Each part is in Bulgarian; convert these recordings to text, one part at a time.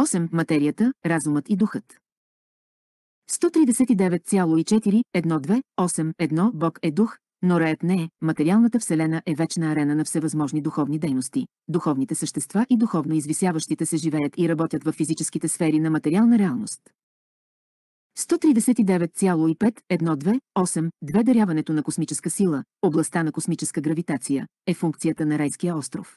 8. Материята, разумът и духът. 139,4.1.2.8.1 Бог е дух, но Раят не е. Материалната вселена е вечна арена на всевъзможни духовни дейности. Духовните същества и духовно извисяващите се живеят и работят в физическите сфери на материална реалност. 139,5.1.2.8.2 Даряването на космическа сила, областта на космическа гравитация, е функцията на райския остров.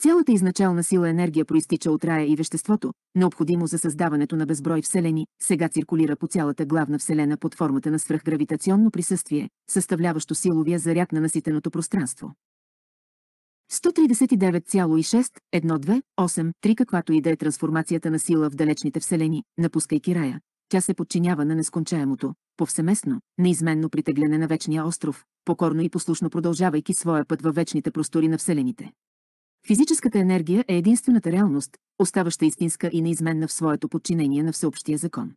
Цялата изначална сила енергия проистича от рая и веществото, необходимо за създаването на безброй вселени, сега циркулира по цялата главна вселена под формата на свръхгравитационно присъствие, съставляващо силовия заряд на наситеното пространство. 1396 3 каквато и да е трансформацията на сила в далечните вселени, напускайки рая, тя се подчинява на нескончаемото, повсеместно, неизменно притегляне на вечния остров, покорно и послушно продължавайки своя път във вечните простори на вселените. Физическата енергия е единствената реалност, оставаща истинска и неизменна в своето подчинение на всеобщия закон.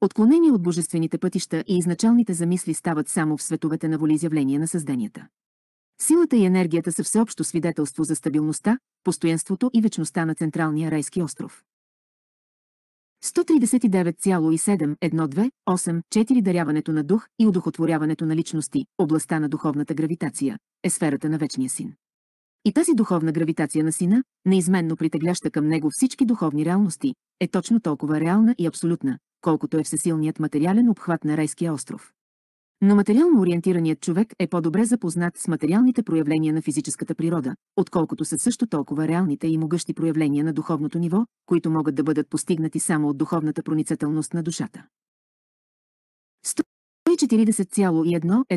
Отклонения от божествените пътища и изначалните замисли стават само в световете на волеизявления на създанията. Силата и енергията са всеобщо свидетелство за стабилността, постоянството и вечността на Централния райски остров. 139,7128-4 Даряването на дух и удохотворяването на личности, областта на духовната гравитация, е сферата на Вечния син. И тази духовна гравитация на сина, неизменно притегляща към него всички духовни реалности, е точно толкова реална и абсолютна, колкото е всесилният материален обхват на райския остров. Но материално ориентираният човек е по-добре запознат с материалните проявления на физическата природа, отколкото са също толкова реалните и могъщи проявления на духовното ниво, които могат да бъдат постигнати само от духовната проницателност на душата. 140,1128-5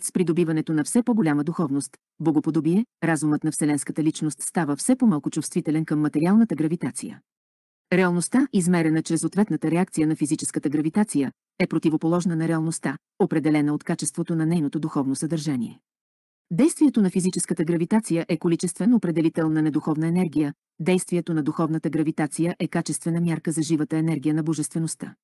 е с придобиването на все по-голяма духовност, богоподобие, разумът на Вселенската личност става все по-малко чувствителен към материалната гравитация. Реалността, измерена чрез ответната реакция на физическата гравитация, е противоположна на реалността, определена от качеството на нейното духовно съдържание. Действието на физическата гравитация е количествен определител на недуховна енергия, действието на духовната гравитация е качествена мярка за живата енергия на божествеността.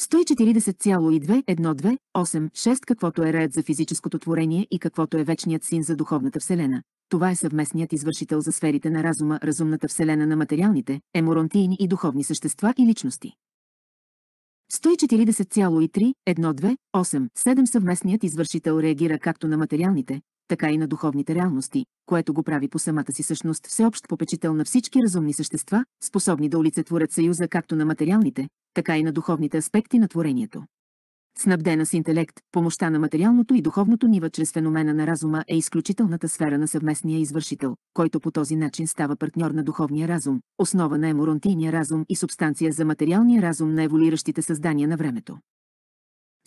140,21286 каквото е реят за физическото творение и каквото е вечният син за духовната вселена. Това е съвместният извършител за сферите на разума, разумната вселена на материалните, еморонтийни и духовни същества и личности. 8-7 съвместният извършител реагира както на материалните, така и на духовните реалности, което го прави по самата си същност всеобщ попечител на всички разумни същества, способни да олицетворят съюза както на материалните, така и на духовните аспекти на творението. Снабдена с интелект, помощта на материалното и духовното нива чрез феномена на разума е изключителната сфера на съвместния извършител, който по този начин става партньор на духовния разум, основа на еморонтийния разум и субстанция за материалния разум на еволиращите създания на времето.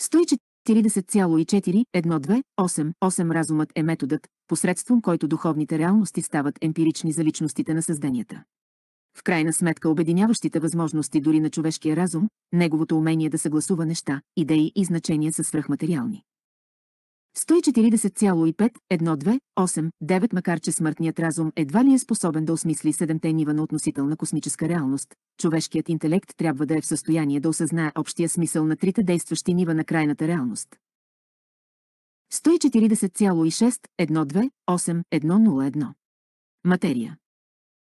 104 40,4.1.2.8.8 Разумът е методът, посредством който духовните реалности стават емпирични за личностите на създанията. В крайна сметка обединяващите възможности дори на човешкия разум, неговото умение да съгласува неща, идеи и значения са свръхматериални. 140,5-1-2-8-9 Макар че смъртният разум едва ли е способен да осмисли седемте нива на относителна космическа реалност, човешкият интелект трябва да е в състояние да осъзнае общия смисъл на трите действащи нива на крайната реалност. 140,6-1-2-8-1-0-1 Материя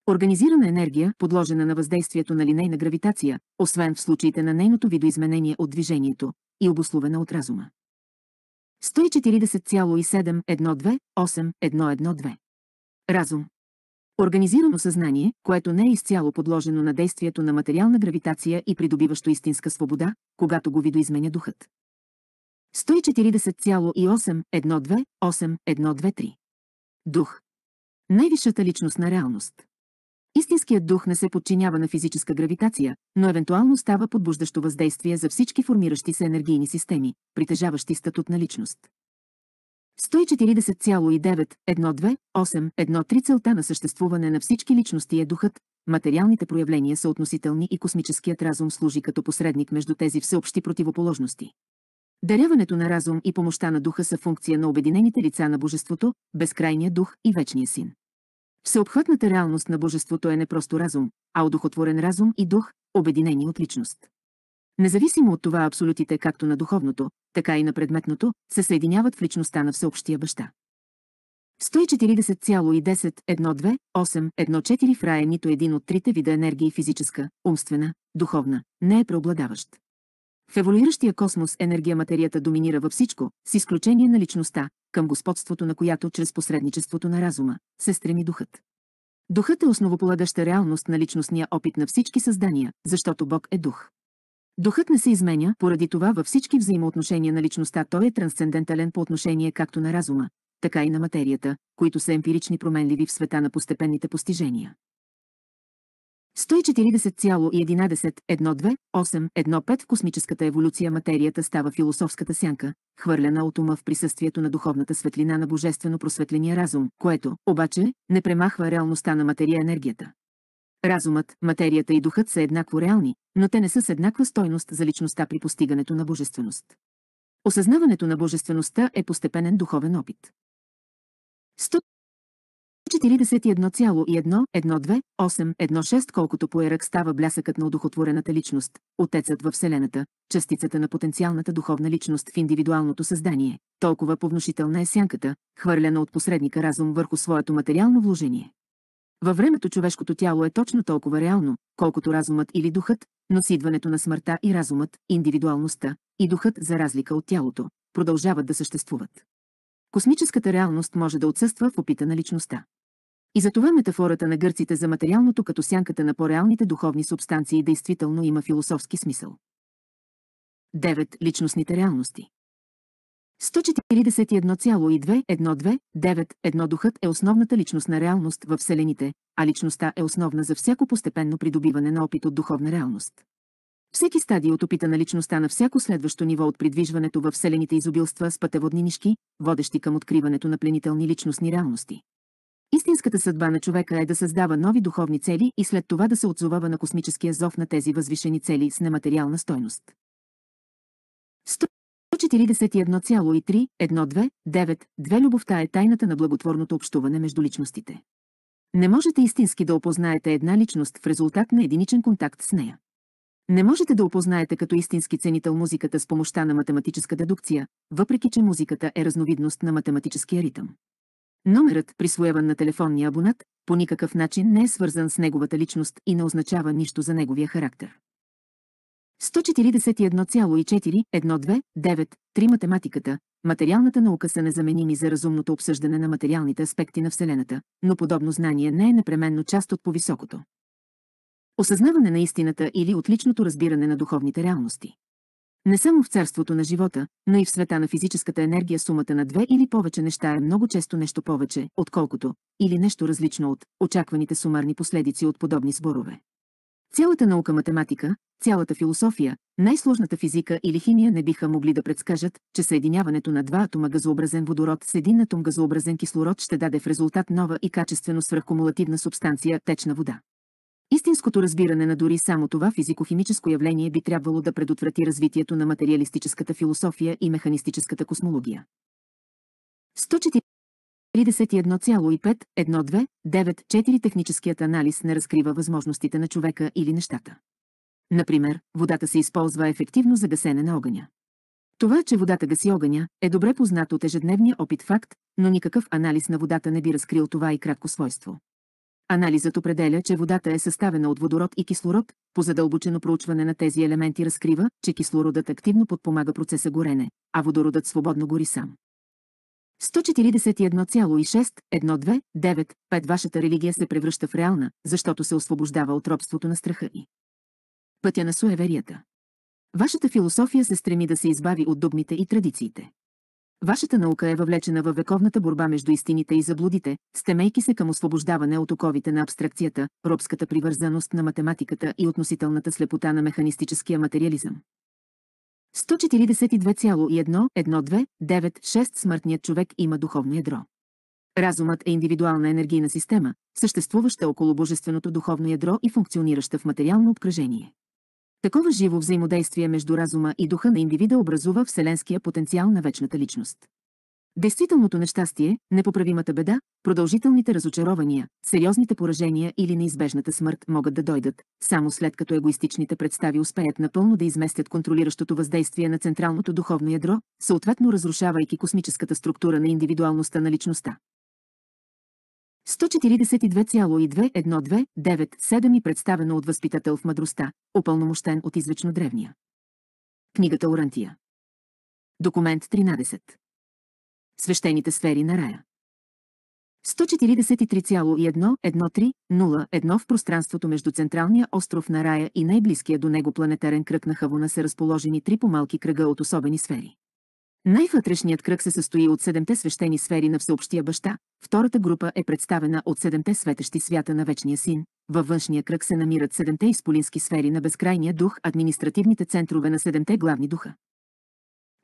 Организирана енергия, подложена на въздействието на линейна гравитация, освен в случаите на нейното видоизменение от движението, и обословена от разума. 140712 8 Разум. Организирано съзнание, което не е изцяло подложено на действието на материална гравитация и придобиващо истинска свобода, когато го видоизменя духът. 1408 112 8 Дух. Най-висшата личност на реалност. Истинският дух не се подчинява на физическа гравитация, но евентуално става подбуждащо въздействие за всички формиращи се енергийни системи, притежаващи статут на личност. 140,9-1-2-8-1-3 Целта на съществуване на всички личности е духът, материалните проявления са относителни и космическият разум служи като посредник между тези всеобщи противоположности. Даряването на разум и помощта на духа са функция на обединените лица на Божеството, Безкрайния дух и Вечния син. Всеобхватната реалност на Божеството е не просто разум, а одухотворен разум и дух, обединени от личност. Независимо от това абсолютите както на духовното, така и на предметното, се съединяват в личността на всеобщия баща. 14010 1 в рая нито един от трите вида енергии физическа, умствена, духовна, не е преобладаващ. В еволюиращия космос енергия материята доминира във всичко, с изключение на личността, към господството на която чрез посредничеството на разума се стреми духът. Духът е основополагаща реалност на личностния опит на всички създания, защото Бог е дух. Духът не се изменя, поради това във всички взаимоотношения на личността той е трансцендентален по отношение както на разума, така и на материята, които са емпирични променливи в света на постепенните постижения. 140,11.12.8.1.5 в космическата еволюция материята става философската сянка, хвърлена от ума в присъствието на духовната светлина на божествено просветления разум, което, обаче, не премахва реалността на материя енергията. Разумът, материята и духът са еднакво реални, но те не са с еднаква стойност за личността при постигането на божественост. Осъзнаването на божествеността е постепенен духовен опит. 100. 41,1-1-2-8-1-6 колкото поерък става блясъкът на одухотворената личност, отецът във Вселената, частицата на потенциалната духовна личност в индивидуалното създание, толкова повнушителна е сянката, хвърлена от посредника разум върху своето материално вложение. Във времето човешкото тяло е точно толкова реално, колкото разумът или духът, но с идването на смъртта и разумът, индивидуалността и духът за разлика от тялото, продължават да съществуват. Космическата реалност може да отсъства в опита на личността. И затова метафората на гърците за материалното като сянката на по-реалните духовни субстанции действително има философски смисъл. 9. Личностните реалности 141,21291 духът е основната личностна реалност във Вселените, а личността е основна за всяко постепенно придобиване на опит от духовна реалност. Всеки стадий от опита на личността на всяко следващо ниво от придвижването във Вселените изобилства с пътеводни нишки, водещи към откриването на пленителни личностни реалности. Истинската съдба на човека е да създава нови духовни цели и след това да се отзовава на космическия зов на тези възвишени цели с нематериална стойност. 1413 9 2 Любовта е тайната на благотворното общуване между личностите. Не можете истински да опознаете една личност в резултат на единичен контакт с нея. Не можете да опознаете като истински ценител музиката с помощта на математическа дедукция, въпреки че музиката е разновидност на математическия ритъм. Номерът, присвояван на телефонния абонат, по никакъв начин не е свързан с неговата личност и не означава нищо за неговия характер. 141,41293 Математиката, материалната наука са незаменими за разумното обсъждане на материалните аспекти на Вселената, но подобно знание не е непременно част от повисокото. Осъзнаване на истината или отличното разбиране на духовните реалности. Не само в царството на живота, но и в света на физическата енергия сумата на две или повече неща е много често нещо повече, отколкото, или нещо различно от, очакваните сумарни последици от подобни сборове. Цялата наука математика, цялата философия, най-сложната физика или химия не биха могли да предскажат, че съединяването на два атома газообразен водород с един атом газообразен кислород ще даде в резултат нова и качествено свръхкумулативна субстанция – течна вода. Истинското разбиране на дори само това физико-химическо явление би трябвало да предотврати развитието на материалистическата философия и механистическата космология. 1415 1 9 4 Техническият анализ не разкрива възможностите на човека или нещата. Например, водата се използва ефективно за гасене на огъня. Това, че водата гаси огъня, е добре познат от ежедневния опит факт, но никакъв анализ на водата не би разкрил това и кратко свойство. Анализът определя, че водата е съставена от водород и кислород. По задълбочено проучване на тези елементи разкрива, че кислородът активно подпомага процеса горене, а водородът свободно гори сам. 1416 12 Вашата религия се превръща в реална, защото се освобождава от робството на страха и пътя на суеверията. Вашата философия се стреми да се избави от догмите и традициите. Вашата наука е въвлечена във вековната борба между истините и заблудите, стемейки се към освобождаване от оковите на абстракцията, робската привързаност на математиката и относителната слепота на механистическия материализъм. 1421 Смъртният човек има духовно ядро. Разумът е индивидуална енергийна система, съществуваща около божественото духовно ядро и функционираща в материално обкръжение. Такова живо взаимодействие между разума и духа на индивида образува вселенския потенциал на вечната личност. Действителното нещастие, непоправимата беда, продължителните разочарования, сериозните поражения или неизбежната смърт могат да дойдат, само след като егоистичните представи успеят напълно да изместят контролиращото въздействие на централното духовно ядро, съответно разрушавайки космическата структура на индивидуалността на личността. 142,21297 и представено от възпитател в мъдростта, опълномощен от извечно древния. Книгата Орантия. Документ 13. Свещените сфери на рая. 143,1130 в пространството между централния остров на Рая и най-близкия до него планетарен кръг на Хавуна са разположени три по-малки кръга от особени сфери. Най-вътрешният кръг се състои от седемте свещени сфери на всеобщия баща, втората група е представена от седемте светещи свята на Вечния Син, във външния кръг се намират седемте изполински сфери на Безкрайния дух, административните центрове на седемте главни духа.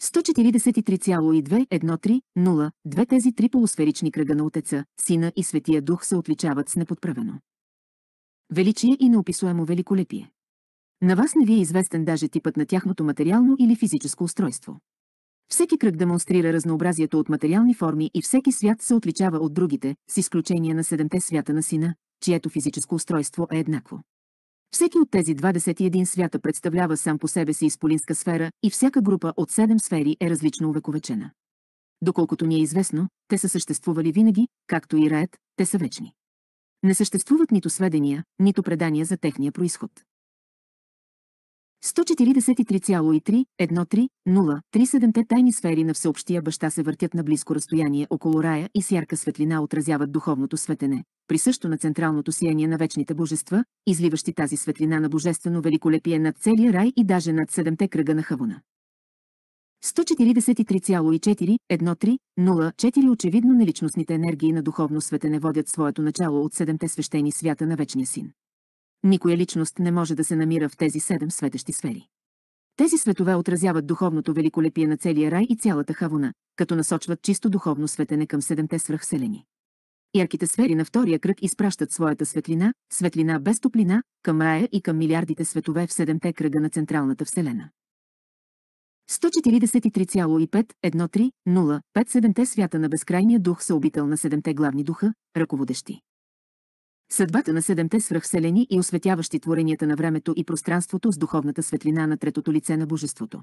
143,21302 Две тези три полусферични кръга на Отеца, Сина и Светия Дух се отличават с неподправено. Величие и неописуемо великолепие. На вас не ви е известен даже типът на тяхното материално или физическо устройство. Всеки кръг демонстрира разнообразието от материални форми и всеки свят се отличава от другите, с изключение на седемте свята на сина, чието физическо устройство е еднакво. Всеки от тези 21 свята представлява сам по себе си изполинска сфера и всяка група от 7 сфери е различно увековечена. Доколкото ни е известно, те са съществували винаги, както и раят, те са вечни. Не съществуват нито сведения, нито предания за техния происход. 143,3,1,3,0,3,7 тайни сфери на всеобщия баща се въртят на близко разстояние около рая и с ярка светлина отразяват духовното светене, присъщо на централното сияние на вечните божества, изливащи тази светлина на божествено великолепие над целия рай и даже над седемте кръга на Хавуна. 143,41304 очевидно неличностните енергии на духовно светене водят своето начало от седемте свещени свята на Вечния Син. Никоя личност не може да се намира в тези седем светещи сфери. Тези светове отразяват духовното великолепие на целия рай и цялата хавона, като насочват чисто духовно светене към седемте свръхселени. Ярките сфери на втория кръг изпращат своята светлина, светлина без топлина, към рая и към милиардите светове в седемте кръга на Централната Вселена. 143,5-1-3-0-5 7 свята на безкрайния дух са обител на седемте главни духа, ръководещи. Съдбата на седемте свръхселени и осветяващи творенията на времето и пространството с духовната светлина на третото лице на Божеството.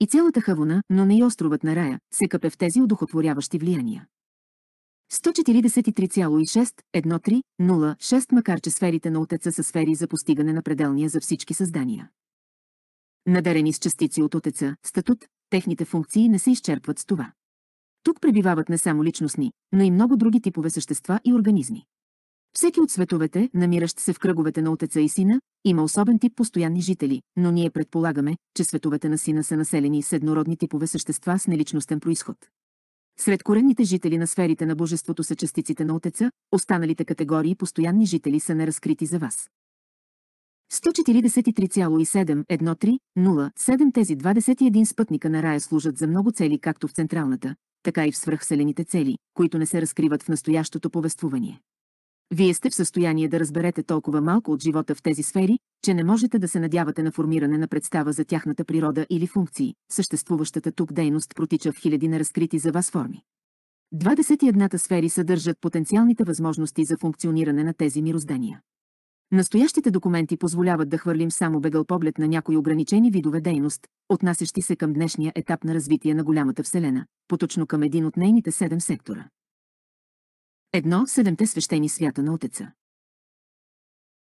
И цялата Хавона, но не и островът на рая, се къпе в тези одухотворяващи влияния. 143,6-1306 макар че сферите на Отеца са сфери за постигане на пределния за всички създания. Надарени с частици от Отеца, статут, техните функции не се изчерпват с това. Тук пребивават не само личностни, но и много други типове същества и организми. Всеки от световете, намиращ се в кръговете на Отеца и Сина, има особен тип постоянни жители, но ние предполагаме, че световете на Сина са населени с еднородни типове същества с неличностен происход. Сред коренните жители на сферите на Божеството са частиците на Отеца, останалите категории постоянни жители са неразкрити за вас. 143,71307 тези 21 спътника на рая служат за много цели както в централната, така и в свръхселените цели, които не се разкриват в настоящото повествование. Вие сте в състояние да разберете толкова малко от живота в тези сфери, че не можете да се надявате на формиране на представа за тяхната природа или функции. Съществуващата тук дейност протича в хиляди на разкрити за вас форми. 21-та сфери съдържат потенциалните възможности за функциониране на тези мироздания. Настоящите документи позволяват да хвърлим само бегъл поглед на някои ограничени видове дейност, отнасящи се към днешния етап на развитие на голямата Вселена, поточно към един от нейните седем сектора. Едно седемте свещени свята на Отеца.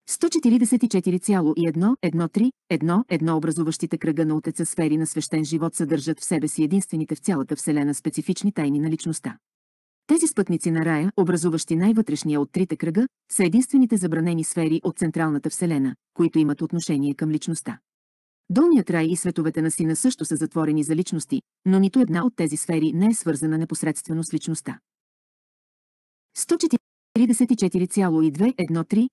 144,11311 образуващите кръга на Отеца сфери на свещен живот съдържат в себе си единствените в цялата Вселена специфични тайни на личността. Тези спътници на рая, образуващи най-вътрешния от трите кръга, са единствените забранени сфери от Централната Вселена, които имат отношение към личността. Долният рай и световете на сина също са затворени за личности, но нито една от тези сфери не е свързана непосредствено с личността. 144,213,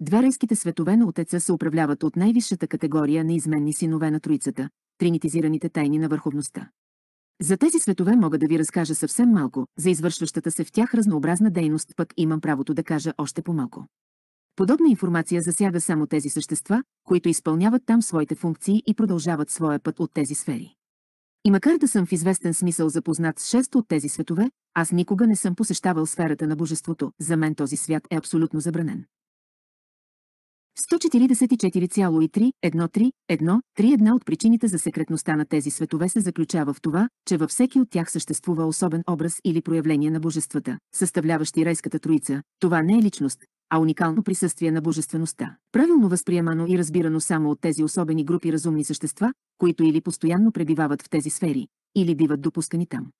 два райските светове на Отеца се управляват от най-висшата категория на изменни синове на Троицата, тринитизираните тайни на върховността. За тези светове мога да ви разкажа съвсем малко, за извършващата се в тях разнообразна дейност пък имам правото да кажа още по-малко. Подобна информация засяга само тези същества, които изпълняват там своите функции и продължават своя път от тези сфери. И макар да съм в известен смисъл запознат с шест от тези светове, аз никога не съм посещавал сферата на божеството, за мен този свят е абсолютно забранен. 144,31331 една от причините за секретността на тези светове се заключава в това, че във всеки от тях съществува особен образ или проявление на божествата, съставляващи райската троица. Това не е личност, а уникално присъствие на божествеността, правилно възприемано и разбирано само от тези особени групи разумни същества, които или постоянно пребивават в тези сфери, или биват допускани там.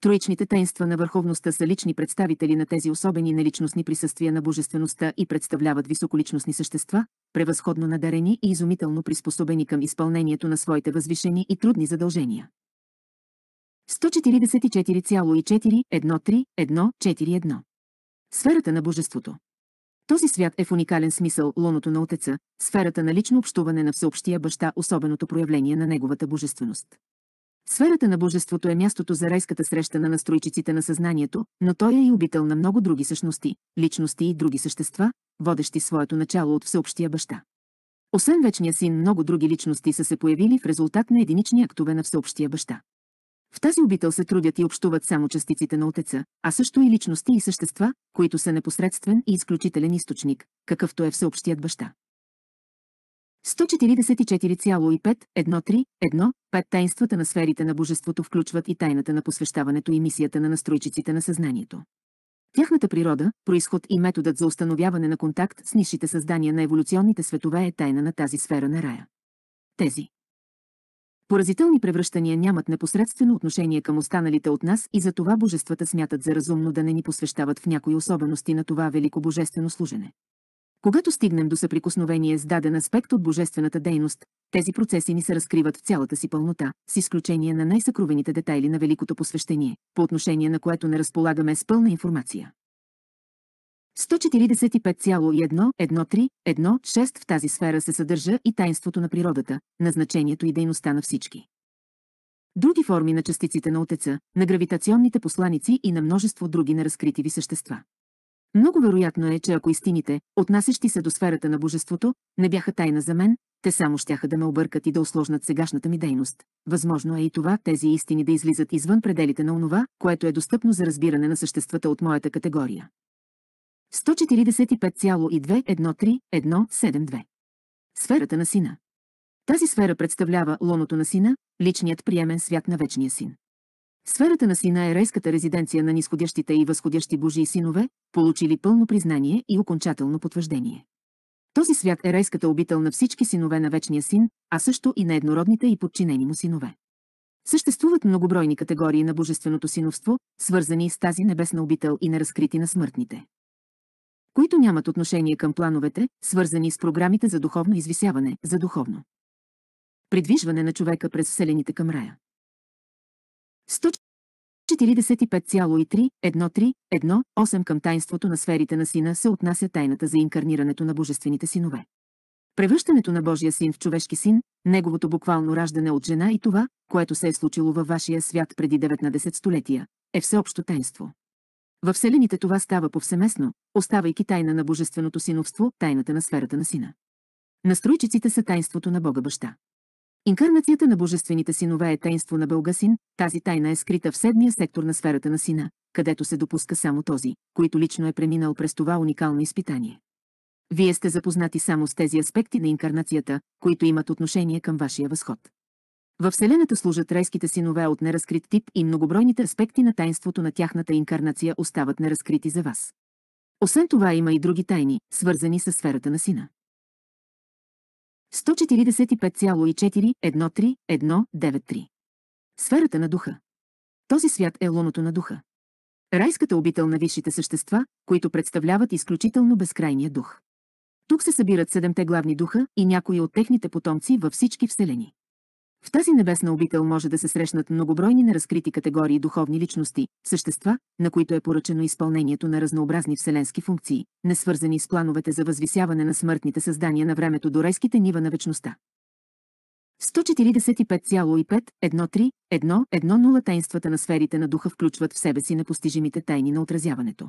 Троичните тайнства на върховността са лични представители на тези особени наличностни присъствия на божествеността и представляват високоличностни същества, превъзходно надарени и изумително приспособени към изпълнението на своите възвишени и трудни задължения. 144,41341 Сферата на божеството този свят е в уникален смисъл лоното на Отеца, сферата на лично общуване на всеобщия баща, особеното проявление на неговата божественост. Сферата на божеството е мястото за райската среща на настройчиците на съзнанието, но той е и обител на много други същности, личности и други същества, водещи своето начало от всеобщия баща. Освен вечния син, много други личности са се появили в резултат на единични актове на всеобщия баща. В тази обител се трудят и общуват само частиците на Отеца, а също и личности и същества, които са непосредствен и изключителен източник, какъвто е всеобщият баща. 1445 тайнствата на сферите на божеството включват и тайната на посвещаването и мисията на настройчиците на съзнанието. Тяхната природа, происход и методът за установяване на контакт с нишите създания на еволюционните светове е тайна на тази сфера на рая. Тези Поразителни превръщания нямат непосредствено отношение към останалите от нас и за това божествата смятат за разумно да не ни посвещават в някои особености на това велико божествено служене. Когато стигнем до съприкосновение с даден аспект от божествената дейност, тези процеси ни се разкриват в цялата си пълнота, с изключение на най-съкровените детайли на великото посвещение, по отношение на което не разполагаме с пълна информация. 145,11316 в тази сфера се съдържа и тайнството на природата, назначението и дейността на всички. Други форми на частиците на Отеца, на гравитационните посланици и на множество други неразкритиви същества. Много вероятно е, че ако истините, отнасящи се до сферата на божеството, не бяха тайна за мен, те само щяха да ме объркат и да осложнат сегашната ми дейност. Възможно е и това тези истини да излизат извън пределите на онова, което е достъпно за разбиране на съществата от моята категория. 145213 Сферата на сина. Тази сфера представлява лоното на сина, личният приемен свят на вечния син. Сферата на сина е райската резиденция на нисходящите и възходящи Божии синове, получили пълно признание и окончателно потвърждение. Този свят е райската обител на всички синове на вечния син, а също и на еднородните и подчинени му синове. Съществуват многобройни категории на божественото синовство, свързани с тази небесна обител и неразкрити на смъртните които нямат отношение към плановете, свързани с програмите за духовно извисяване, за духовно придвижване на човека през вселените към рая. 145,3,1,3,1,8 1 8 към тайнството на сферите на сина се отнася тайната за инкарнирането на божествените синове. Превръщането на Божия син в човешки син, неговото буквално раждане от жена и това, което се е случило във вашия свят преди 19 столетия, е всеобщо тайнство. Във вселените това става повсеместно, оставайки тайна на божественото синовство, тайната на сферата на сина. Настройчиците са тайнството на Бога Баща. Инкарнацията на божествените синове е тайнство на Бълга син, тази тайна е скрита в седмия сектор на сферата на сина, където се допуска само този, който лично е преминал през това уникално изпитание. Вие сте запознати само с тези аспекти на инкарнацията, които имат отношение към вашия възход. Във Вселената служат райските синове от неразкрит тип и многобройните аспекти на тайнството на тяхната инкарнация остават неразкрити за вас. Освен това има и други тайни, свързани с сферата на сина. 145,4131193 Сферата на духа. Този свят е луното на духа. Райската обител на висшите същества, които представляват изключително безкрайния дух. Тук се събират седемте главни духа и някои от техните потомци във всички вселени. В тази небесна обител може да се срещнат многобройни на разкрити категории духовни личности, същества, на които е поръчено изпълнението на разнообразни вселенски функции, несвързани с плановете за възвисяване на смъртните създания на времето до райските нива на вечността. 145,5-1-3-1-1-0 тайнствата на сферите на духа включват в себе си непостижимите тайни на отразяването.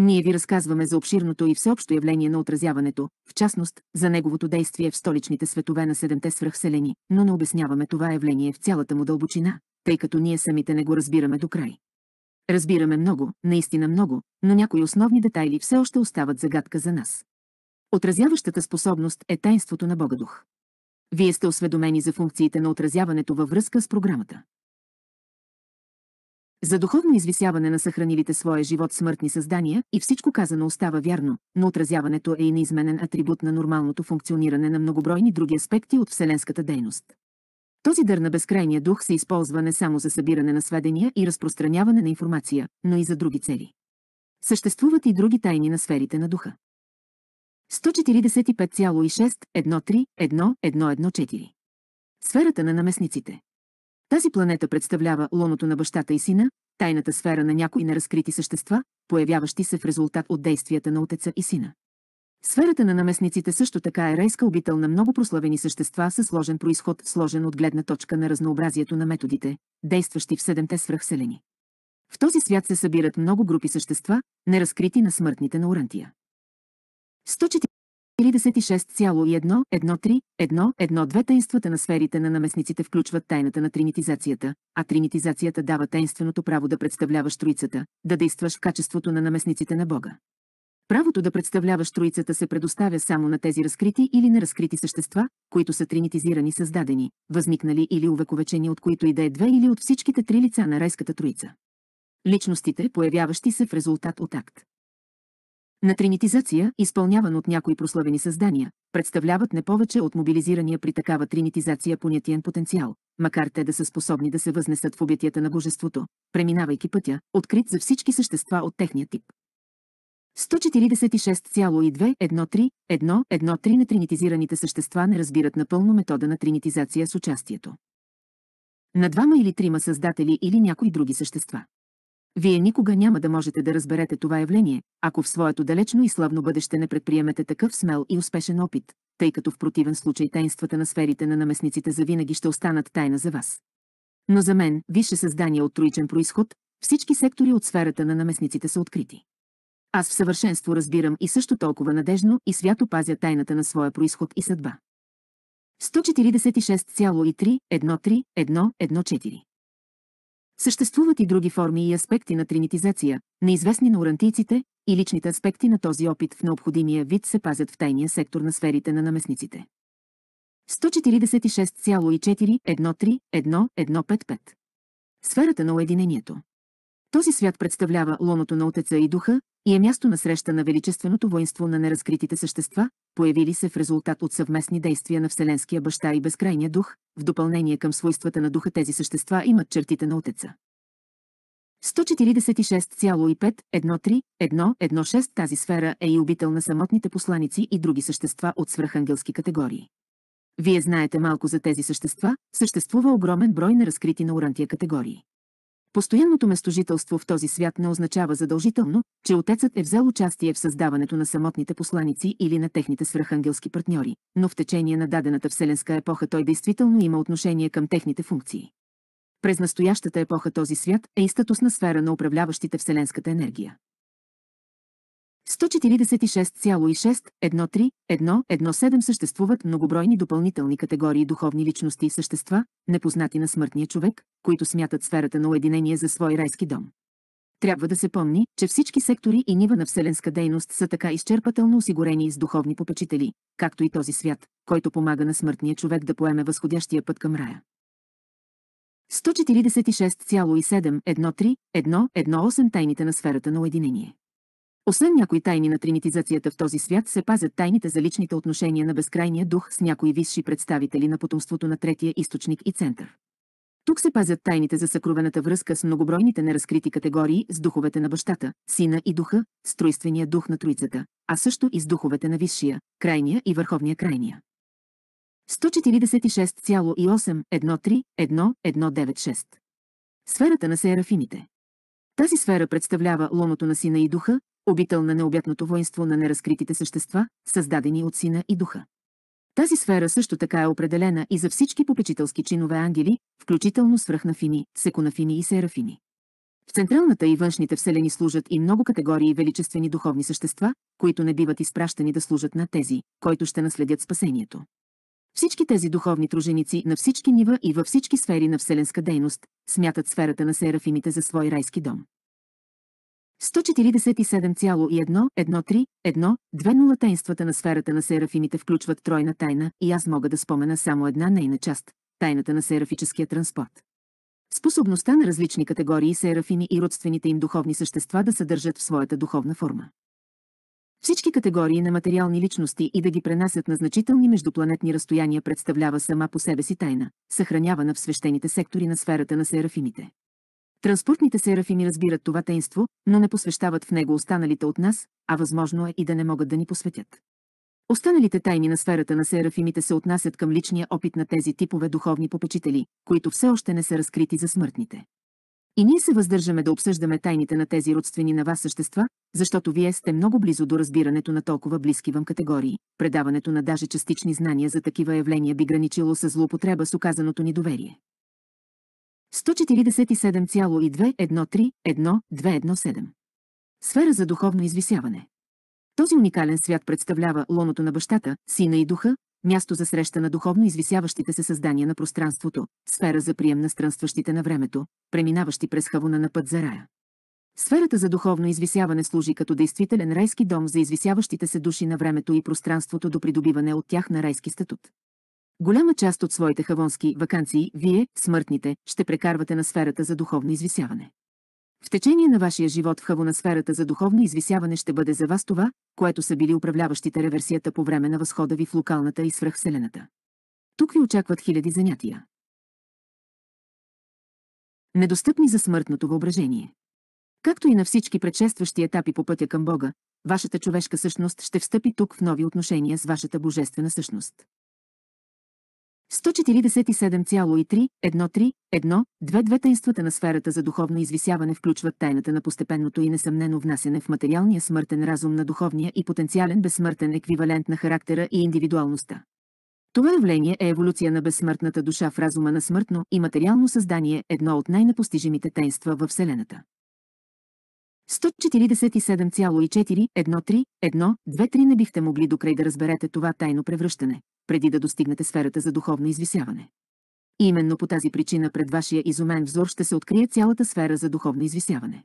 Ние ви разказваме за обширното и всеобщо явление на отразяването, в частност, за неговото действие в столичните светове на седемте свръхселени, но не обясняваме това явление в цялата му дълбочина, тъй като ние самите не го разбираме до край. Разбираме много, наистина много, но някои основни детайли все още остават загадка за нас. Отразяващата способност е тайнството на Бога Дух. Вие сте осведомени за функциите на отразяването във връзка с програмата. За духовно извисяване на съхранилите своя живот смъртни създания и всичко казано остава вярно, но отразяването е и неизменен атрибут на нормалното функциониране на многобройни други аспекти от вселенската дейност. Този дър на безкрайния дух се използва не само за събиране на сведения и разпространяване на информация, но и за други цели. Съществуват и други тайни на сферите на духа. 145,6 1 3 1 1 4 Сферата на наместниците тази планета представлява лоното на бащата и сина, тайната сфера на някои неразкрити същества, появяващи се в резултат от действията на отеца и сина. Сферата на наместниците също така е райска обител на много прославени същества със сложен происход, сложен от гледна точка на разнообразието на методите, действащи в седемте свръхселени. В този свят се събират много групи същества, неразкрити на смъртните на Орантия. 361 1 1 1 Две тайнствата на сферите на наместниците включват тайната на тринитизацията, а тринитизацията дава тайнственото право да представляваш троицата, да действаш в качеството на наместниците на Бога. Правото да представляваш троицата се предоставя само на тези разкрити или неразкрити същества, които са тринитизирани създадени, възникнали или увековечени от които и да е две или от всичките три лица на райската троица. Личностите, появяващи се в резултат от акт на тринитизация, изпълняван от някои прославени създания, представляват не повече от мобилизирания при такава тринитизация понятиен потенциал, макар те да са способни да се възнесат в обятията на Божеството, преминавайки пътя, открит за всички същества от техния тип. 146,2-1-3-1-1-3 на тринитизираните същества не разбират напълно метода на тринитизация с участието. На двама или трима създатели или някои други същества. Вие никога няма да можете да разберете това явление, ако в своето далечно и славно бъдеще не предприемете такъв смел и успешен опит, тъй като в противен случай тайнствата на сферите на наместниците завинаги ще останат тайна за вас. Но за мен, висше създание от троичен происход, всички сектори от сферата на наместниците са открити. Аз в съвършенство разбирам и също толкова надежно и свято пазя тайната на своя происход и съдба. 146,3, 1, 3, 1, 1, 4 Съществуват и други форми и аспекти на тринитизация, неизвестни на урантийците, и личните аспекти на този опит в необходимия вид се пазят в тайния сектор на сферите на наместниците. 146,4131155 Сферата на уединението този свят представлява лоното на Отеца и Духа и е място на среща на величественото воинство на неразкритите същества, появили се в резултат от съвместни действия на Вселенския баща и Безкрайния дух, в допълнение към свойствата на духа тези същества имат чертите на Отеца. 146,5-1-3-1-1-6 Тази сфера е и обител на самотните посланици и други същества от свръхангелски категории. Вие знаете малко за тези същества, съществува огромен брой на разкрити на урантия категории. Постоянното местожителство в този свят не означава задължително, че отецът е взел участие в създаването на самотните посланици или на техните свръхангелски партньори, но в течение на дадената вселенска епоха той действително има отношение към техните функции. През настоящата епоха този свят е и статусна сфера на управляващите вселенската енергия. 146,6131117 съществуват многобройни допълнителни категории духовни личности и същества, непознати на смъртния човек, които смятат сферата на уединение за свой райски дом. Трябва да се помни, че всички сектори и нива на вселенска дейност са така изчерпателно осигурени с духовни попечители, както и този свят, който помага на смъртния човек да поеме възходящия път към рая. 146,71311 тайните на сферата на уединение. Освен някои тайни на тринитизацията в този свят се пазят тайните за личните отношения на безкрайния дух с някои висши представители на потомството на третия източник и център. Тук се пазят тайните за съкровената връзка с многобройните неразкрити категории с духовете на бащата, сина и духа, с тройствения дух на троицата, а също и с духовете на висшия, крайния и върховния крайния. 146,8131196 Сферата на серафимите Тази сфера представлява лоното на сина и духа, обител на необятното воинство на неразкритите същества, създадени от сина и духа. Тази сфера също така е определена и за всички попечителски чинове ангели, включително свръхнафини, секунафини и серафини. В централната и външните вселени служат и много категории величествени духовни същества, които не биват изпращани да служат на тези, които ще наследят спасението. Всички тези духовни труженици на всички нива и във всички сфери на вселенска дейност смятат сферата на серафимите за свой райски дом две таинствата на сферата на серафимите включват тройна тайна и аз мога да спомена само една нейна част – тайната на серафическия транспорт. Способността на различни категории серафими и родствените им духовни същества да съдържат в своята духовна форма. Всички категории на материални личности и да ги пренасят на значителни междупланетни разстояния представлява сама по себе си тайна, съхранявана в свещените сектори на сферата на серафимите. Транспортните серафими разбират това тенство, но не посвещават в него останалите от нас, а възможно е и да не могат да ни посветят. Останалите тайни на сферата на серафимите се отнасят към личния опит на тези типове духовни попечители, които все още не са разкрити за смъртните. И ние се въздържаме да обсъждаме тайните на тези родствени на вас същества, защото вие сте много близо до разбирането на толкова близки вам категории. Предаването на даже частични знания за такива явления би граничило с злоупотреба с оказаното ни доверие. 147213 Сфера за духовно извисяване. Този уникален свят представлява лоното на бащата, сина и духа, място за среща на духовно извисяващите се създания на пространството, сфера за прием на странстващите на времето, преминаващи през хавуна на път за рая. Сферата за духовно извисяване служи като действителен райски дом за извисяващите се души на времето и пространството до придобиване от тях на райски статут. Голяма част от своите хавонски вакансии вие, смъртните, ще прекарвате на сферата за духовно извисяване. В течение на вашия живот в хавона сферата за духовно извисяване ще бъде за вас това, което са били управляващите реверсията по време на възхода ви в локалната и свръхселената. Тук ви очакват хиляди занятия. Недостъпни за смъртното въображение. Както и на всички предшестващи етапи по пътя към Бога, вашата човешка същност ще встъпи тук в нови отношения с вашата божествена същност. 147,3-1-3-1-2 Две таинствата на сферата за духовно извисяване включват тайната на постепенното и несъмнено внасене в материалния смъртен разум на духовния и потенциален безсмъртен еквивалент на характера и индивидуалността. Това явление е еволюция на безсмъртната душа в разума на смъртно и материално създание, едно от най-непостижимите тайнства във Вселената. 147,4-1-3-1-2-3 не бихте могли докрай да разберете това тайно превръщане, преди да достигнете сферата за духовно извисяване. И именно по тази причина пред вашия изумен взор ще се открие цялата сфера за духовно извисяване.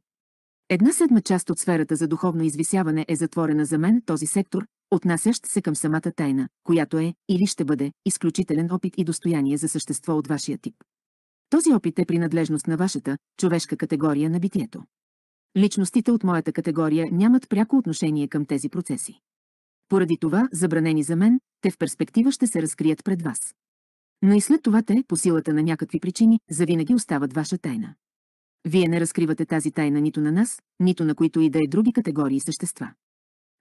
Една седма част от сферата за духовно извисяване е затворена за мен този сектор, отнасящ се към самата тайна, която е или ще бъде изключителен опит и достояние за същество от вашия тип. Този опит е принадлежност на вашата, човешка категория на битието. Личностите от моята категория нямат пряко отношение към тези процеси. Поради това, забранени за мен, те в перспектива ще се разкрият пред вас. Но и след това те, по силата на някакви причини, завинаги остават ваша тайна. Вие не разкривате тази тайна нито на нас, нито на които и да е други категории същества.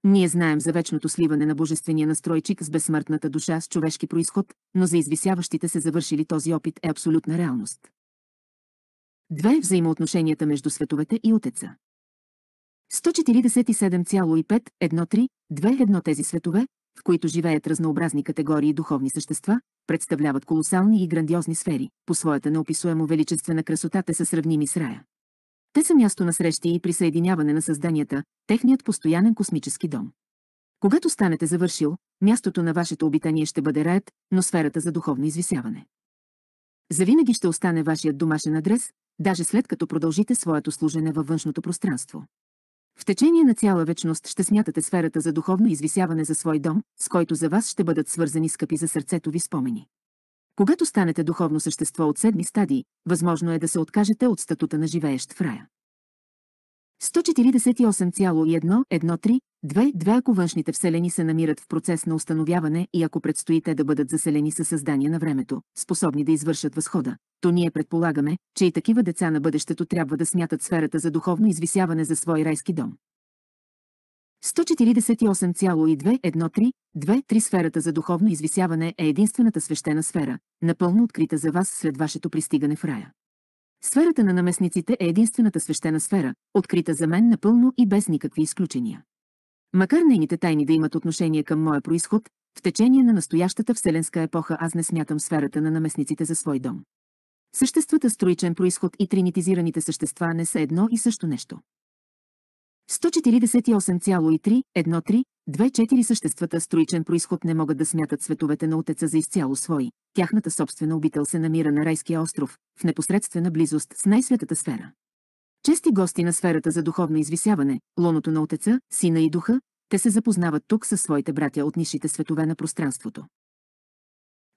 Ние знаем за вечното сливане на божествения настройчик с безсмъртната душа с човешки происход, но за извисяващите се завършили този опит е абсолютна реалност. Две взаимоотношенията между световете и Отеца. 147,5 1 тези светове, в които живеят разнообразни категории духовни същества, представляват колосални и грандиозни сфери. По своята неописуемо величествена красота те са сравними с рая. Те са място на срещи и присъединяване на създанията, техният постоянен космически дом. Когато станете завършил, мястото на вашето обитание ще бъде раят, но сферата за духовно извисяване. Завинаги ще остане вашият домашен адрес, даже след като продължите своето служене във външното пространство. В течение на цяла вечност ще смятате сферата за духовно извисяване за свой дом, с който за вас ще бъдат свързани скъпи за сърцето ви спомени. Когато станете духовно същество от седми стадии, възможно е да се откажете от статута на живеещ в рая. 148,1132, ако външните вселени се намират в процес на установяване и ако предстои те да бъдат заселени със създания на времето, способни да извършат възхода, то ние предполагаме, че и такива деца на бъдещето трябва да смятат сферата за духовно извисяване за свой райски дом. 148,2132 сферата за духовно извисяване е единствената свещена сфера, напълно открита за вас след вашето пристигане в рая. Сферата на наместниците е единствената свещена сфера, открита за мен напълно и без никакви изключения. Макар нейните тайни да имат отношение към моя происход, в течение на настоящата вселенска епоха аз не смятам сферата на наместниците за свой дом. Съществата с троичен происход и тринитизираните същества не са едно и също нещо. 148313 четири съществата с троичен происход не могат да смятат световете на Отеца за изцяло свои. Тяхната собствена обител се намира на райския остров, в непосредствена близост с най-светата сфера. Чести гости на сферата за духовно извисяване, лоното на Отеца, Сина и Духа, те се запознават тук със своите братя от нишите светове на пространството.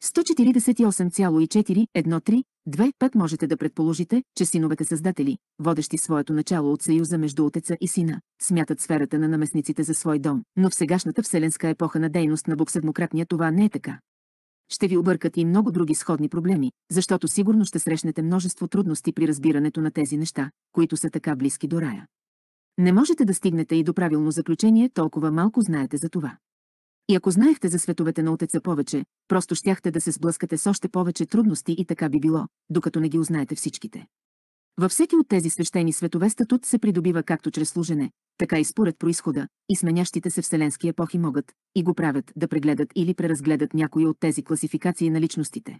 148,41325 5 можете да предположите, че синовете създатели, водещи своето начало от съюза между отеца и сина, смятат сферата на наместниците за свой дом, но в сегашната вселенска епоха на дейност на Бог седмократния това не е така. Ще ви объркат и много други сходни проблеми, защото сигурно ще срещнете множество трудности при разбирането на тези неща, които са така близки до рая. Не можете да стигнете и до правилно заключение, толкова малко знаете за това. И ако знаехте за световете на Отеца повече, просто щяхте да се сблъскате с още повече трудности и така би било, докато не ги узнаете всичките. Във всеки от тези свещени светове статут се придобива както чрез служене, така и според происхода, и сменящите се вселенски епохи могат и го правят да прегледат или преразгледат някои от тези класификации на личностите.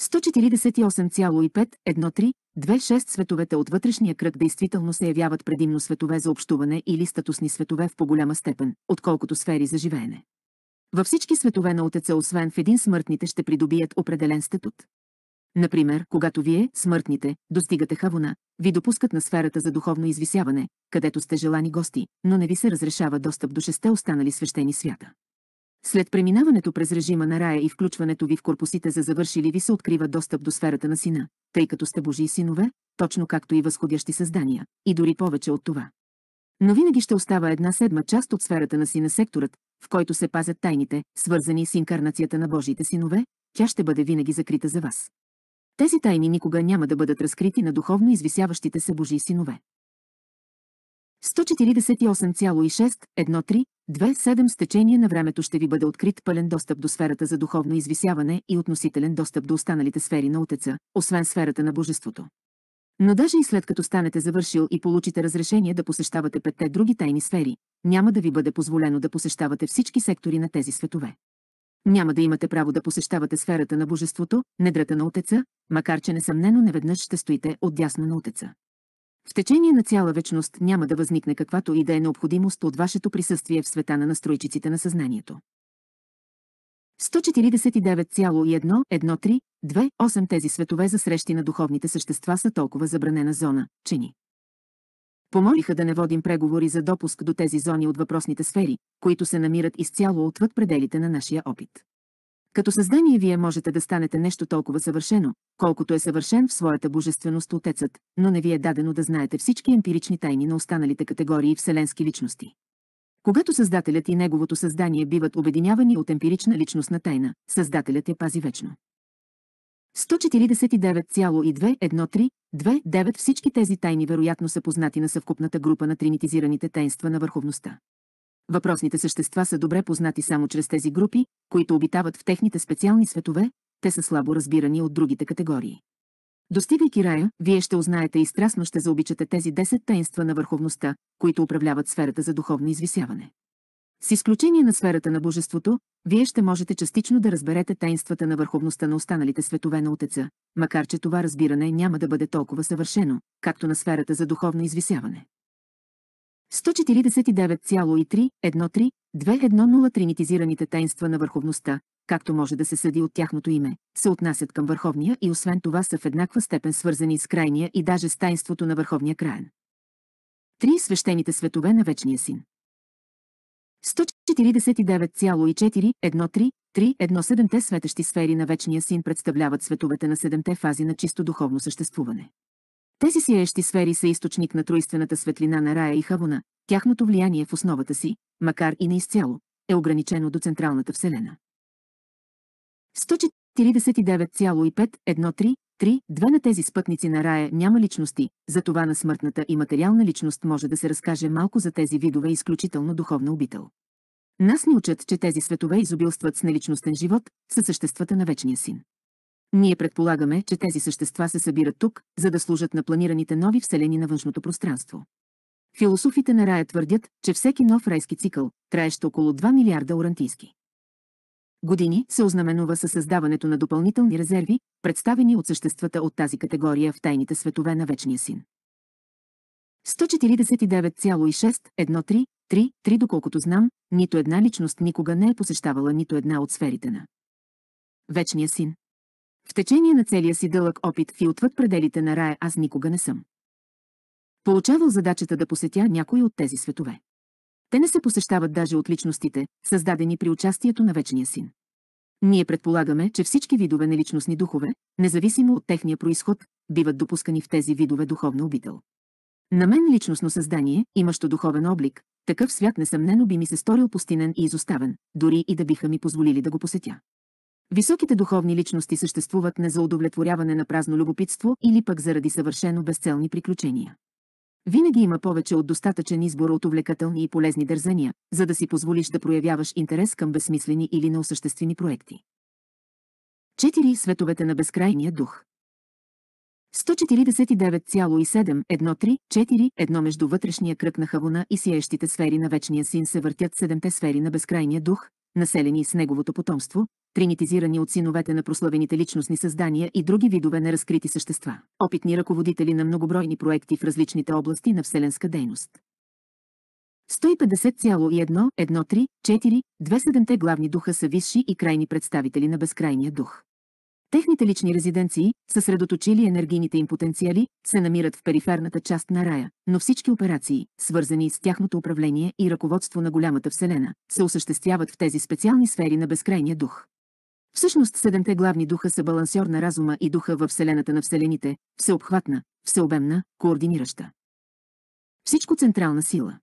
148,513-26 световете от вътрешния кръг действително се явяват предимно светове за общуване или статусни светове в по-голяма степен, отколкото сфери за живеене. Във всички светове на отеца, освен в един смъртните, ще придобият определен статут. Например, когато вие, смъртните, достигате Хавона, ви допускат на сферата за духовно извисяване, където сте желани гости, но не ви се разрешава достъп до шесте останали свещени свята. След преминаването през режима на рая и включването ви в корпусите за завършили ви се открива достъп до сферата на сина, тъй като сте Божии синове, точно както и възходящи създания, и дори повече от това. Но винаги ще остава една седма част от сферата на сина секторът, в който се пазят тайните, свързани с инкарнацията на Божиите синове, тя ще бъде винаги закрита за вас. Тези тайни никога няма да бъдат разкрити на духовно извисяващите се Божии синове. 148,613 2.7 С течение на времето ще ви бъде открит пълен достъп до сферата за духовно извисяване и относителен достъп до останалите сфери на Отеца, освен сферата на Божеството. Но даже и след като станете завършил и получите разрешение да посещавате петте други тайни сфери, няма да ви бъде позволено да посещавате всички сектори на тези светове. Няма да имате право да посещавате сферата на Божеството, недрата на Отеца, макар че несъмнено неведнъж ще стоите отдясно на Отеца. В течение на цяла вечност няма да възникне каквато и да е необходимост от вашето присъствие в света на настройчиците на съзнанието. 149,11328 тези светове за срещи на духовните същества са толкова забранена зона, че ни помолиха да не водим преговори за допуск до тези зони от въпросните сфери, които се намират изцяло отвъд пределите на нашия опит. Като създание вие можете да станете нещо толкова съвършено, колкото е съвършен в своята божественост Отецът, но не ви е дадено да знаете всички емпирични тайни на останалите категории вселенски личности. Когато Създателят и Неговото създание биват обединявани от емпирична личностна тайна, Създателят я пази вечно. 149,21329 Всички тези тайни вероятно са познати на съвкупната група на тринитизираните тайнства на върховността. Въпросните същества са добре познати само чрез тези групи, които обитават в техните специални светове, те са слабо разбирани от другите категории. Достигайки рая, вие ще узнаете и страстно ще заобичате тези 10 таинства на върховността, които управляват сферата за духовно извисяване. С изключение на сферата на божеството, вие ще можете частично да разберете таинствата на върховността на останалите светове на Отеца, макар че това разбиране няма да бъде толкова съвършено, както на сферата за духовно извисяване. 149,03-1-3, 2-1-0 тринитизираните тайнства на върховността, както може да се съди от тяхното име, се отнасят към върховния и освен това са в еднаква степен свързани с крайния и даже с тайнството на върховния краен. Три свещените светове на Вечния Син. 149,4-1-3, 3, 149413 7 те светещи сфери на Вечния Син представляват световете на седемте фази на чисто духовно съществуване. Тези сияещи сфери са източник на труйствената светлина на рая и хавона, тяхното влияние в основата си, макар и не изцяло, е ограничено до централната вселена. 149,51332 на тези спътници на рая няма личности, затова на смъртната и материална личност може да се разкаже малко за тези видове изключително духовна обител. Нас ни учат, че тези светове изобилстват с неличностен живот, със съществата на Вечния Син. Ние предполагаме, че тези същества се събират тук, за да служат на планираните нови вселени на външното пространство. Философите на рая твърдят, че всеки нов райски цикъл, траещ около 2 милиарда орантийски години, се ознаменува със създаването на допълнителни резерви, представени от съществата от тази категория в тайните светове на Вечния син. 149,6133 доколкото знам, нито една личност никога не е посещавала нито една от сферите на Вечния син. В течение на целия си дълъг опит и отвъд пределите на рая аз никога не съм. Получавал задачата да посетя някои от тези светове. Те не се посещават даже от личностите, създадени при участието на Вечния син. Ние предполагаме, че всички видове на личностни духове, независимо от техния происход, биват допускани в тези видове духовна обител. На мен личностно създание, имащо духовен облик, такъв свят несъмнено би ми се сторил пустинен и изоставен, дори и да биха ми позволили да го посетя. Високите духовни личности съществуват не за удовлетворяване на празно любопитство или пък заради съвършено безцелни приключения. Винаги има повече от достатъчен избор от увлекателни и полезни дързания, за да си позволиш да проявяваш интерес към безсмислени или неосъществени проекти. 4. Световете на безкрайния дух 149,713 едно между вътрешния кръг на Хавуна и сияещите сфери на Вечния Син се въртят седемте сфери на безкрайния дух, населени с неговото потомство, тринитизирани от синовете на прославените личностни създания и други видове на разкрити същества, опитни ръководители на многобройни проекти в различните области на вселенска дейност. 1501 1 главни духа са висши и крайни представители на безкрайния дух. Техните лични резиденции, съсредоточили енергийните им потенциали, се намират в периферната част на рая, но всички операции, свързани с тяхното управление и ръководство на голямата Вселена, се осъществяват в тези специални сфери на безкрайния дух. Всъщност седемте главни духа са балансьор на разума и духа във Вселената на Вселените, всеобхватна, всеобемна, координираща. Всичко централна сила.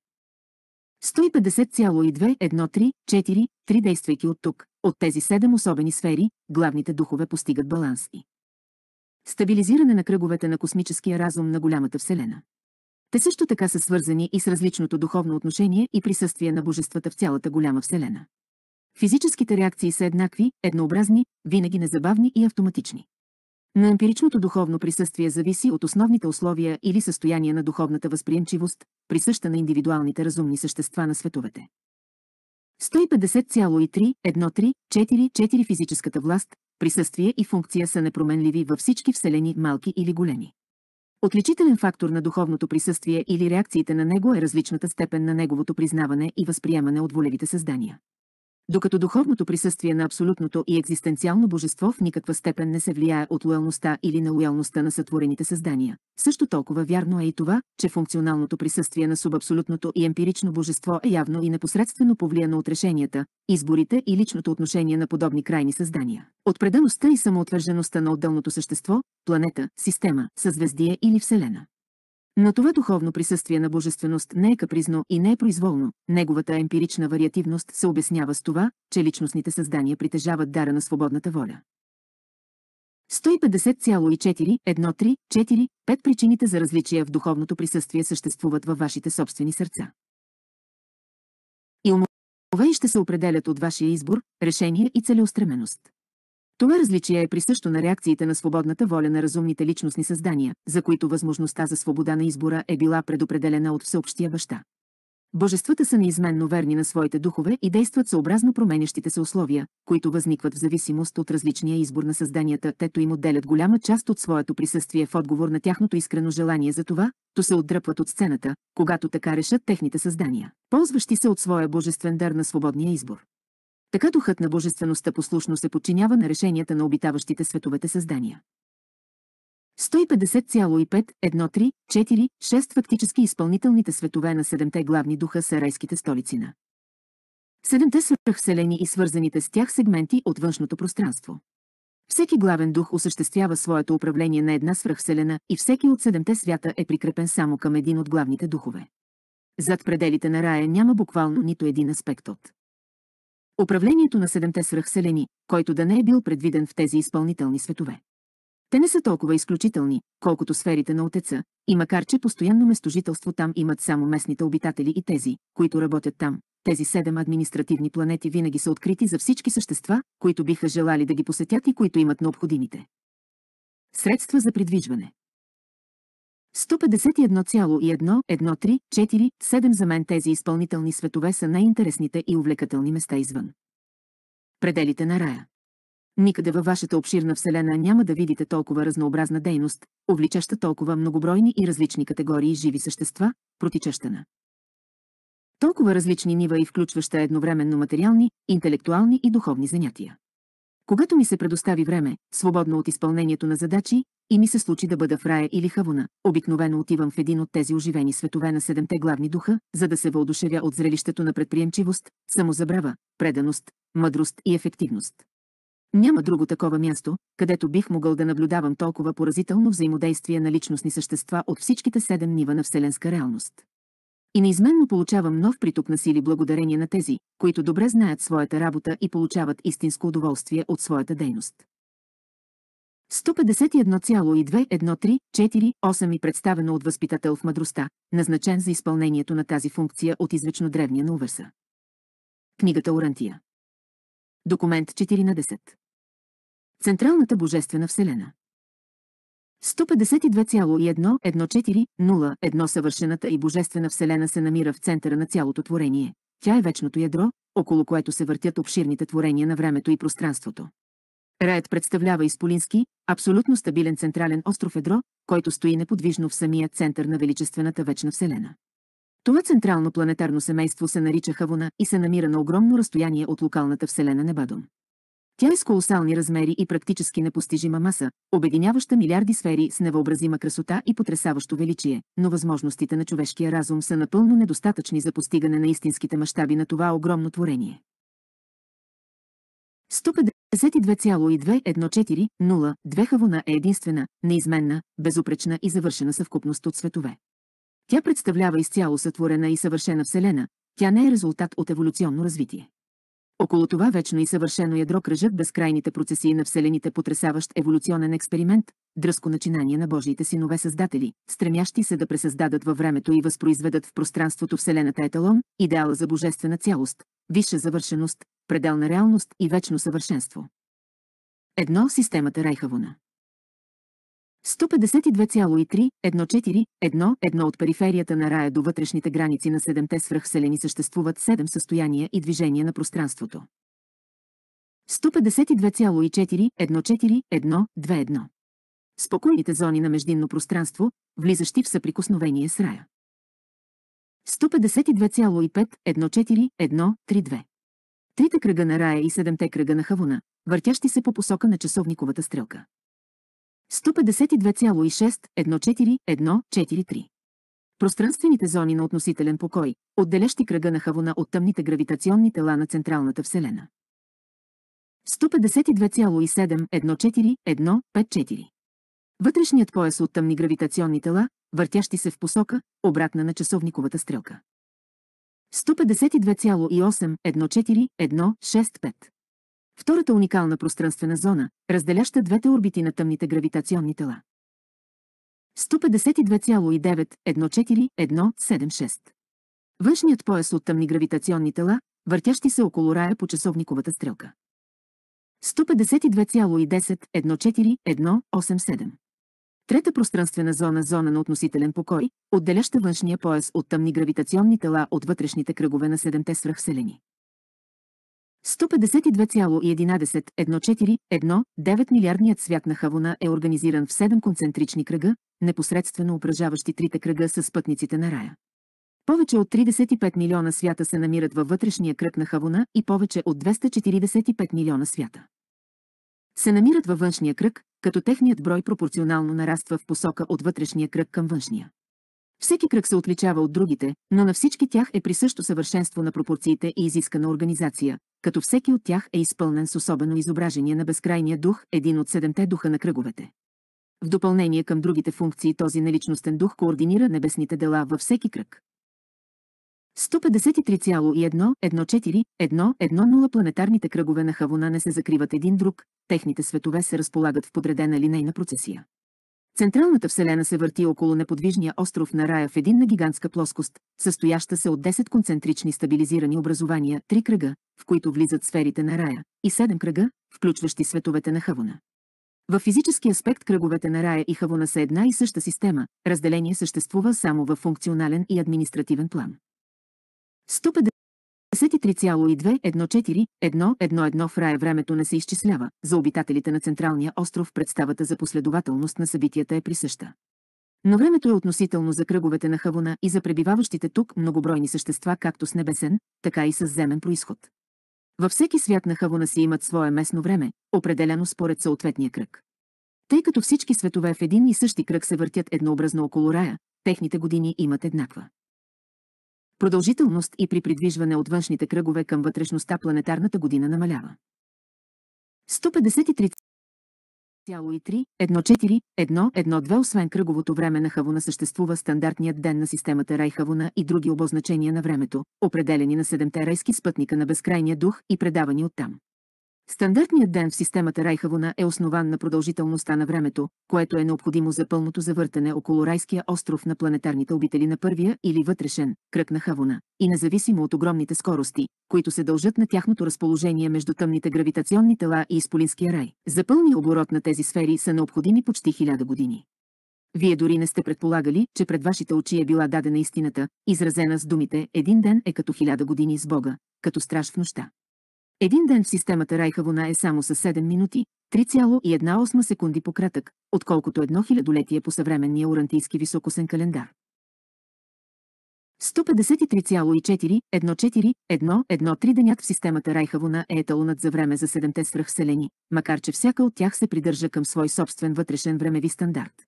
150,21343 действайки от тук, от тези седем особени сфери, главните духове постигат баланс и стабилизиране на кръговете на космическия разум на голямата Вселена. Те също така са свързани и с различното духовно отношение и присъствие на божествата в цялата голяма Вселена. Физическите реакции са еднакви, еднообразни, винаги незабавни и автоматични. На емпиричното духовно присъствие зависи от основните условия или състояние на духовната възприемчивост, присъща на индивидуалните разумни същества на световете. 150,3-1-3-4-4 физическата власт, присъствие и функция са непроменливи във всички вселени, малки или големи. Отличителен фактор на духовното присъствие или реакциите на него е различната степен на неговото признаване и възприемане от волевите създания. Докато духовното присъствие на абсолютното и екзистенциално божество в никаква степен не се влияе от лоялността или на лоялността на сътворените създания. Също толкова вярно е и това, че функционалното присъствие на субабсолютното и емпирично божество е явно и непосредствено повлияно от решенията, изборите и личното отношение на подобни крайни създания. От предаността и самоотвържеността на отделното същество, планета, система, съзвездие или Вселена. Но това духовно присъствие на божественост не е капризно и не е произволно. Неговата емпирична вариативност се обяснява с това, че личностните създания притежават дара на свободната воля. 150,4-1-3-4-5 причините за различия в духовното присъствие съществуват във вашите собствени сърца. И умове ще се определят от вашия избор, решение и целеустременост. Това различие е присъщо на реакциите на свободната воля на разумните личностни създания, за които възможността за свобода на избора е била предопределена от всеобщия баща. Божествата са неизменно верни на своите духове и действат съобразно променящите се условия, които възникват в зависимост от различния избор на създанията, тето им отделят голяма част от своето присъствие в отговор на тяхното искрено желание за това, то се отдръпват от сцената, когато така решат техните създания, ползващи се от своя божествен дар на свободния избор. Така духът на божествеността послушно се подчинява на решенията на обитаващите световете създания. 150,5-1-3-4-6 фактически изпълнителните светове на седемте главни духа са райските столици на седемте свръхселени и свързаните с тях сегменти от външното пространство. Всеки главен дух осъществява своето управление на една свръхселена и всеки от седемте свята е прикрепен само към един от главните духове. Зад пределите на рая няма буквално нито един аспект от Управлението на седемте свръхселени, който да не е бил предвиден в тези изпълнителни светове. Те не са толкова изключителни, колкото сферите на Отеца, и макар че постоянно местожителство там имат само местните обитатели и тези, които работят там, тези седем административни планети винаги са открити за всички същества, които биха желали да ги посетят и които имат необходимите средства за придвижване. 1511 4 7 За мен тези изпълнителни светове са най-интересните и увлекателни места извън. Пределите на рая. Никъде във вашата обширна вселена няма да видите толкова разнообразна дейност, увличаща толкова многобройни и различни категории живи същества, протичаща на толкова различни нива и включваща едновременно материални, интелектуални и духовни занятия. Когато ми се предостави време, свободно от изпълнението на задачи, и ми се случи да бъда в рая или хавуна. Обикновено отивам в един от тези оживени светове на седемте главни духа, за да се въодушевя от зрелището на предприемчивост, самозабрава, преданост, мъдрост и ефективност. Няма друго такова място, където бих могъл да наблюдавам толкова поразително взаимодействие на личностни същества от всичките седем нива на вселенска реалност. И неизменно получавам нов приток на сили благодарение на тези, които добре знаят своята работа и получават истинско удоволствие от своята дейност. 151,2134,8 и представено от възпитател в мъдростта, назначен за изпълнението на тази функция от извечно древния на увърса. Книгата Орантия. Документ 10. Централната божествена вселена. 152,11401 съвършената и божествена вселена се намира в центъра на цялото творение. Тя е вечното ядро, около което се въртят обширните творения на времето и пространството. Раят представлява Исполински, абсолютно стабилен централен остров Едро, който стои неподвижно в самия център на величествената вечна Вселена. Това централно планетарно семейство се нарича Хавона и се намира на огромно разстояние от локалната Вселена Небадон. Тя е с колосални размери и практически непостижима маса, обединяваща милиарди сфери с невъобразима красота и потрясаващо величие, но възможностите на човешкия разум са напълно недостатъчни за постигане на истинските мащаби на това огромно творение. 150 две хавона е единствена, неизменна, безупречна и завършена съвкупност от светове. Тя представлява изцяло сътворена и съвършена Вселена, тя не е резултат от еволюционно развитие. Около това вечно и съвършено ядро кръжат безкрайните процеси на Вселените потрясаващ еволюционен експеримент, дръско начинание на Божиите синове създатели, стремящи се да пресъздадат във времето и възпроизведат в пространството Вселената еталон, идеала за божествена цялост, висша завършеност, пределна реалност и вечно съвършенство. Едно системата Райхавуна. 152,3, 1,4, 1, 1 от периферията на рая до вътрешните граници на седемте свръхселени съществуват седем състояния и движения на пространството. 152,4, 1,4, 1, 2, 1. Спокойните зони на междинно пространство, влизащи в съприкосновение с рая. 152,5, 1,4, 1, 3, 2. Трите кръга на Рая и седемте кръга на Хавуна, въртящи се по посока на часовниковата стрелка. 152,6-14-1-4-3 Пространствените зони на относителен покой, отделящи кръга на Хавуна от тъмните гравитационни тела на Централната Вселена. 152,7-14-1-5-4 Вътрешният пояс от тъмни гравитационни тела, въртящи се в посока, обратна на часовниковата стрелка. 152,8141665. Втората уникална пространствена зона, разделяща двете орбити на тъмните гравитационни тела. 152,9141176. Външният пояс от тъмни гравитационни тела, въртящи се около рая по часовниковата стрелка. 152,10141187. Трета пространствена зона – зона на относителен покой, отделяща външния пояс от тъмни гравитационни тела от вътрешните кръгове на седемте свръхселени. 152,11.1.4.1.9 9 милиардният свят на Хавона е организиран в 7 концентрични кръга, непосредствено упражаващи трите кръга с пътниците на рая. Повече от 35 милиона свята се намират във вътрешния кръг на Хавона и повече от 245 милиона свята се намират във външния кръг, като техният брой пропорционално нараства в посока от вътрешния кръг към външния. Всеки кръг се отличава от другите, но на всички тях е присъщо съвършенство на пропорциите и изискана организация, като всеки от тях е изпълнен с особено изображение на безкрайния дух, един от седемте духа на кръговете. В допълнение към другите функции този наличностен дух координира небесните дела във всеки кръг. 153,11410 планетарните кръгове на Хавона не се закриват един друг, техните светове се разполагат в подредена линейна процесия. Централната Вселена се върти около неподвижния остров на Рая в един на гигантска плоскост, състояща се от 10 концентрични стабилизирани образования, 3 кръга, в които влизат сферите на Рая, и 7 кръга, включващи световете на Хавона. Във физически аспект кръговете на Рая и Хавона са една и съща система, разделение съществува само в функционален и административен план. 153,2141111 в рая времето не се изчислява. За обитателите на Централния остров представата за последователност на събитията е присъща. Но времето е относително за кръговете на Хавона и за пребиваващите тук многобройни същества както с небесен, така и с земен происход. Във всеки свят на Хавона си имат свое местно време, определено според съответния кръг. Тъй като всички светове в един и същи кръг се въртят еднообразно около рая, техните години имат еднаква продължителност и при придвижване от външните кръгове към вътрешността планетарната година намалява. 153,3-1,4-1-1-2 Освен кръговото време на Хавуна съществува стандартният ден на системата Рай Хавуна и други обозначения на времето, определени на седемте райски спътника на безкрайния дух и предавани оттам. Стандартният ден в системата Райхавона е основан на продължителността на времето, което е необходимо за пълното завъртане около райския остров на планетарните обители на първия или вътрешен кръг на Хавона, и независимо от огромните скорости, които се дължат на тяхното разположение между тъмните гравитационни тела и изполинския рай. За пълния оборот на тези сфери са необходими почти хиляда години. Вие дори не сте предполагали, че пред вашите очи е била дадена истината, изразена с думите «Един ден е като хиляда години с Бога, като страж в нощта». Един ден в системата Райхавона е само с 7 минути, 3,18 секунди по-кратък, отколкото едно хилядолетие по съвременния урантийски високосен календар. 1534 14 3 денят в системата Райхавона е еталонът за време за седемте свръхселени, макар че всяка от тях се придържа към свой собствен вътрешен времеви стандарт.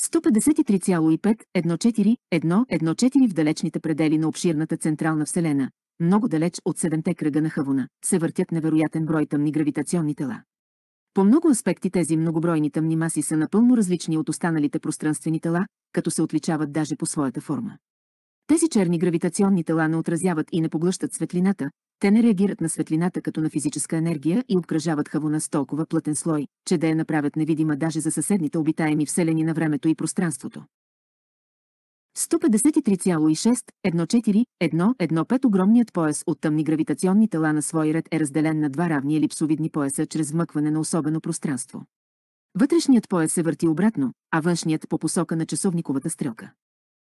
153,5-1,4-1,1-4 в далечните предели на обширната централна вселена, много далеч от седемте кръга на Хавуна, се въртят невероятен брой тъмни гравитационни тела. По много аспекти тези многобройни тъмни маси са напълно различни от останалите пространствени тела, като се отличават даже по своята форма. Тези черни гравитационни тела не отразяват и не поглъщат светлината, те не реагират на светлината като на физическа енергия и обкръжават хавуна с толкова плътен слой, че да я направят невидима даже за съседните обитаеми вселени на времето и пространството. 153,6141115 огромният пояс от тъмни гравитационни тела на свой ред е разделен на два равни елипсовидни пояса чрез мъкване на особено пространство. Вътрешният пояс се върти обратно, а външният по посока на часовниковата стрелка.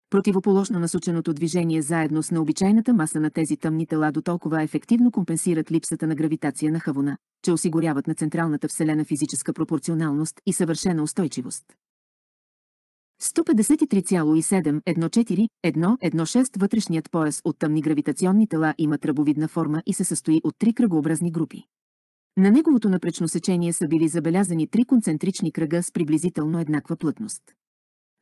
Противоположно насоченото движение заедно с необичайната маса на тези тъмни тела до толкова ефективно компенсират липсата на гравитация на Хавуна, че осигуряват на централната Вселена физическа пропорционалност и съвършена устойчивост. 153,714-116 вътрешният пояс от тъмни гравитационни тела има тръбовидна форма и се състои от три кръгообразни групи. На неговото напречно сечение са били забелязани три концентрични кръга с приблизително еднаква плътност.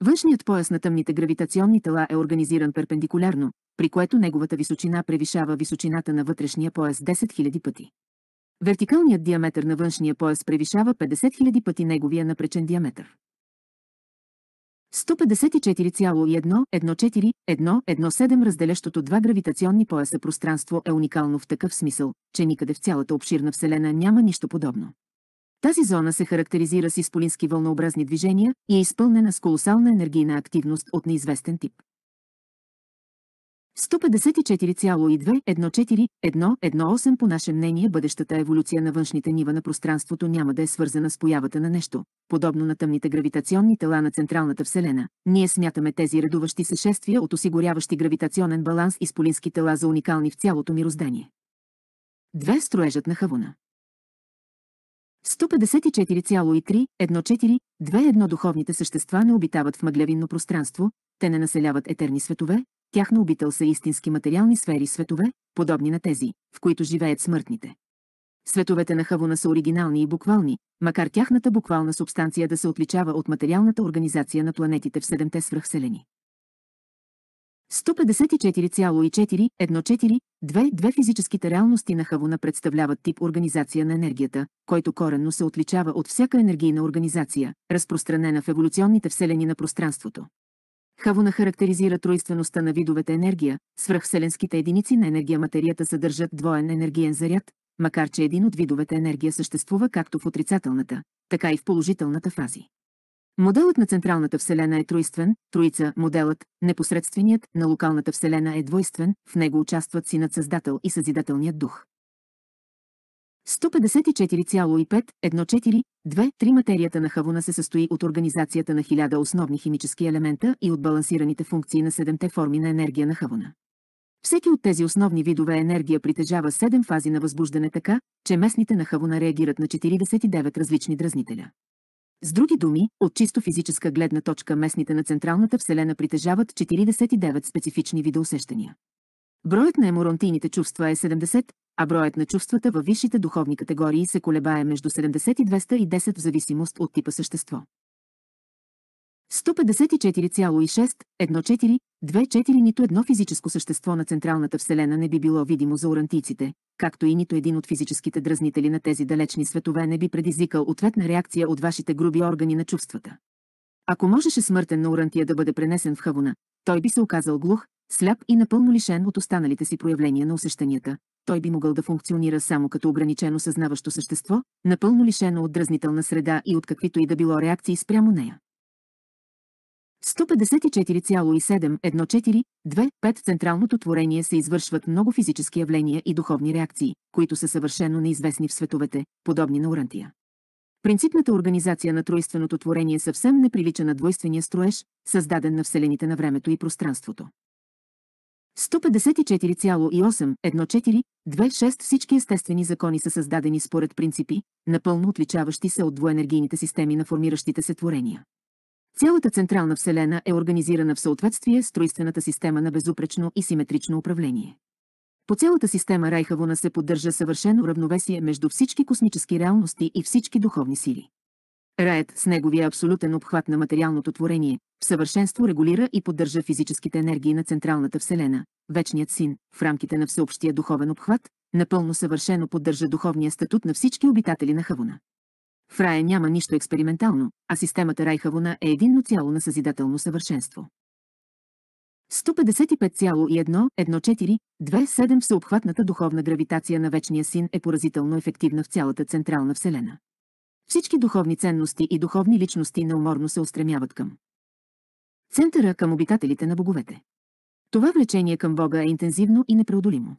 Външният пояс на тъмните гравитационни тела е организиран перпендикулярно, при което неговата височина превишава височината на вътрешния пояс 10 000 пъти. Вертикалният диаметър на външния пояс превишава 50 000 пъти неговия напречен диаметър. 154,1141117 разделящото два гравитационни пояса пространство е уникално в такъв смисъл, че никъде в цялата обширна Вселена няма нищо подобно. Тази зона се характеризира с изполински вълнообразни движения и е изпълнена с колосална енергийна активност от неизвестен тип. 1542 1 по наше мнение бъдещата еволюция на външните нива на пространството няма да е свързана с появата на нещо, подобно на тъмните гравитационни тела на централната Вселена. Ние смятаме тези редуващи съшествия от осигуряващи гравитационен баланс и сполински тела за уникални в цялото мироздание. Две строежът на Хавуна 1543 духовните същества не обитават в мъглявинно пространство, те не населяват етерни светове, Тяхна обител са истински материални сфери светове, подобни на тези, в които живеят смъртните. Световете на Хавуна са оригинални и буквални, макар тяхната буквална субстанция да се отличава от материалната организация на планетите в седемте свръхселени. 154,41422 физическите реалности на Хавуна представляват тип организация на енергията, който коренно се отличава от всяка енергийна организация, разпространена в еволюционните вселени на пространството. Хавона характеризира тройствеността на видовете енергия, свръхселенските единици на енергия материята съдържат двоен енергиен заряд, макар че един от видовете енергия съществува както в отрицателната, така и в положителната фази. Моделът на централната вселена е тройствен, троица – моделът, непосредственият на локалната вселена е двойствен, в него участват синът Създател и Съзидателният дух. 1545 2 3 Материята на хавуна се състои от организацията на 1000 основни химически елемента и от балансираните функции на 7-те форми на енергия на хавуна. Всеки от тези основни видове енергия притежава 7 фази на възбуждане така, че местните на хавуна реагират на 49 различни дразнителя. С други думи, от чисто физическа гледна точка местните на Централната Вселена притежават 49 специфични видоусещания. Броят на еморонтийните чувства е 70, а броят на чувствата във висшите духовни категории се колебае между 70 и 210 в зависимост от типа същество. 154,6, 1,4, 2,4 Нито едно физическо същество на Централната Вселена не би било видимо за урантийците, както и нито един от физическите дразнители на тези далечни светове не би предизвикал ответна реакция от вашите груби органи на чувствата. Ако можеше смъртен на урантия да бъде пренесен в хавуна, той би се оказал глух, сляп и напълно лишен от останалите си проявления на усещанията, той би могъл да функционира само като ограничено съзнаващо същество, напълно лишено от дразнителна среда и от каквито и да било реакции спрямо нея. 154,714-2-5 централното творение се извършват много физически явления и духовни реакции, които са съвършено неизвестни в световете, подобни на Урантия. Принципната организация на тройственото творение съвсем не прилича на двойствения строеж, създаден на вселените на времето и пространството. 154,814-26 Всички естествени закони са създадени според принципи, напълно отличаващи се от двоенергийните системи на формиращите се творения. Цялата централна Вселена е организирана в съответствие с тройствената система на безупречно и симетрично управление. По цялата система Райхавуна се поддържа съвършено равновесие между всички космически реалности и всички духовни сили. Раят с неговия абсолютен обхват на материалното творение, в съвършенство регулира и поддържа физическите енергии на Централната Вселена. Вечният Син, в рамките на всеобщия духовен обхват, напълно съвършено поддържа духовния статут на всички обитатели на Хавуна. В рая няма нищо експериментално, а системата Рай-Хавуна е единно цяло на съзидателно съвършенство. 155,1,1,4,2,7 Всеобхватната духовна гравитация на Вечния Син е поразително ефективна в цялата Централна Вселена. Всички духовни ценности и духовни личности неуморно се устремяват към центъра към обитателите на боговете. Това влечение към Бога е интензивно и непреодолимо.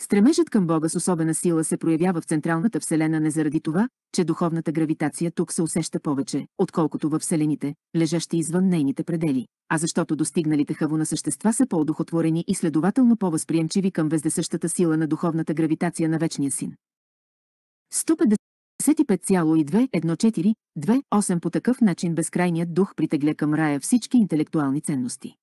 Стремежът към Бога с особена сила се проявява в централната Вселена не заради това, че духовната гравитация тук се усеща повече, отколкото във Вселените, лежащи извън нейните предели, а защото достигналите хъво на същества са по-одухотворени и следователно по-възприемчиви към вездесъщата сила на духовната гравитация на Вечния Син. 150 55,21428 по такъв начин безкрайният дух притегля към рая всички интелектуални ценности.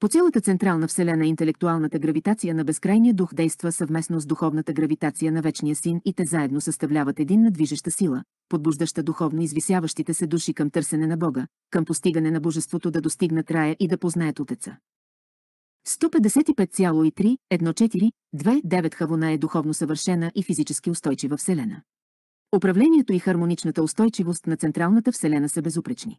По цялата централна вселена интелектуалната гравитация на безкрайния дух действа съвместно с духовната гравитация на Вечния Син и те заедно съставляват един надвижеща сила, подбуждаща духовно извисяващите се души към търсене на Бога, към постигане на Божеството да достигнат рая и да познаят Отеца. 155,3, 1,4, 2,9 Хавона е духовно съвършена и физически устойчива Вселена. Управлението и хармоничната устойчивост на централната вселена са безупречни.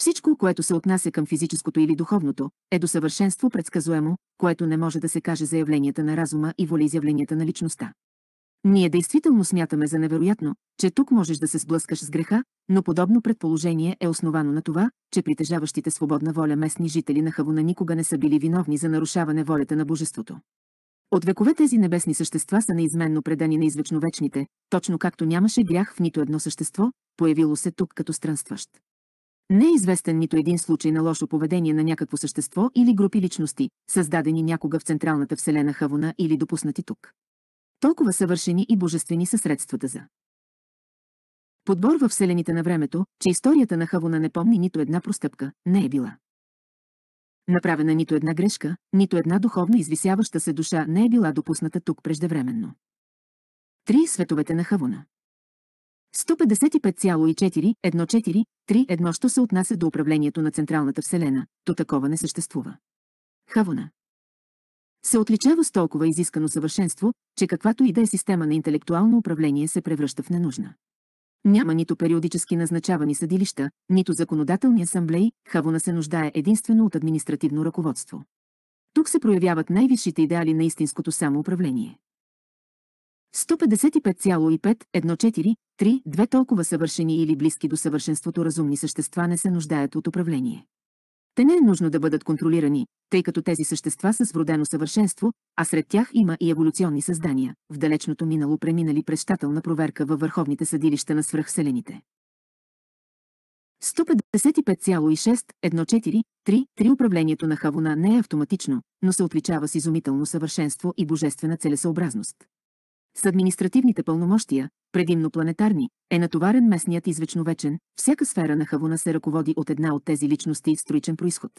Всичко, което се отнася към физическото или духовното, е до съвършенство предсказуемо, което не може да се каже за явленията на разума и волеизявленията на личността. Ние действително смятаме за невероятно, че тук можеш да се сблъскаш с греха, но подобно предположение е основано на това, че притежаващите свободна воля местни жители на Хавуна никога не са били виновни за нарушаване волята на Божеството. От векове тези небесни същества са неизменно предани на извечновечните, точно както нямаше грях в нито едно същество, появило се тук като странстващ. Не е известен нито един случай на лошо поведение на някакво същество или групи личности, създадени някога в централната вселена Хавона или допуснати тук. Толкова съвършени и божествени са средствата за подбор във вселените на времето, че историята на Хавона не помни нито една простъпка, не е била. Направена нито една грешка, нито една духовно извисяваща се душа не е била допусната тук преждевременно. Три световете на Хавуна 155,41431 що се отнася до управлението на Централната Вселена, то такова не съществува. Хавуна се отличава с толкова изискано съвършенство, че каквато и да е система на интелектуално управление се превръща в ненужна. Няма нито периодически назначавани съдилища, нито законодателни асамблеи, хавона се нуждае единствено от административно ръководство. Тук се проявяват най-висшите идеали на истинското самоуправление. 155,5143 две толкова съвършени или близки до съвършенството разумни същества не се нуждаят от управление. Те не е нужно да бъдат контролирани, тъй като тези същества са с вродено съвършенство, а сред тях има и еволюционни създания, в далечното минало преминали през щателна проверка във върховните съдилища на свръхселените. 155,6143 управлението на Хавона не е автоматично, но се отличава с изумително съвършенство и божествена целесъобразност. С административните пълномощия, предимно планетарни, е натоварен местният извечновечен, всяка сфера на Хавуна се ръководи от една от тези личности с троичен происход.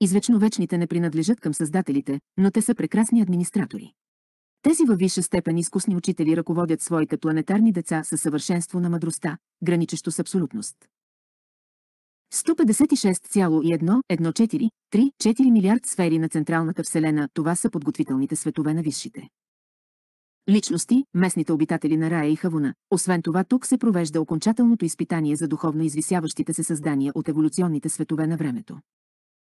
Извечновечните не принадлежат към създателите, но те са прекрасни администратори. Тези във висша степен изкусни учители ръководят своите планетарни деца със съвършенство на мъдростта, граничещо с абсолютност. 156,114 милиард сфери на Централната Вселена – това са подготвителните светове на висшите личности, местните обитатели на Рая и Хавуна. Освен това тук се провежда окончателното изпитание за духовно извисяващите се създания от еволюционните светове на времето.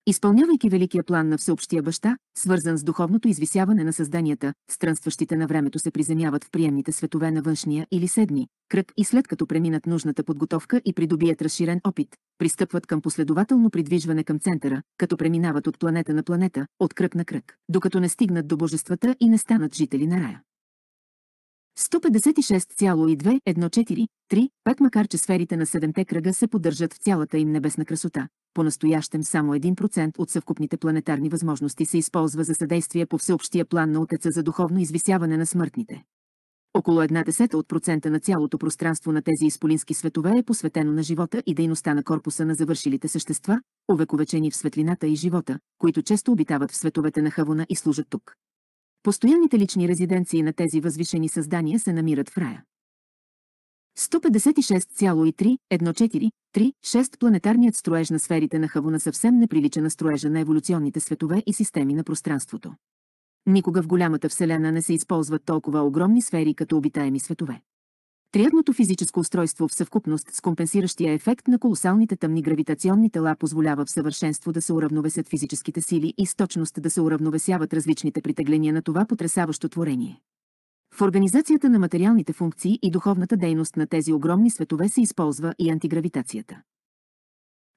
Изпълнявайки великия план на всеобщия баща, свързан с духовното извисяване на създанията, странстващите на времето се приземяват в приемните светове на външния или седми кръг и след като преминат нужната подготовка и придобият разширен опит, пристъпват към последователно придвижване към центъра, като преминават от планета на планета, от кръг на кръг, докато не стигнат до божествата и не станат жители на рая. 156,2143, макар че сферите на седемте кръга се поддържат в цялата им небесна красота. По-настоящем само 1% от съвкупните планетарни възможности се използва за съдействие по всеобщия план на Отеца за духовно извисяване на смъртните. Около една десета от процента на цялото пространство на тези изполински светове е посветено на живота и дейността на корпуса на завършилите същества, увековечени в светлината и живота, които често обитават в световете на Хавона и служат тук. Постоянните лични резиденции на тези възвишени създания се намират в рая. 156,31436 планетарният строеж на сферите на Хавуна съвсем не прилича на строежа на еволюционните светове и системи на пространството. Никога в голямата Вселена не се използват толкова огромни сфери като обитаеми светове. Триадното физическо устройство в съвкупност с компенсиращия ефект на колосалните тъмни гравитационни тела позволява в съвършенство да се уравновесят физическите сили и с точност да се уравновесяват различните притегления на това потрясаващо творение. В организацията на материалните функции и духовната дейност на тези огромни светове се използва и антигравитацията.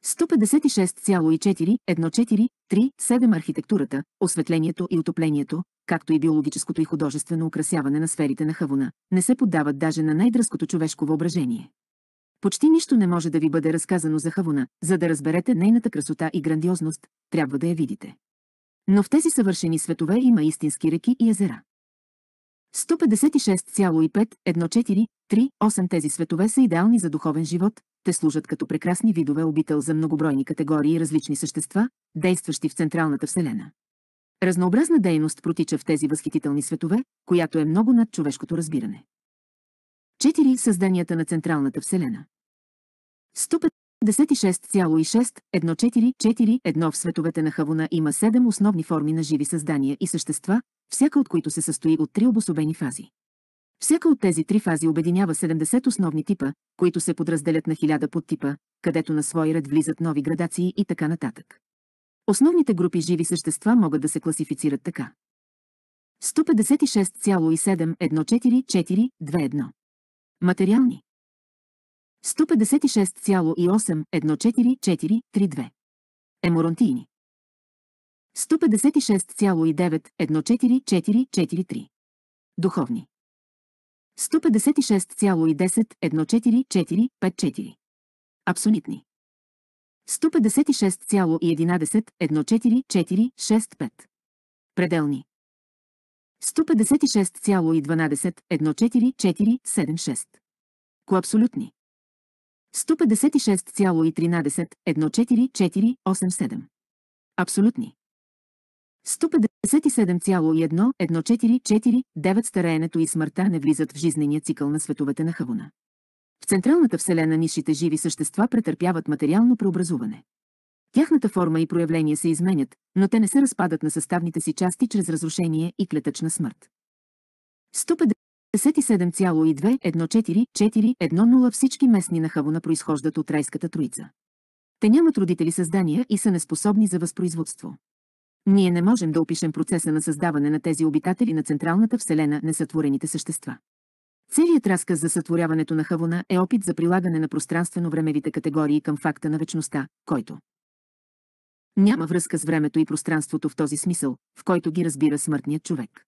156,41437 архитектурата, осветлението и отоплението, както и биологическото и художествено украсяване на сферите на Хавуна, не се поддават даже на най-дръското човешко въображение. Почти нищо не може да ви бъде разказано за Хавуна, за да разберете нейната красота и грандиозност, трябва да я видите. Но в тези съвършени светове има истински реки и езера. 156,5-1,4-3-8 Тези светове са идеални за духовен живот, те служат като прекрасни видове обител за многобройни категории и различни същества, действащи в Централната Вселена. Разнообразна дейност протича в тези възхитителни светове, която е много над човешкото разбиране. 4. Създанията на Централната Вселена 105 16,61441 в световете на Хавуна има 7 основни форми на живи създания и същества, всяка от които се състои от три обособени фази. Всяка от тези три фази обединява 70 основни типа, които се подразделят на 1000 подтипа, където на свой ред влизат нови градации и така нататък. Основните групи живи същества могат да се класифицират така. 156,714421 Материални 156,8144432. Еморантийни. 156,9144443. Духовни. 156,10144454. Абсолютни. 156,11144465. Пределни. 156,12144476. Коабсолютни. 156,13 156,13, 14487. Абсолютни. 157,11449 стареенето и смъртта не влизат в жизнения цикъл на световете на Хавуна. В централната вселена нишите живи същества претърпяват материално преобразуване. Тяхната форма и проявление се изменят, но те не се разпадат на съставните си части чрез разрушение и клетъчна смърт. 150 572 Всички местни на хавона произхождат от райската троица. Те нямат родители създания и са неспособни за възпроизводство. Ние не можем да опишем процеса на създаване на тези обитатели на централната вселена несътворените същества. Целият разказ за сътворяването на Хавона е опит за прилагане на пространствено-времевите категории към факта на вечността, който няма връзка с времето и пространството в този смисъл, в който ги разбира смъртният човек.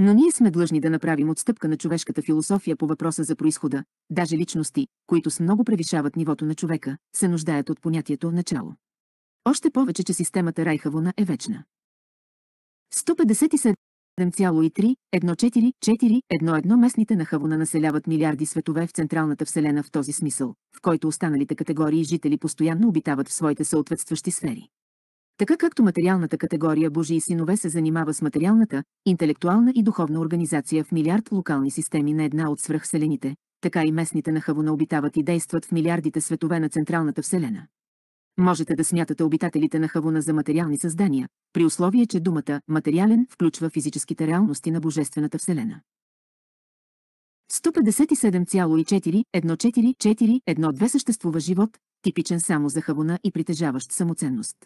Но ние сме длъжни да направим отстъпка на човешката философия по въпроса за происхода, даже личности, които с много превишават нивото на човека, се нуждаят от понятието начало. Още повече, че системата Райхавона е вечна. 157,3,14,4,11 местните на Хавона населяват милиарди светове в централната вселена в този смисъл, в който останалите категории жители постоянно обитават в своите съответстващи сфери. Така както материалната категория Божии синове се занимава с материалната, интелектуална и духовна организация в милиард локални системи на една от свръхселените, така и местните на Хавона обитават и действат в милиардите светове на Централната Вселена. Можете да смятате обитателите на Хавона за материални създания, при условие, че думата «материален» включва физическите реалности на Божествената Вселена. 157,41441 съществува живот, типичен само за Хавона и притежаващ самоценност.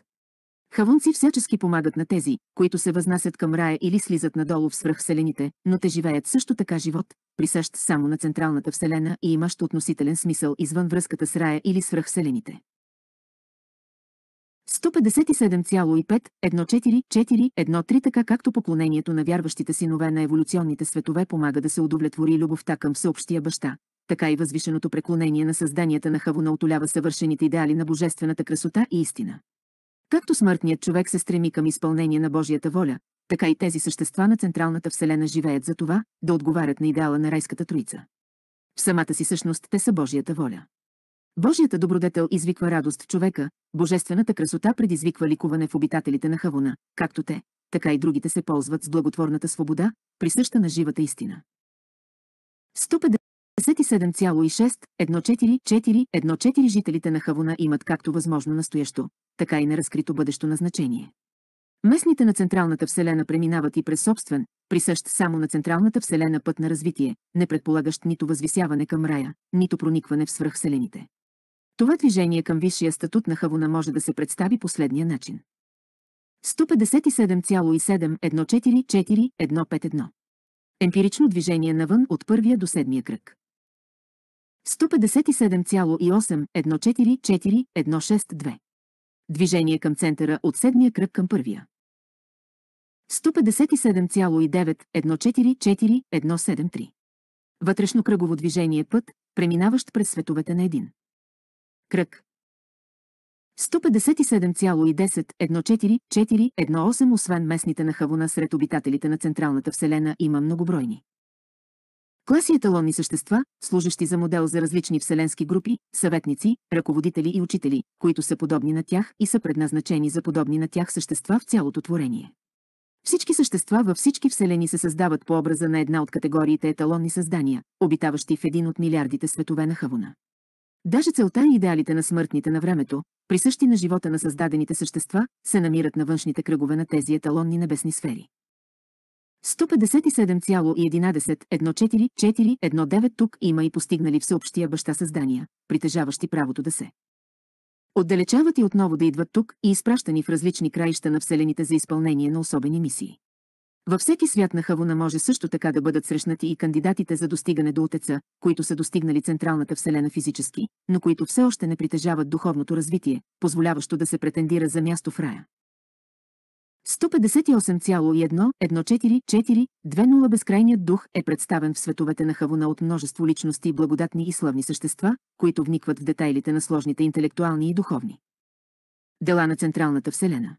Хавунци всячески помагат на тези, които се възнасят към рая или слизат надолу в свръхвселените, но те живеят също така живот, присъщ само на централната вселена и имащ относителен смисъл извън връзката с рая или свръхвселените. 1575 1 4 1 3 така както поклонението на вярващите синове на еволюционните светове помага да се удовлетвори любовта към всеобщия баща, така и възвишеното преклонение на създанията на Хавуна отолява съвършените идеали на божествената красота и истина. Както смъртният човек се стреми към изпълнение на Божията воля, така и тези същества на централната вселена живеят за това, да отговарят на идеала на райската троица. В самата си същност те са Божията воля. Божията добродетел извиква радост в човека, божествената красота предизвиква ликуване в обитателите на Хавуна, както те, така и другите се ползват с благотворната свобода, присъща на живата истина. 157,6-144-1,4 жителите на Хавуна имат както възможно настоящо, така и неразкрито бъдещо назначение. Местните на Централната Вселена преминават и през собствен, присъщ само на Централната Вселена път на развитие, не предполагащ нито възвисяване към рая, нито проникване в свръхселените. Това движение към висшия статут на Хавуна може да се представи последния начин. 157,7144151 Емпирично движение навън от първия до седмия кръг. 157,8144162 движение към центъра от седмия кръг към първия. 157,9144173. Вътрешно кръгово движение път, преминаващ през световете на един. Кръг. 15710 18 Освен местните на Хавуна сред обитателите на Централната Вселена има многобройни Класи еталонни същества, служащи за модел за различни вселенски групи, съветници, ръководители и учители, които са подобни на тях и са предназначени за подобни на тях същества в цялото творение. Всички същества във всички вселени се създават по образа на една от категориите еталонни създания, обитаващи в един от милиардите светове на Хавуна. Даже целта и идеалите на смъртните на времето, присъщи на живота на създадените същества, се намират на външните кръгове на тези еталонни небесни сфери. 157,11144419 тук има и постигнали всеобщия баща създания, притежаващи правото да се отдалечават и отново да идват тук и изпращани в различни краища на Вселените за изпълнение на особени мисии. Във всеки свят на Хавуна може също така да бъдат срещнати и кандидатите за достигане до Отеца, които са достигнали Централната Вселена физически, но които все още не притежават духовното развитие, позволяващо да се претендира за място в рая. 1581144 20 Безкрайният дух е представен в световете на Хавуна от множество личности, благодатни и славни същества, които вникват в детайлите на сложните интелектуални и духовни дела на Централната Вселена.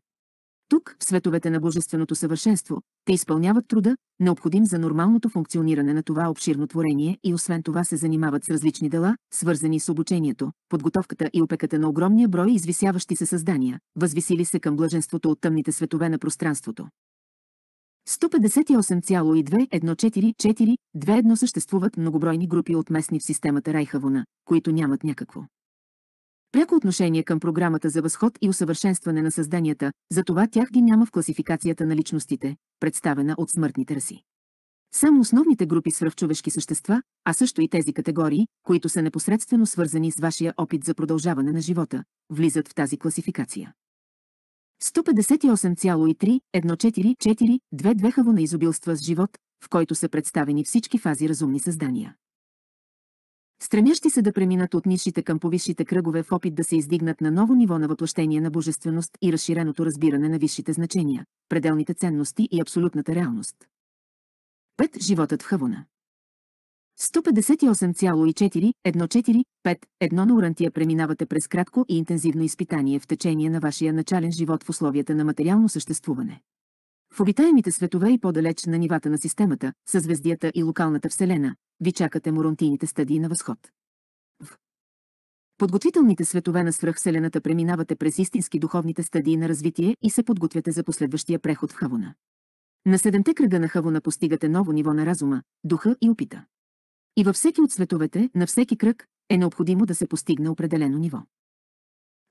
Тук, в световете на божественото съвършенство, те изпълняват труда, необходим за нормалното функциониране на това обширно творение и освен това се занимават с различни дела, свързани с обучението, подготовката и опеката на огромния брой извисяващи се създания, възвисили се към блаженството от тъмните светове на пространството. 158,21442 съществуват многобройни групи от местни в системата Райхавона, които нямат някакво пряко отношение към програмата за възход и усъвършенстване на създанията, затова тях ги няма в класификацията на личностите, представена от смъртните раси. Само основните групи свръхчовешки същества, а също и тези категории, които са непосредствено свързани с вашия опит за продължаване на живота, влизат в тази класификация. 158,3-144-22 хаво на изобилства с живот, в който са представени всички фази разумни създания стремящи се да преминат от нишите към повисшите кръгове в опит да се издигнат на ново ниво на въплъщение на божественост и разширеното разбиране на висшите значения, пределните ценности и абсолютната реалност. 5. Животът в Хавона 1584 14 5 1 на Урантия преминавате през кратко и интензивно изпитание в течение на вашия начален живот в условията на материално съществуване. В обитаемите светове и по-далеч на нивата на системата, съзвездията и локалната вселена, ви чакате еморантийните стадии на възход. В подготвителните светове на свръхселената преминавате през истински духовните стадии на развитие и се подготвяте за последващия преход в Хавона. На седемте кръга на Хавона постигате ново ниво на разума, духа и опита. И във всеки от световете, на всеки кръг, е необходимо да се постигне определено ниво.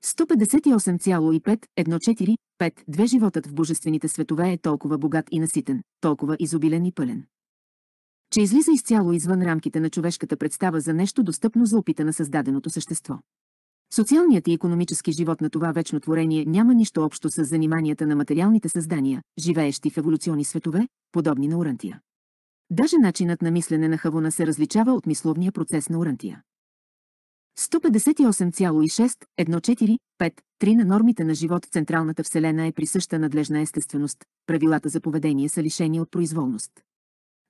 158,514 Две Животът в божествените светове е толкова богат и наситен, толкова изобилен и пълен, че излиза изцяло извън рамките на човешката представа за нещо достъпно за опита на създаденото същество. Социалният и економически живот на това вечно творение няма нищо общо с заниманията на материалните създания, живеещи в еволюционни светове, подобни на Урантия. Даже начинът на мислене на Хавуна се различава от мисловния процес на Урантия. 158,6,1,4,5,3 на нормите на живот в Централната Вселена е присъща надлежна естественост, правилата за поведение са лишени от произволност.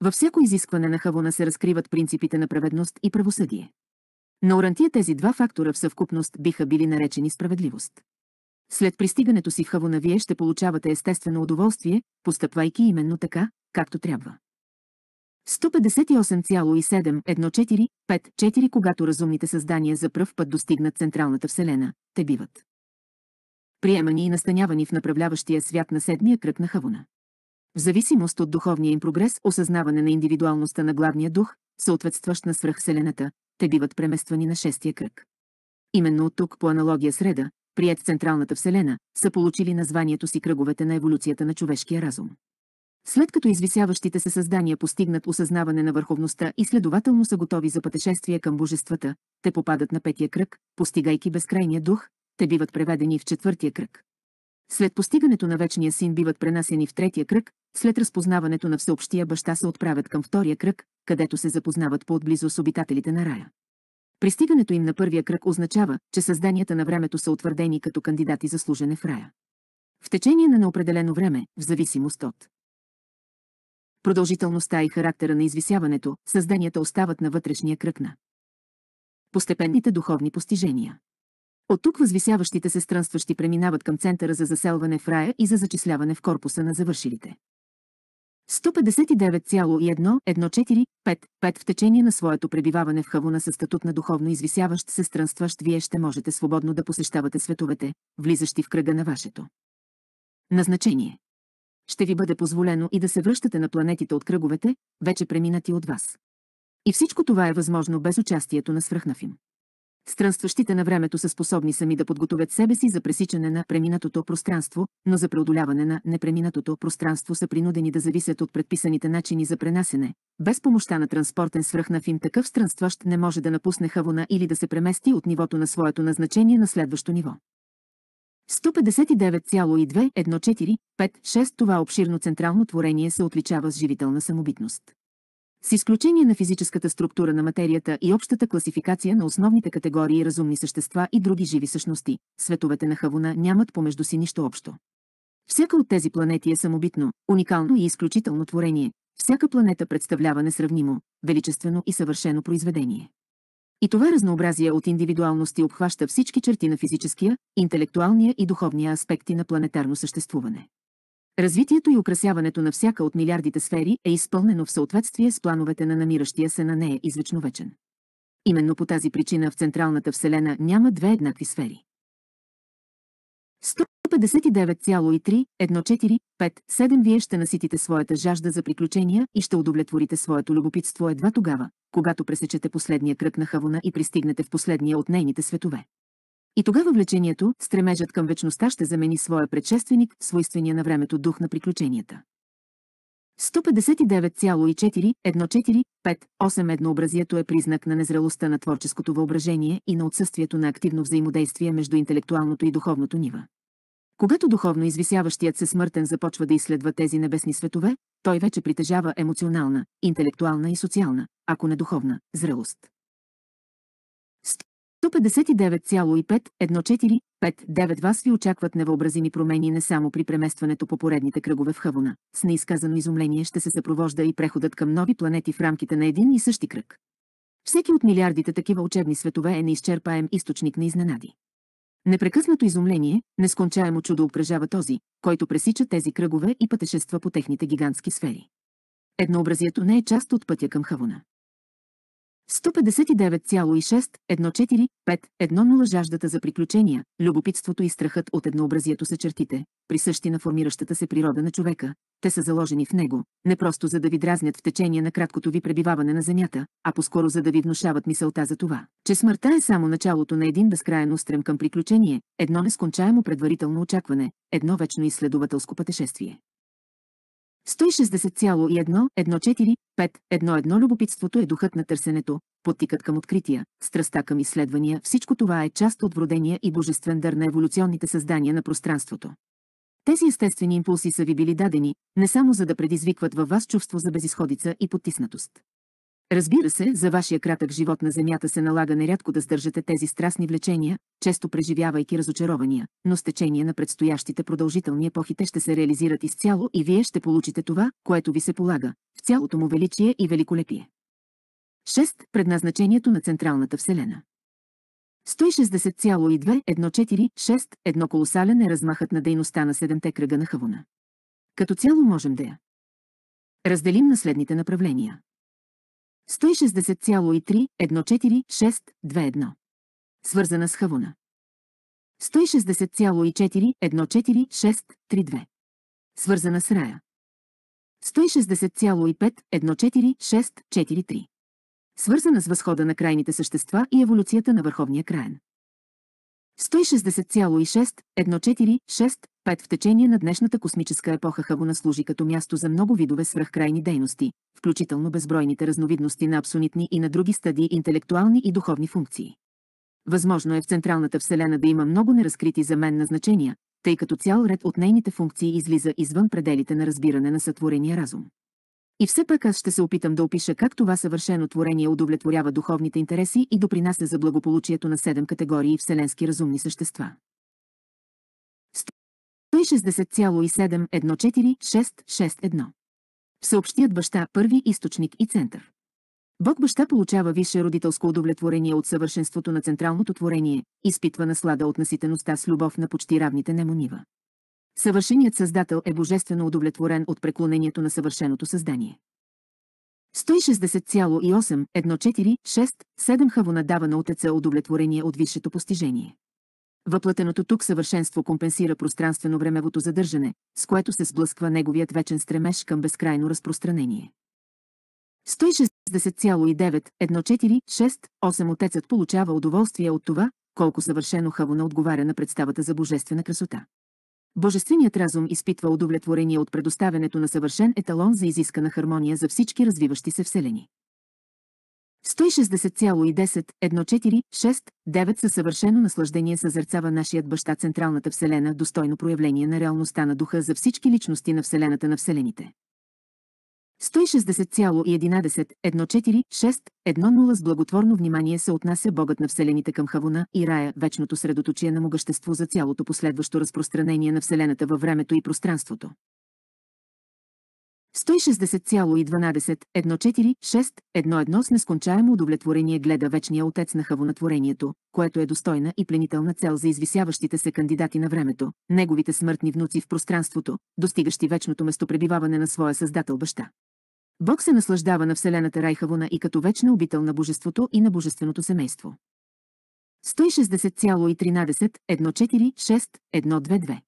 Във всяко изискване на хавона се разкриват принципите на праведност и правосъдие. На Орантия тези два фактора в съвкупност биха били наречени справедливост. След пристигането си в Хавона вие ще получавате естествено удоволствие, постъпвайки именно така, както трябва. 158,71454, когато разумните създания за пръв път достигнат централната Вселена, те биват приемани и настанявани в направляващия свят на седмия кръг на Хавуна. В зависимост от духовния им прогрес, осъзнаване на индивидуалността на главния дух, съответстващ на свръхселената, те биват премествани на шестия кръг. Именно от тук по аналогия среда, прият Централната Вселена, са получили названието си кръговете на еволюцията на човешкия разум. След като извисяващите се създания постигнат осъзнаване на върховността и следователно са готови за пътешествие към божествата, те попадат на петия кръг, постигайки безкрайния дух, те биват преведени в четвъртия кръг. След постигането на вечния син биват пренасени в третия кръг, след разпознаването на всеобщия баща се отправят към втория кръг, където се запознават по-отблизо с обитателите на рая. Пристигането им на първия кръг означава, че създанията на времето са утвърдени като кандидати за служене в рая. В течение на неопределено време, в зависимост от Продължителността и характера на извисяването, създанията остават на вътрешния кръг на постепенните духовни постижения. От тук възвисяващите се странстващи преминават към центъра за заселване в рая и за зачисляване в корпуса на завършилите. 159,11455 в течение на своето пребиваване в Хавуна със статут на духовно извисяващ се странстващ вие ще можете свободно да посещавате световете, влизащи в кръга на вашето назначение. Ще ви бъде позволено и да се връщате на планетите от кръговете, вече преминати от вас. И всичко това е възможно без участието на свръхнафим. Странстващите на времето са способни сами да подготовят себе си за пресичане на преминатото пространство, но за преодоляване на непреминатото пространство са принудени да зависят от предписаните начини за пренасене. Без помощта на транспортен свръхнафим такъв странстващ не може да напусне хавона или да се премести от нивото на своето назначение на следващо ниво. 159,21456 това обширно централно творение се отличава с живителна самобитност. С изключение на физическата структура на материята и общата класификация на основните категории разумни същества и други живи същности, световете на Хавуна нямат помежду си нищо общо. Всяка от тези планети е самобитно, уникално и изключително творение. Всяка планета представлява несравнимо, величествено и съвършено произведение. И това разнообразие от индивидуалности обхваща всички черти на физическия, интелектуалния и духовния аспекти на планетарно съществуване. Развитието и украсяването на всяка от милиардите сфери е изпълнено в съответствие с плановете на намиращия се на нея извечно вечен. Именно по тази причина в Централната Вселена няма две еднакви сфери. 59,3-1,4-5-7 Вие ще наситите своята жажда за приключения и ще удовлетворите своето любопитство едва тогава, когато пресечете последния кръг на хавона и пристигнете в последния от нейните светове. И тогава влечението, стремежът към вечността ще замени своя предшественик, свойствения на времето дух на приключенията. 159,4-1,4-5-8 Еднообразието е признак на незрелостта на творческото въображение и на отсъствието на активно взаимодействие между интелектуалното и духовното нива. Когато духовно извисяващият се смъртен започва да изследва тези небесни светове, той вече притежава емоционална, интелектуална и социална, ако не духовна, зрелост. 1595 вас ви очакват невъобразими промени не само при преместването по поредните кръгове в Хавона. С неизказано изумление ще се съпровожда и преходът към нови планети в рамките на един и същи кръг. Всеки от милиардите такива учебни светове е неизчерпаем източник на изненади. Непрекъснато изумление, нескончаемо чудо упражава този, който пресича тези кръгове и пътешества по техните гигантски сфери. Еднообразието не е част от пътя към Хавуна. 1596 14 5 1 жаждата за приключения, любопитството и страхът от еднообразието са чертите, присъщи на формиращата се природа на човека. Те са заложени в него, не просто за да ви дразнят в течение на краткото ви пребиваване на земята, а по-скоро за да ви внушават мисълта за това, че смъртта е само началото на един безкраен устрем към приключение, едно нескончаемо предварително очакване, едно вечно изследователско пътешествие. 160.1.1.4.5.1.1 Любопитството е духът на търсенето, подтикът към открития, страста към изследвания, всичко това е част от вродения и божествен дър на еволюционните създания на пространството. Тези естествени импулси са ви били дадени, не само за да предизвикват във вас чувство за безисходица и потиснатост. Разбира се, за вашия кратък живот на Земята се налага нерядко да сдържате тези страстни влечения, често преживявайки разочарования, но с течение на предстоящите продължителни епохи те ще се реализират изцяло и вие ще получите това, което ви се полага, в цялото му величие и великолепие. 6. Предназначението на Централната Вселена 160,21461 едно колосален е размахът на дейността на седемте кръга на Хавуна. Като цяло можем да я разделим на следните направления. 1603 2 1 Свързана с Хавуна. 1604 6 Свързана с Рая. 1605 Свързана с възхода на крайните същества и еволюцията на върховния краен. 1606 160,61465 в течение на днешната космическа епоха Хавона служи като място за много видове свръхкрайни дейности, включително безбройните разновидности на абсонитни и на други стадии интелектуални и духовни функции. Възможно е в Централната Вселена да има много неразкрити за мен назначения, тъй като цял ред от нейните функции излиза извън пределите на разбиране на сътворения разум. И все пак аз ще се опитам да опиша как това съвършено творение удовлетворява духовните интереси и допринася за благополучието на седем категории вселенски разумни същества. 160,714661 Съобщият баща първи източник и център. Бог баща получава висше родителско удовлетворение от съвършенството на централното творение, изпитва наслада от наситеността с любов на почти равните немонива. Съвършеният Създател е божествено удовлетворен от преклонението на съвършеното създание. 160,8, хаво надава 7 хавона дава на отеца удовлетворение от висшето постижение. Въплатеното тук съвършенство компенсира пространствено-времевото задържане, с което се сблъсква неговият вечен стремеж към безкрайно разпространение. 160,9, 8 отецът получава удоволствие от това, колко съвършено хавона отговаря на представата за божествена красота. Божественият разум изпитва удовлетворение от предоставянето на съвършен еталон за изискана хармония за всички развиващи се вселени. 160,101469 със съвършено наслаждение съзърцава нашият баща Централната Вселена, достойно проявление на реалността на духа за всички личности на Вселената на Вселените. 160,11.14.6.1.0 С благотворно внимание се отнася Богът на Вселените към Хавуна и Рая, вечното средоточие на могъщество за цялото последващо разпространение на Вселената във времето и пространството. 160,12.1.4.6.1.1 с нескончаемо удовлетворение гледа Вечния Отец на Хавонатворението, което е достойна и пленителна цел за извисяващите се кандидати на времето, неговите смъртни внуци в пространството, достигащи вечното местопребиваване на своя Създател Баща. Бог се наслаждава на Вселената Райхавона и като вечна обител на Божеството и на Божественото семейство. 160,13, 146, 122.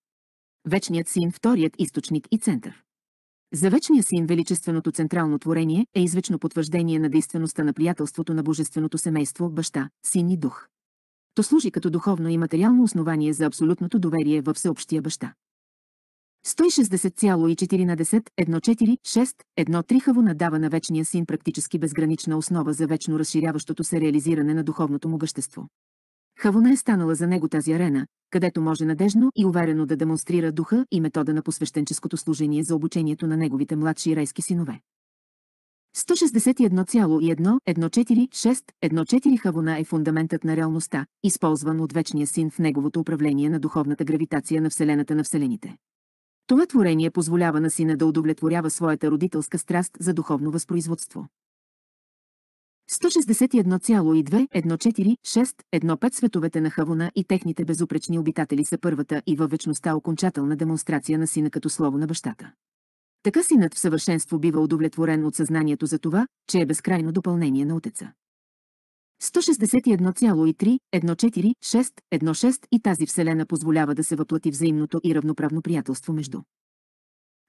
Вечният син, вторият източник и център. За Вечния Син Величественото Централно Творение е извечно потвърждение на действеността на приятелството на Божественото семейство, баща, син и дух. То служи като духовно и материално основание за абсолютното доверие във всеобщия баща. 160,14,146,13 трихаво дава на Вечния Син практически безгранична основа за вечно разширяващото се реализиране на духовното му гъщество. Хавона е станала за него тази арена, където може надежно и уверено да демонстрира духа и метода на посвещенческото служение за обучението на неговите младши райски синове. 161,1-146-14 Хавона е фундаментът на реалността, използван от Вечния Син в неговото управление на духовната гравитация на Вселената на Вселените. Това творение позволява на сина да удовлетворява своята родителска страст за духовно възпроизводство. 1612 146 световете на Хавона и техните безупречни обитатели са първата и във вечността окончателна демонстрация на сина като слово на бащата. Така синът в съвършенство бива удовлетворен от съзнанието за това, че е безкрайно допълнение на отеца. 161,3-146-16 и тази вселена позволява да се въплати взаимното и равноправно приятелство между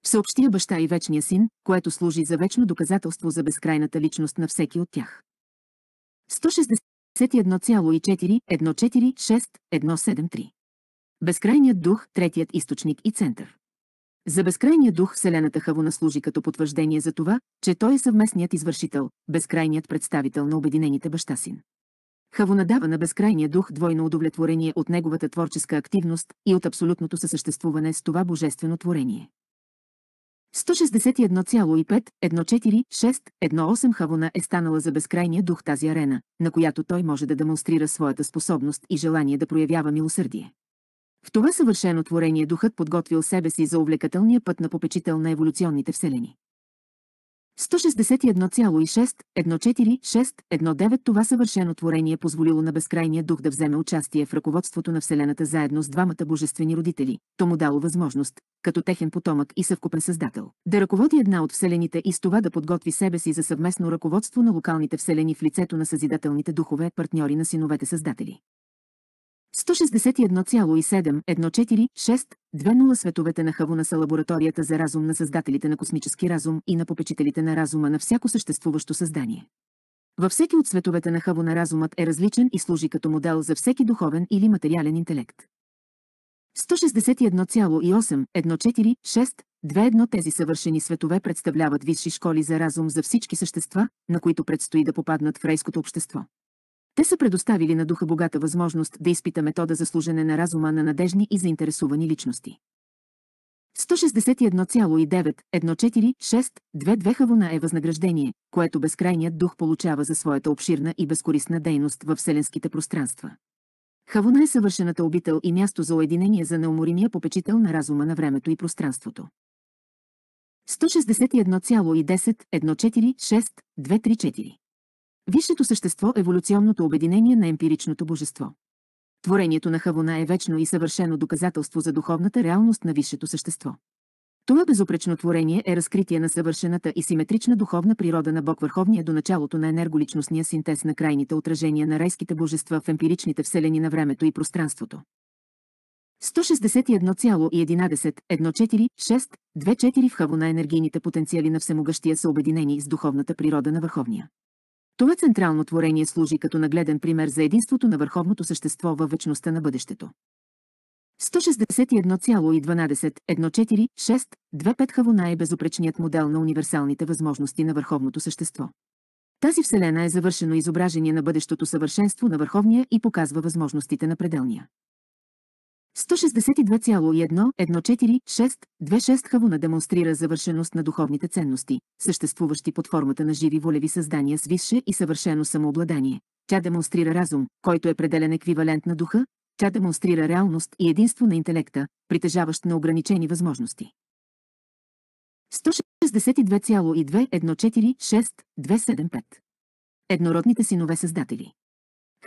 всеобщия баща и вечния син, което служи за вечно доказателство за безкрайната личност на всеки от тях. 161,4-146-173 Безкрайният дух, третият източник и център. За безкрайния дух Вселената Хавуна служи като потвърждение за това, че той е съвместният извършител, безкрайният представител на Обединените баща син. Хавуна дава на безкрайния дух двойно удовлетворение от неговата творческа активност и от абсолютното съсъществуване с това божествено творение. 1615 14 18 е станала за безкрайния дух тази арена, на която той може да демонстрира своята способност и желание да проявява милосърдие. В това съвършено творение духът подготвил себе си за увлекателния път на попечител на еволюционните вселени. 161,6-146-19 това съвършено творение е позволило на безкрайния дух да вземе участие в ръководството на Вселената заедно с двамата божествени родители. То му дало възможност, като техен потомък и съвкупен създател, да ръководи една от Вселените и с това да подготви себе си за съвместно ръководство на локалните Вселени в лицето на Съзидателните духове, партньори на синовете Създатели. 1617 20 световете на Хавуна са лабораторията за разум на създателите на космически разум и на попечителите на разума на всяко съществуващо създание. Във всеки от световете на Хавуна разумът е различен и служи като модел за всеки духовен или материален интелект. 1618 21 тези съвършени светове представляват висши школи за разум за всички същества, на които предстои да попаднат в рейското общество. Те са предоставили на духа богата възможност да изпита метода за служене на разума на надежни и заинтересувани личности. 1619 146 е възнаграждение, което безкрайният дух получава за своята обширна и безкорисна дейност във вселенските пространства. Хавуна е съвършената обител и място за уединение за неуморимия попечител на разума на времето и пространството. 161,10-146-234 Висшето същество е – еволюционното обединение на емпиричното божество. Творението на Хавона е вечно и съвършено доказателство за духовната реалност на висшето същество. Това безопречно творение е разкритие на съвършената и симетрична духовна природа на Бог Върховния до началото на енерголичностния синтез на крайните отражения на райските божества в емпиричните вселени на времето и пространството. 161,11,14,6,24 в хавона енергийните потенциали на всемогъщия са обединени с духовната природа на Върховния. Това централно творение служи като нагледен пример за единството на върховното същество във вечността на бъдещето. 161,12146,25 Хавона е безопречният модел на универсалните възможности на върховното същество. Тази вселена е завършено изображение на бъдещото съвършенство на върховния и показва възможностите на пределния. 162,114-626 Хавуна демонстрира завършеност на духовните ценности, съществуващи под формата на живи волеви създания с висше и съвършено самообладание. Тя демонстрира разум, който е пределен еквивалент на духа, тя демонстрира реалност и единство на интелекта, притежаващ на ограничени възможности. 1622 6 275 Еднородните синове създатели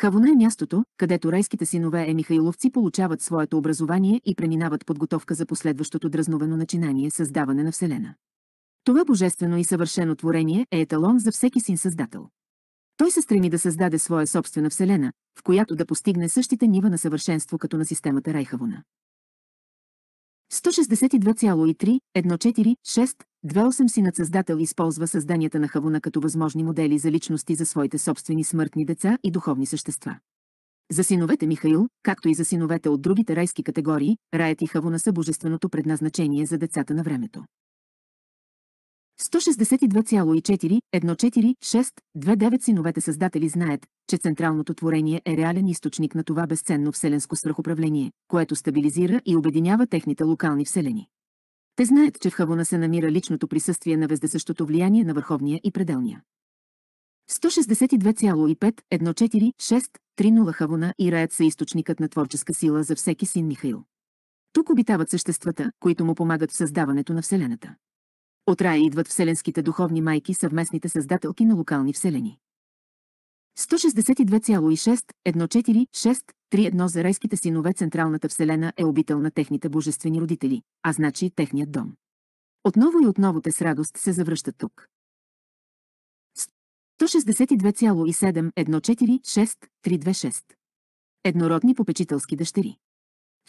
Хавона е мястото, където райските синове е Михайловци получават своето образование и преминават подготовка за последващото дразновено начинание създаване на Вселена. Това божествено и съвършено творение е еталон за всеки син създател. Той се стреми да създаде своя собствена Вселена, в която да постигне същите нива на съвършенство като на системата Райхавона. 162,3-146-28 Синът Създател използва създанията на Хавуна като възможни модели за личности за своите собствени смъртни деца и духовни същества. За синовете Михаил, както и за синовете от другите райски категории, раят и Хавуна са божественото предназначение за децата на времето. 162,4-146-29 синовете създатели знаят, че централното творение е реален източник на това безценно вселенско свръхуправление, което стабилизира и обединява техните локални вселени. Те знаят, че в Хавона се намира личното присъствие на вездесъщото влияние на върховния и пределния. 162,5-146-30 Хавона и Раят са източникът на творческа сила за всеки син Михаил. Тук обитават съществата, които му помагат в създаването на Вселената. От рая идват вселенските духовни майки, съвместните създателки на локални вселени. 1626 146 за райските синове Централната вселена е обител на техните божествени родители, а значи техният дом. Отново и отново те с радост се завръщат тук. 1627 Еднородни попечителски дъщери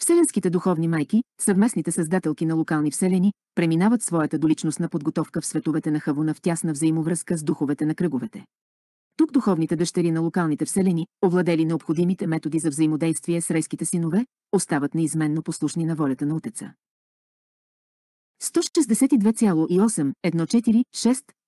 Вселенските духовни майки, съвместните създателки на локални вселени, преминават своята доличностна подготовка в световете на Хавуна в тясна взаимовръзка с духовете на кръговете. Тук духовните дъщери на локалните вселени, овладели необходимите методи за взаимодействие с райските синове, остават неизменно послушни на волята на Отеца. 162814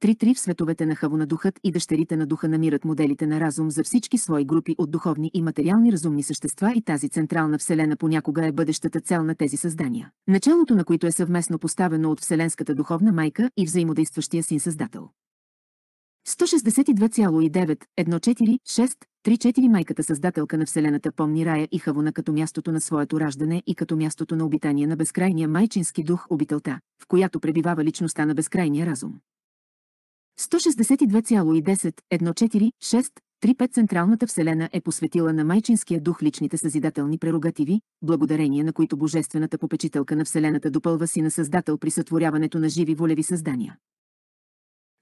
33 в световете на Хавона духът и дъщерите на духа намират моделите на разум за всички свои групи от духовни и материални разумни същества и тази централна вселена понякога е бъдещата цел на тези създания, началото на които е съвместно поставено от Вселенската духовна майка и взаимодействащия син създател. 162,9-146 3-4 майката създателка на Вселената помни рая и хавона като мястото на своето раждане и като мястото на обитание на безкрайния майчински дух обителта, в която пребивава личността на безкрайния разум. 162,10, Централната Вселена е посветила на майчинския дух личните съзидателни прерогативи, благодарение на които Божествената попечителка на Вселената допълва си на Създател при сътворяването на живи волеви създания.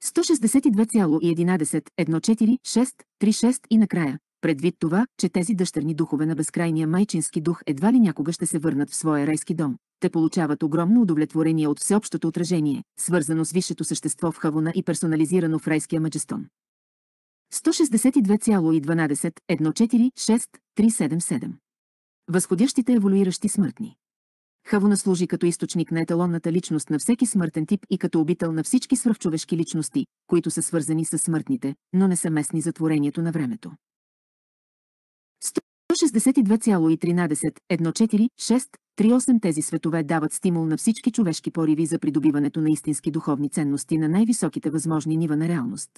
162,11,14,636 и накрая, предвид това, че тези дъщерни духове на безкрайния майчински дух едва ли някога ще се върнат в своя райски дом. Те получават огромно удовлетворение от всеобщото отражение, свързано с висшето същество в Хавона и персонализирано в райския маджестон. 162,12,14,6,377 Възходящите еволюиращи смъртни Хавуна служи като източник на еталонната личност на всеки смъртен тип и като обител на всички свръхчовешки личности, които са свързани с смъртните, но не са местни за творението на времето. 162,1314638 38 тези светове дават стимул на всички човешки пориви за придобиването на истински духовни ценности на най-високите възможни нива на реалност.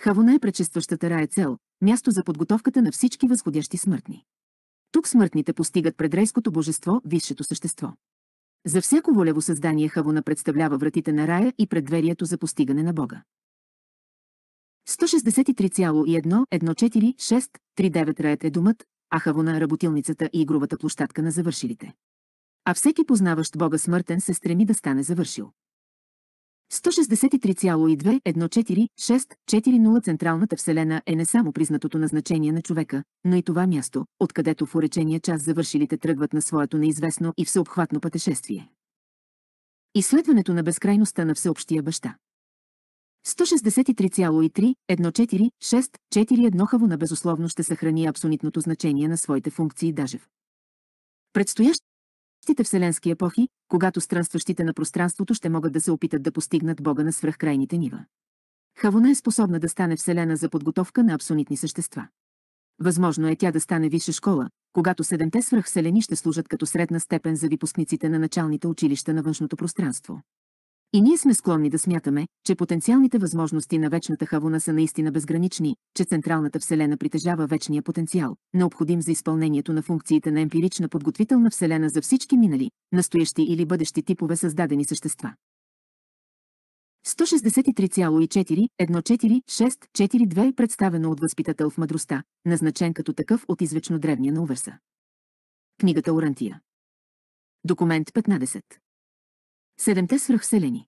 Хавуна е предшестващата рая цел, място за подготовката на всички възходящи смъртни. Тук смъртните постигат предрейското божество, висшето същество. За всяко волево създание Хавона представлява вратите на рая и предверието за постигане на Бога. 163,1146,39 раят е думът, а Хавона – работилницата и игровата площадка на завършилите. А всеки познаващ Бога смъртен се стреми да стане завършил. 163,214640 Централната Вселена е не само признатото назначение на човека, но и това място, откъдето в уречения час завършилите тръгват на своето неизвестно и всеобхватно пътешествие. Изследването на безкрайността на всеобщия баща. 163,314641 Хаво на безусловно ще съхрани абсолютното значение на своите функции в Предстоящ Шестите вселенски епохи, когато странстващите на пространството ще могат да се опитат да постигнат Бога на свръхкрайните нива. Хавона е способна да стане вселена за подготовка на абсолютни същества. Възможно е тя да стане висша школа, когато седемте свръхселени ще служат като средна степен за випускниците на началните училища на външното пространство. И ние сме склонни да смятаме, че потенциалните възможности на вечната хавуна са наистина безгранични, че централната Вселена притежава вечния потенциал, необходим за изпълнението на функциите на емпирична подготвителна Вселена за всички минали, настоящи или бъдещи типове създадени същества. 163,414642 е представено от възпитател в мъдростта, назначен като такъв от извечно древния на Увърса. Книгата Орантия. Документ 15. Седемте свръхселени.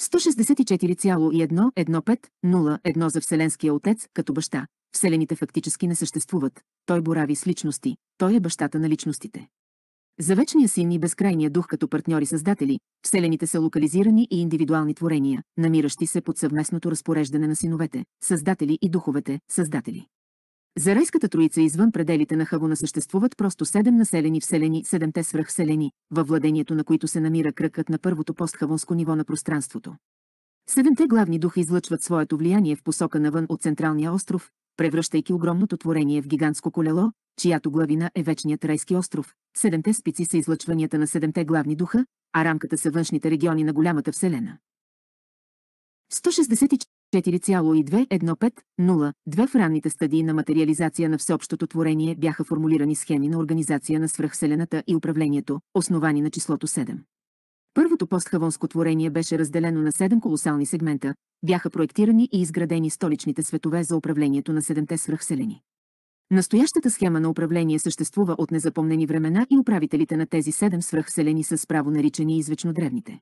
164,11501 за Вселенския Отец като баща. Вселените фактически не съществуват. Той борави с личности. Той е бащата на личностите. За Вечния Син и Безкрайния Дух като партньори-създатели, Вселените са локализирани и индивидуални творения, намиращи се под съвместното разпореждане на синовете, създатели и духовете, създатели. За райската троица извън пределите на Хавуна съществуват просто седем населени вселени, седемте свръхселени, във владението на които се намира кръкът на първото постхавунско ниво на пространството. Седемте главни духа излъчват своето влияние в посока навън от централния остров, превръщайки огромното творение в гигантско колело, чиято главина е вечният райски остров. Седемте спици са излъчванията на седемте главни духа, а рамката са външните региони на голямата вселена. 164 4,21502 в ранните стадии на материализация на всеобщото творение бяха формулирани схеми на организация на свръхселената и управлението, основани на числото 7. Първото постхавонско творение беше разделено на 7 колосални сегмента, бяха проектирани и изградени столичните светове за управлението на седемте свръхселени. Настоящата схема на управление съществува от незапомнени времена и управителите на тези седем свръхселени са справо наричани извечно древните.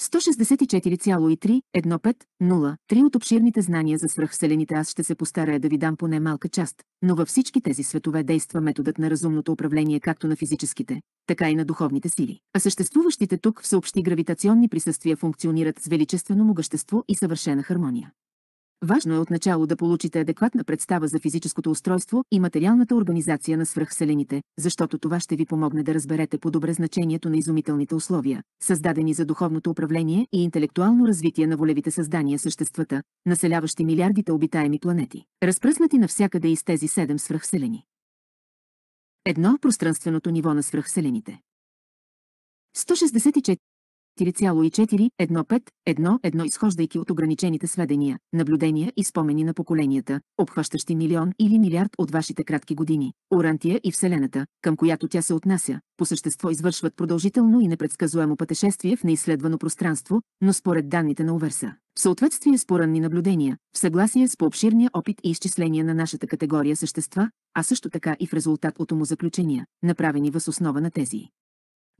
164,31503 от обширните знания за свръхвселените аз ще се постарая да ви дам поне малка част, но във всички тези светове действа методът на разумното управление както на физическите, така и на духовните сили. А съществуващите тук в съобщи гравитационни присъствия функционират с величествено могъщество и съвършена хармония. Важно е отначало да получите адекватна представа за физическото устройство и материалната организация на свръхселените, защото това ще ви помогне да разберете по-добре значението на изумителните условия, създадени за духовното управление и интелектуално развитие на волевите създания съществата, населяващи милиардите обитаеми планети, разпръснати навсякъде из тези седем свръхселени. Едно пространственото ниво на свръхселените. 164. 4,4151, изхождайки от ограничените сведения, наблюдения и спомени на поколенията, обхващащи милион или милиард от вашите кратки години. Орантия и Вселената, към която тя се отнася, по същество извършват продължително и непредсказуемо пътешествие в неизследвано пространство, но според данните на Уверса. В съответствие с поранни наблюдения, в съгласие с пообширния опит и изчисления на нашата категория същества, а също така и в резултат от умозаключения, направени въз основа на тези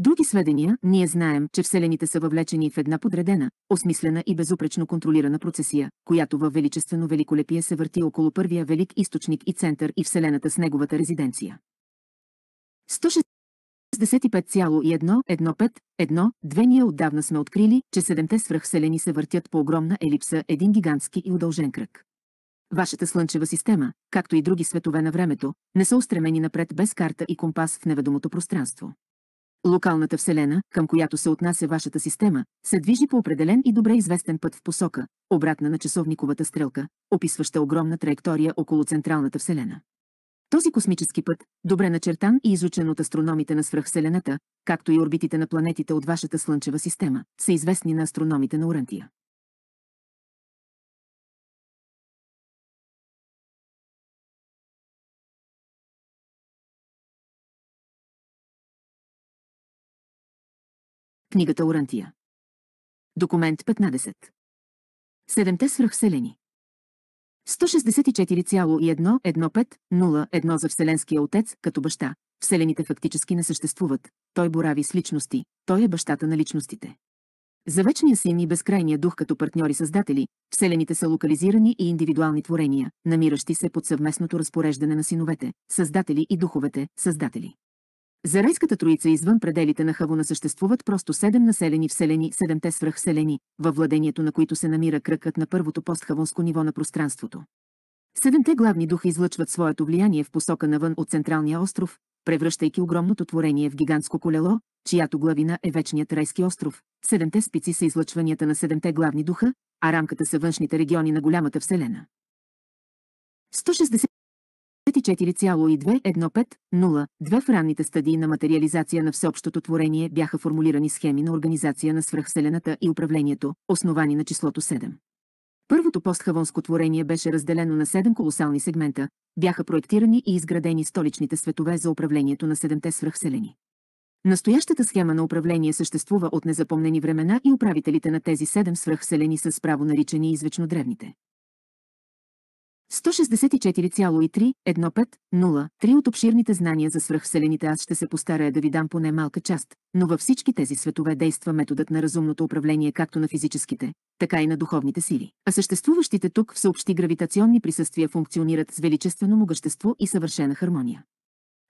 други сведения, ние знаем, че вселените са въвлечени в една подредена, осмислена и безупречно контролирана процесия, която във величествено великолепие се върти около първия велик източник и център и вселената с неговата резиденция. 165,11512 ние отдавна сме открили, че седемте свръхселени се въртят по огромна елипса, един гигантски и удължен кръг. Вашата слънчева система, както и други светове на времето, не са устремени напред без карта и компас в неведомото пространство. Локалната вселена, към която се отнася вашата система, се движи по определен и добре известен път в посока, обратна на часовниковата стрелка, описваща огромна траектория около централната вселена. Този космически път, добре начертан и изучен от астрономите на свръхселената, както и орбитите на планетите от вашата Слънчева система, са известни на астрономите на Орантия. Книгата Орантия. Документ 15. Седемте свръхселени. 164,11501 за Вселенския Отец като баща. Вселените фактически не съществуват. Той борави с личности. Той е бащата на личностите. За Вечния Син и Безкрайния Дух като партньори-създатели, Вселените са локализирани и индивидуални творения, намиращи се под съвместното разпореждане на синовете, създатели и духовете, създатели. За райската троица извън пределите на Хавуна съществуват просто седем населени вселени, седемте свръхселени, във владението на които се намира кръкът на първото постхавунско ниво на пространството. Седемте главни духа излъчват своето влияние в посока навън от централния остров, превръщайки огромното творение в гигантско колело, чиято главина е вечният райски остров. Седемте спици са излъчванията на седемте главни духа, а рамката са външните региони на голямата вселена. 160 4215 в ранните стадии на материализация на всеобщото творение бяха формулирани схеми на организация на свръхселената и управлението, основани на числото 7. Първото постхавонско творение беше разделено на 7 колосални сегмента, бяха проектирани и изградени столичните светове за управлението на 7-те свръхселени. Настоящата схема на управление съществува от незапомнени времена и управителите на тези 7 свръхселени са справо наричани извечно древните. 164,3, 3 от обширните знания за свръхселените аз ще се постарая да ви дам поне малка част, но във всички тези светове действа методът на разумното управление както на физическите, така и на духовните сили. А съществуващите тук в съобщи гравитационни присъствия функционират с величествено могъщество и съвършена хармония.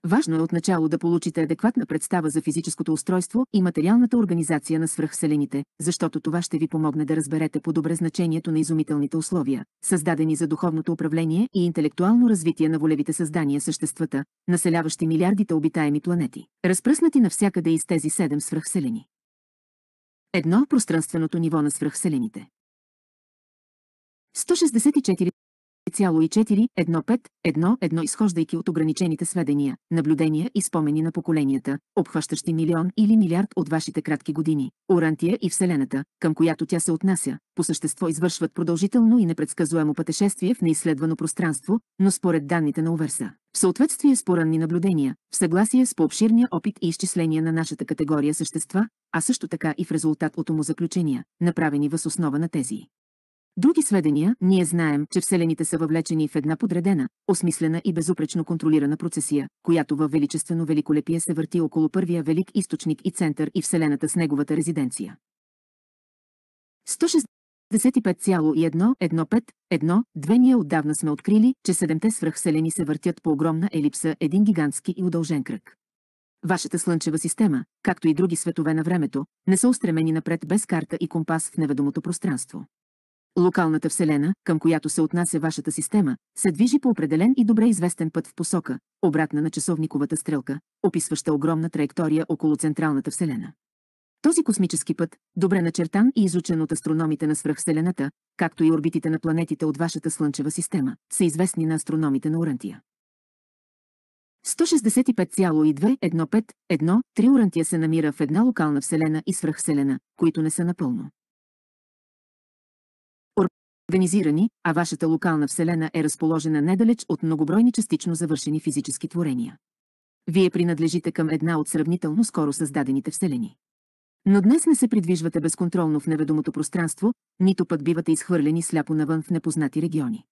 Важно е отначало да получите адекватна представа за физическото устройство и материалната организация на свръхселените, защото това ще ви помогне да разберете по-добре значението на изумителните условия, създадени за духовното управление и интелектуално развитие на волевите създания съществата, населяващи милиардите обитаеми планети, разпръснати навсякъде из тези седем свръхселени. Едно пространственото ниво на свръхселените. 164 24 изхождайки от ограничените сведения, наблюдения и спомени на поколенията, обхващащи милион или милиард от вашите кратки години. Орантия и Вселената, към която тя се отнася, по същество извършват продължително и непредсказуемо пътешествие в неизследвано пространство, но според данните на Уверса. В съответствие с поранни наблюдения, в съгласие с по-обширния опит и изчисления на нашата категория същества, а също така и в резултат от умозаключения, направени въз основа на тези други сведения, ние знаем, че вселените са въвлечени в една подредена, осмислена и безупречно контролирана процесия, която във величествено великолепие се върти около първия велик източник и център и вселената с неговата резиденция. 165,11512 ние отдавна сме открили, че седемте свръхселени се въртят по огромна елипса, един гигантски и удължен кръг. Вашата слънчева система, както и други светове на времето, не са устремени напред без карта и компас в неведомото пространство. Локалната вселена, към която се отнася вашата система, се движи по определен и добре известен път в посока, обратна на часовниковата стрелка, описваща огромна траектория около централната вселена. Този космически път, добре начертан и изучен от астрономите на свръхвселената, както и орбитите на планетите от вашата Слънчева система, са известни на астрономите на Орантия. 3 Орантия се намира в една локална вселена и свръхвселена, които не са напълно организирани, а вашата локална вселена е разположена недалеч от многобройни частично завършени физически творения. Вие принадлежите към една от сравнително скоро създадените вселени. Но днес не се придвижвате безконтролно в неведомото пространство, нито пък бивате изхвърлени сляпо навън в непознати региони.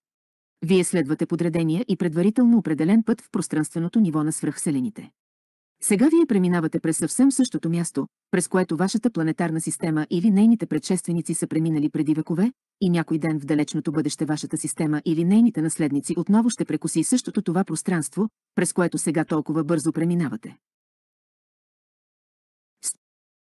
Вие следвате подредения и предварително определен път в пространственото ниво на свръхселените. Сега вие преминавате през съвсем същото място, през което вашата планетарна система или нейните предшественици са преминали преди векове, и някой ден в далечното бъдеще вашата система или нейните наследници отново ще прекоси същото това пространство, през което сега толкова бързо преминавате.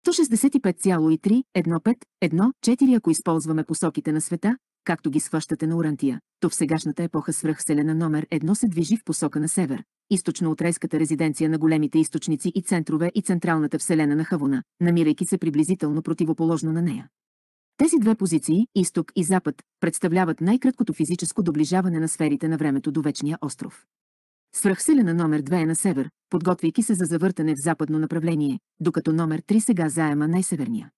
165,31514 Ако използваме посоките на света, както ги схващате на Урантия, то в сегашната епоха свръхселена номер 1 се движи в посока на север, източно от райската резиденция на големите източници и центрове и централната вселена на Хавуна, намирайки се приблизително противоположно на нея. Тези две позиции, изток и запад, представляват най-краткото физическо доближаване на сферите на времето до Вечния остров. Свръхсилена номер 2 е на север, подготвяйки се за завъртане в западно направление, докато номер 3 сега заема най-северния.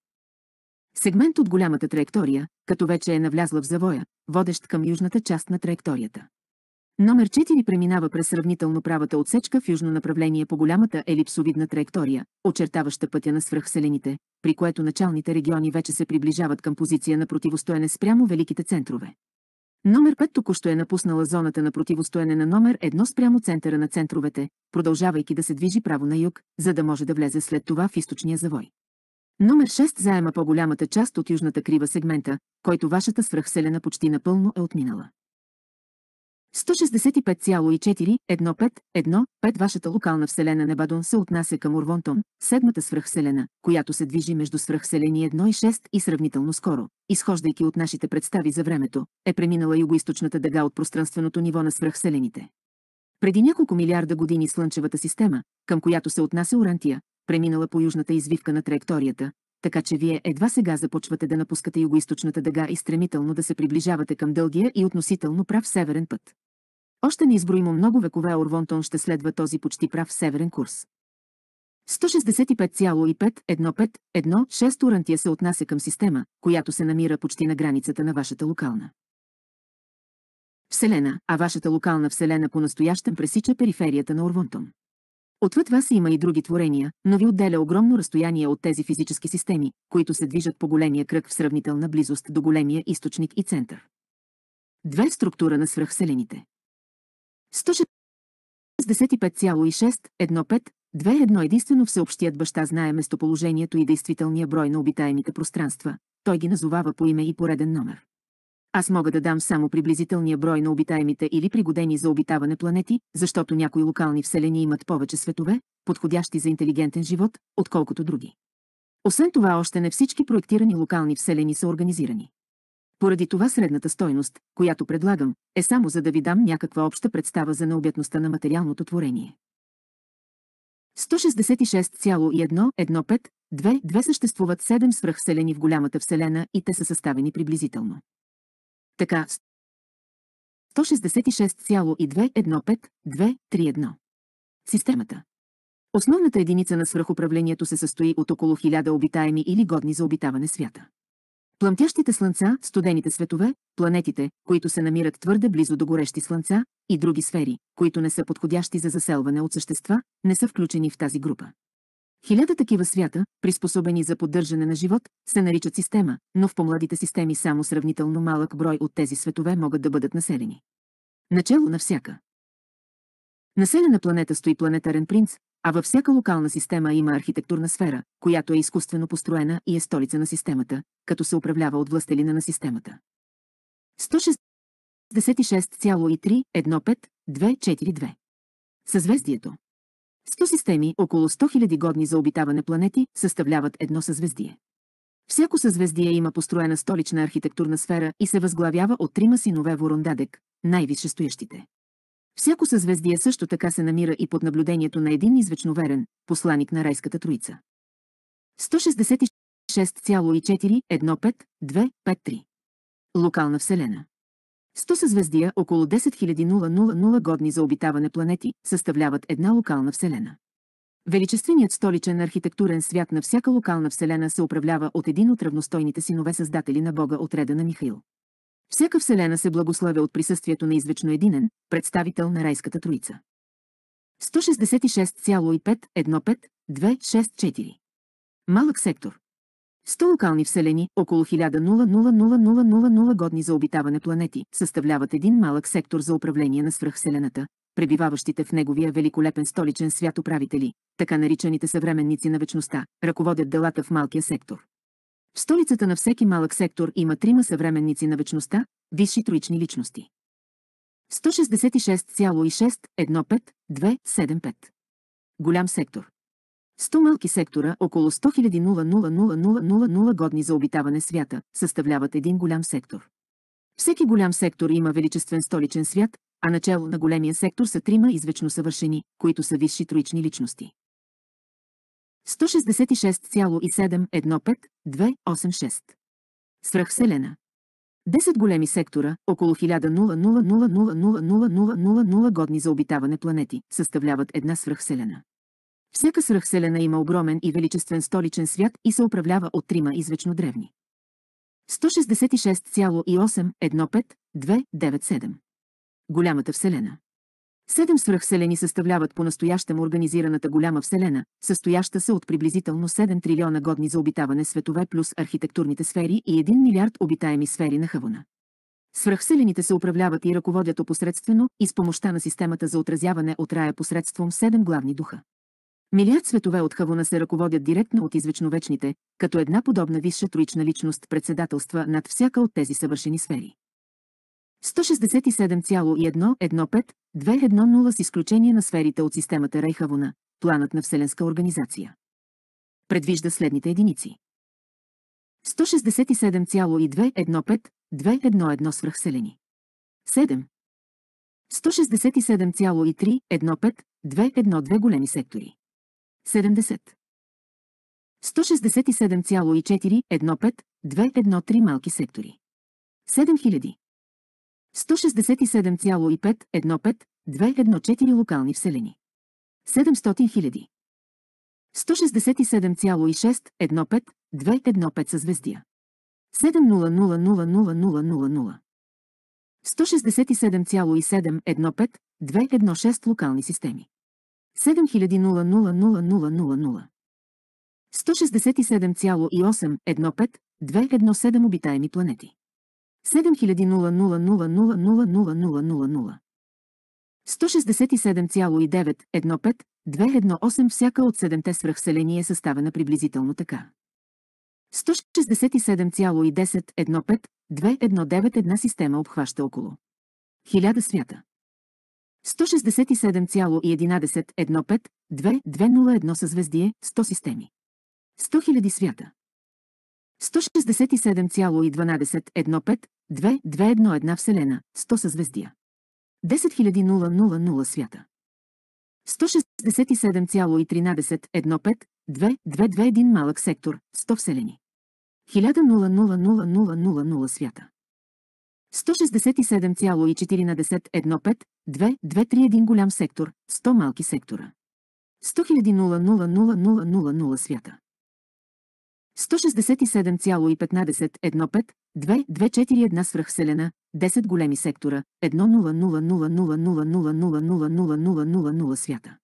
Сегмент от голямата траектория, като вече е навлязла в завоя, водещ към южната част на траекторията. Номер 4 преминава през сравнително правата отсечка в южно направление по голямата елипсовидна траектория, очертаваща пътя на свръхселените, при което началните региони вече се приближават към позиция на противостоене спрямо великите центрове. Номер 5 току-що е напуснала зоната на противостоене на номер 1 спрямо центъра на центровете, продължавайки да се движи право на юг, за да може да влезе след това в източния завой. Номер 6 заема по-голямата част от южната крива сегмента, който вашата свръхселена почти напълно е отминала. 5 Вашата локална вселена Небадон се отнася към Урвонтон, седмата свръхселена, която се движи между свръхселени 1 и 6 и сравнително скоро, изхождайки от нашите представи за времето, е преминала югоисточната дъга от пространственото ниво на свръхселените. Преди няколко милиарда години Слънчевата система, към която се отнася Орантия, преминала по южната извивка на траекторията, така че вие едва сега започвате да напускате югоисточната дъга и стремително да се приближавате към дългия и относително прав северен път. Още неизброимо много векове Орвонтон ще следва този почти прав северен курс. 165,51516 урантия се отнася към система, която се намира почти на границата на вашата локална. Вселена, а вашата локална Вселена по-настоящем пресича периферията на Орвонтон. Отвъд вас има и други творения, но ви отделя огромно разстояние от тези физически системи, които се движат по големия кръг в сравнителна близост до големия източник и център. Две структура на свръхселените. 165,615 2 едно единствено всеобщият баща знае местоположението и действителния брой на обитаемите пространства. Той ги назовава по име и пореден номер. Аз мога да дам само приблизителния брой на обитаемите или пригодени за обитаване планети, защото някои локални вселени имат повече светове, подходящи за интелигентен живот, отколкото други. Освен това още не всички проектирани локални вселени са организирани. Поради това средната стойност, която предлагам, е само за да ви дам някаква обща представа за необятността на материалното творение. 166,1152 2, 2 съществуват 7 свръхселени в голямата вселена и те са съставени приблизително. Така 166,215-231. Системата. Основната единица на свръхуправлението се състои от около 1000 обитаеми или годни за обитаване свята. Плъмтящите слънца, студените светове, планетите, които се намират твърде близо до горещи слънца, и други сфери, които не са подходящи за заселване от същества, не са включени в тази група. Хиляда такива свята, приспособени за поддържане на живот, се наричат система, но в помладите системи само сравнително малък брой от тези светове могат да бъдат населени. Начало на всяка. Населена планета стои планетарен принц, а във всяка локална система има архитектурна сфера, която е изкуствено построена и е столица на системата, като се управлява от властелина на системата. 166,3154242 Съзвездието Сто системи, около 100 000 годни за обитаване планети, съставляват едно съзвездие. Всяко съзвездие има построена столична архитектурна сфера и се възглавява от трима синове Ворондадек, най-висше стоящите. Всяко съзвездие също така се намира и под наблюдението на един извечноверен, посланик на райската троица. 166,4155253 Локална вселена 100 съзвездия около 10 000 годни за обитаване планети съставляват една локална вселена. Величественият столичен архитектурен свят на всяка локална вселена се управлява от един от равностойните синове създатели на Бога от реда на Михаил. Всяка вселена се благославя от присъствието на извечно единен, представител на райската троица. 166,5,15,2,6,4 Малък сектор 100 локални вселени, около 1000 годни за обитаване планети, съставляват един малък сектор за управление на свръхвселената, пребиваващите в неговия великолепен столичен свят управители, така наричаните съвременници на вечността, ръководят делата в малкия сектор. В столицата на всеки малък сектор има трима съвременници на вечността, висши троични личности. 166,615275. Голям сектор. 100 малки сектора, около 100 000 годни за обитаване свята, съставляват един голям сектор. Всеки голям сектор има величествен столичен свят, а начало на големия сектор са трима извечно съвършени, които са висши троични личности. 166,71526. Свръхселена. 10 големи сектора, около 1000 годни за обитаване планети, съставляват една свръхселена. Всяка свръхселена има огромен и величествен столичен свят и се управлява от трима извечно древни. 166,81527. Голямата вселена. Седем свръхселени съставляват по-настоящем организираната голяма Вселена, състояща се от приблизително 7 трилиона годни за обитаване светове плюс архитектурните сфери и 1 милиард обитаеми сфери на Хавана. Свръхселените се управляват и ръководят опосредствено и с помощта на системата за отразяване от рая посредством 7 главни духа. Милиард светове от Хавана се ръководят директно от извечновечните, като една подобна висша троична личност председателства над всяка от тези съвършени сфери. 167,115-2100 с изключение на сферите от системата Рейхавона, планът на Вселенска организация. Предвижда следните единици. 167,215-211 свръхселени. 7. 167,315-212 големи сектори. 70. 167,4-15, 167,415-213 малки сектори. 7000. 167,5152,14 локални вселени. 700 хиляди. 167,615-215 съзвездия. 700000000. 167715 локални системи. 7000000000. 167,815217 обитаеми планети. 167,9,1,5,218 всяка от седемте свръхселения е съставена приблизително така. 16710 219 една система обхваща около 1000 свята. 16711 2 съзвездие, 100 системи. 100 000 свята. 167,12151212 Вселена, 100 съзвездия. 10000 свята. 167,13152221 малък сектор, 100 вселени. 1000000 свята. 167,14152231 голям сектор, 100 малки сектора. 100 000 000 000 свята. 167,15151241 свръхселена, 10 големи сектора, 10000000000000000 свята.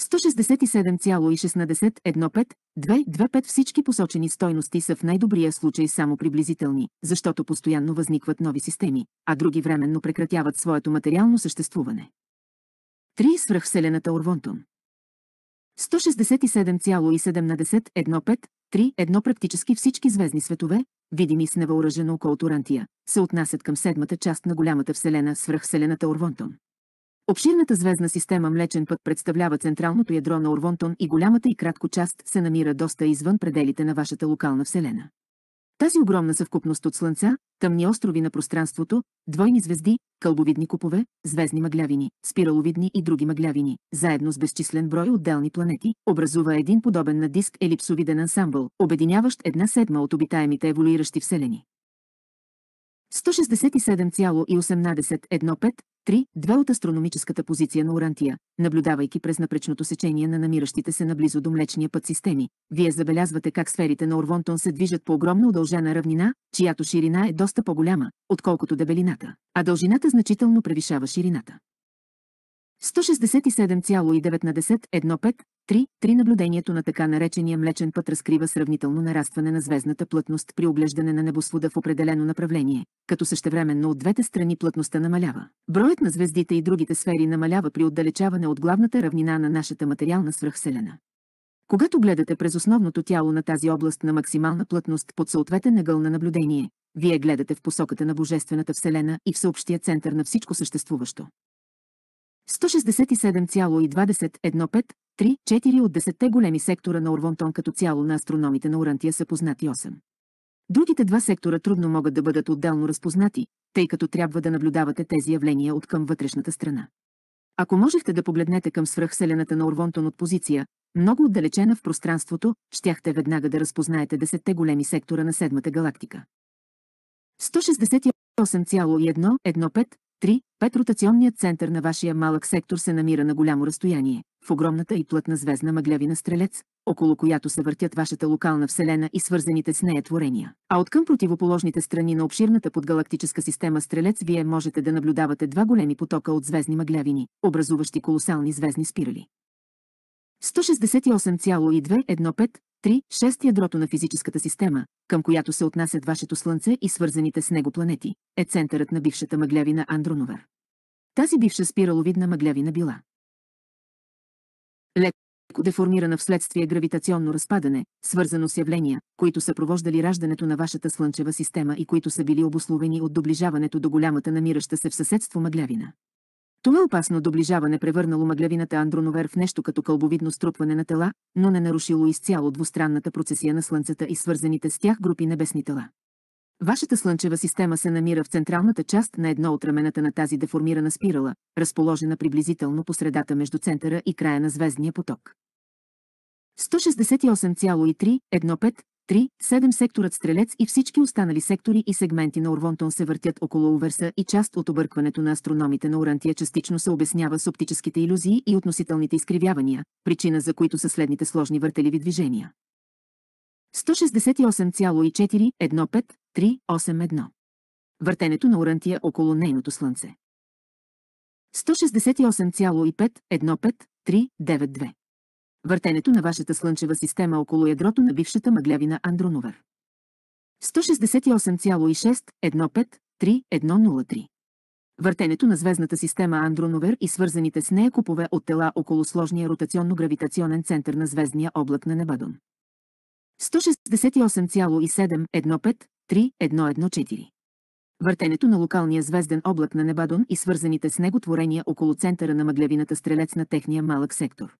167,16151225 всички посочени стойности са в най-добрия случай само приблизителни, защото постоянно възникват нови системи, а други временно прекратяват своето материално съществуване. 3. Свръхселената Орвонтон 3.1 практически всички звездни светове, видими с невъоръжено около Рантия, се отнасят към седмата част на голямата вселена свръхселената Орвонтон. Обширната звездна система Млечен път представлява централното ядро на Орвонтон и голямата и кратко част се намира доста извън пределите на вашата локална вселена. Тази огромна съвкупност от слънца, тъмни острови на пространството, двойни звезди, кълбовидни купове, звездни мъглявини, спираловидни и други мъглявини, заедно с безчислен брой отделни планети, образува един подобен на диск елипсовиден ансамбъл, обединяващ една седма от обитаемите еволюиращи вселени. 167,1815 3. Две от астрономическата позиция на Орантия, наблюдавайки през напречното сечение на намиращите се наблизо до Млечния път системи, вие забелязвате как сферите на Орвонтон се движат по огромна удължена равнина, чиято ширина е доста по-голяма, отколкото дебелината, а дължината значително превишава ширината. 167,9 3 наблюдението на така наречения Млечен път разкрива сравнително нарастване на звездната плътност при облеждане на небосвода в определено направление, като същевременно от двете страни плътността намалява. Броят на звездите и другите сфери намалява при отдалечаване от главната равнина на нашата материална свръхселена. Когато гледате през основното тяло на тази област на максимална плътност под съответен ъгъл на наблюдение, вие гледате в посоката на Божествената Вселена и в съобщия център на всичко съществуващо. 3 4 от 10 големи сектора на Орвонтон като цяло на астрономите на Орантия са познати 8. Другите два сектора трудно могат да бъдат отделно разпознати, тъй като трябва да наблюдавате тези явления от към вътрешната страна. Ако можехте да погледнете към свръхселената на Орвонтон от позиция, много отдалечена в пространството, щяхте веднага да разпознаете десетте големи сектора на седмата галактика. 168,115 3. Пет ротационният център на вашия малък сектор се намира на голямо разстояние, в огромната и плътна звездна мъглявина Стрелец, около която се въртят вашата локална вселена и свързаните с нея творения. А от към противоположните страни на обширната подгалактическа система Стрелец вие можете да наблюдавате два големи потока от звездни мъглявини, образуващи колосални звездни спирали. 168,215 3. 6 ядрото на физическата система, към която се отнасят вашето Слънце и свързаните с него планети, е центърът на бившата мъглявина Андроновер. Тази бивша спираловидна мъглявина била леко деформирана вследствие гравитационно разпадане, свързано с явления, които са провождали раждането на вашата Слънчева система и които са били обословени от доближаването до голямата намираща се в съседство мъглявина. Това е опасно доближаване превърнало мъглявината Андроновер в нещо като кълбовидно струпване на тела, но не нарушило изцяло двустранната процесия на Слънцата и свързаните с тях групи небесни тела. Вашата слънчева система се намира в централната част на едно от рамената на тази деформирана спирала, разположена приблизително по средата между центъра и края на звездния поток. 168,315 3, 7 секторът Стрелец и всички останали сектори и сегменти на Орвонтон се въртят около Уверса и част от объркването на астрономите на Орантия частично се обяснява с оптическите иллюзии и относителните изкривявания, причина за които са следните сложни въртеливи движения. 168,41538 Въртенето на Орантия около нейното Слънце. 168,5153992 въртенето на вашата слънчева система около ядрото на бившата мъглявина Андроновър. 168,6153103 Въртенето на звездната система Андроновер и свързаните с нея купове от тела около сложния ротационно-гравитационен център на звездния облак на Небадон. 168,7153114 Въртенето на локалния звезден облак на Небадон и свързаните с него творения около центъра на мъглевината стрелец на техния малък сектор.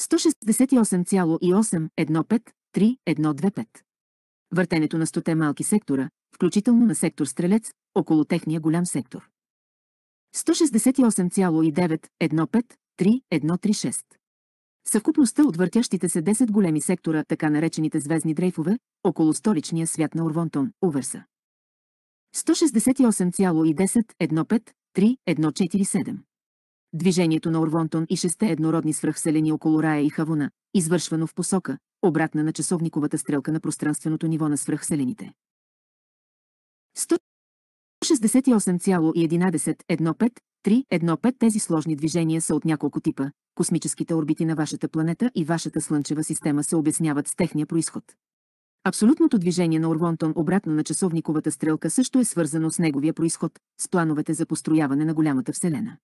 168,8153125. Въртенето на стоте малки сектора, включително на сектор Стрелец, около техния голям сектор. 168,9153136. Съвкупността от въртящите се 10 големи сектора, така наречените звездни дрейфове, около столичния свят на Орвонтон, Увърса. 168,10153147. Движението на Орвонтон и шесте еднородни свръхселени около Рая и Хавуна, извършвано в посока, обратна на часовниковата стрелка на пространственото ниво на свръхселените. 168,11153,15 тези сложни движения са от няколко типа. Космическите орбити на вашата планета и вашата Слънчева система се обясняват с техния происход. Абсолютното движение на Орвонтон обратно на часовниковата стрелка също е свързано с неговия происход, с плановете за построяване на голямата Вселена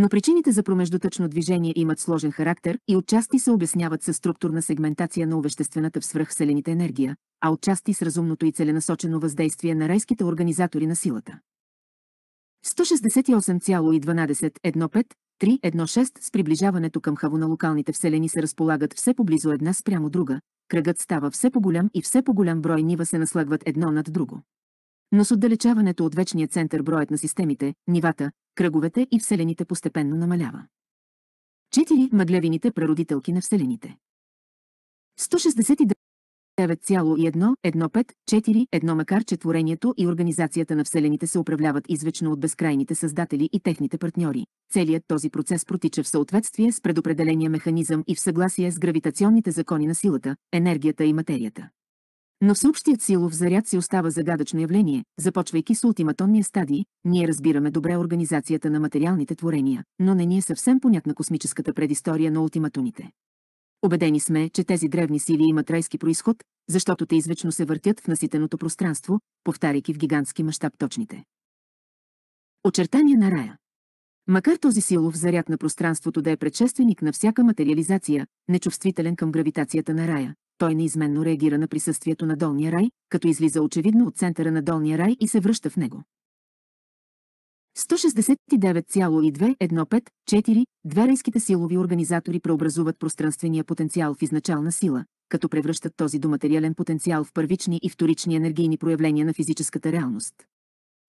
но причините за промеждутъчно движение имат сложен характер и отчасти се обясняват с структурна сегментация на увеществената в свръхселените енергия, а отчасти с разумното и целенасочено въздействие на райските организатори на силата. 168,12.15.3.16 с приближаването към на локалните вселени се разполагат все поблизо една спрямо друга, кръгът става все по-голям и все по-голям брой нива се наслагват едно над друго. Но с отдалечаването от вечния център броят на системите, нивата, кръговете и вселените постепенно намалява. 4. Мъглявините прародителки на вселените. 169,1, макар че творението и организацията на вселените се управляват извечно от безкрайните създатели и техните партньори. Целият този процес протича в съответствие с предопределения механизъм и в съгласие с гравитационните закони на силата, енергията и материята. Но всеобщият силов заряд си остава загадъчно явление, започвайки с ултиматонния стадий, ние разбираме добре организацията на материалните творения, но не ни е съвсем понятна космическата предистория на ултиматоните. Обедени сме, че тези древни сили имат райски происход, защото те извечно се въртят в наситеното пространство, повтаряйки в гигантски мащаб точните. Очертания на рая Макар този силов заряд на пространството да е предшественик на всяка материализация, нечувствителен към гравитацията на рая, той неизменно реагира на присъствието на долния рай, като излиза очевидно от центъра на долния рай и се връща в него. 169,2154, дверейските силови организатори преобразуват пространствения потенциал в изначална сила, като превръщат този доматериален потенциал в първични и вторични енергийни проявления на физическата реалност.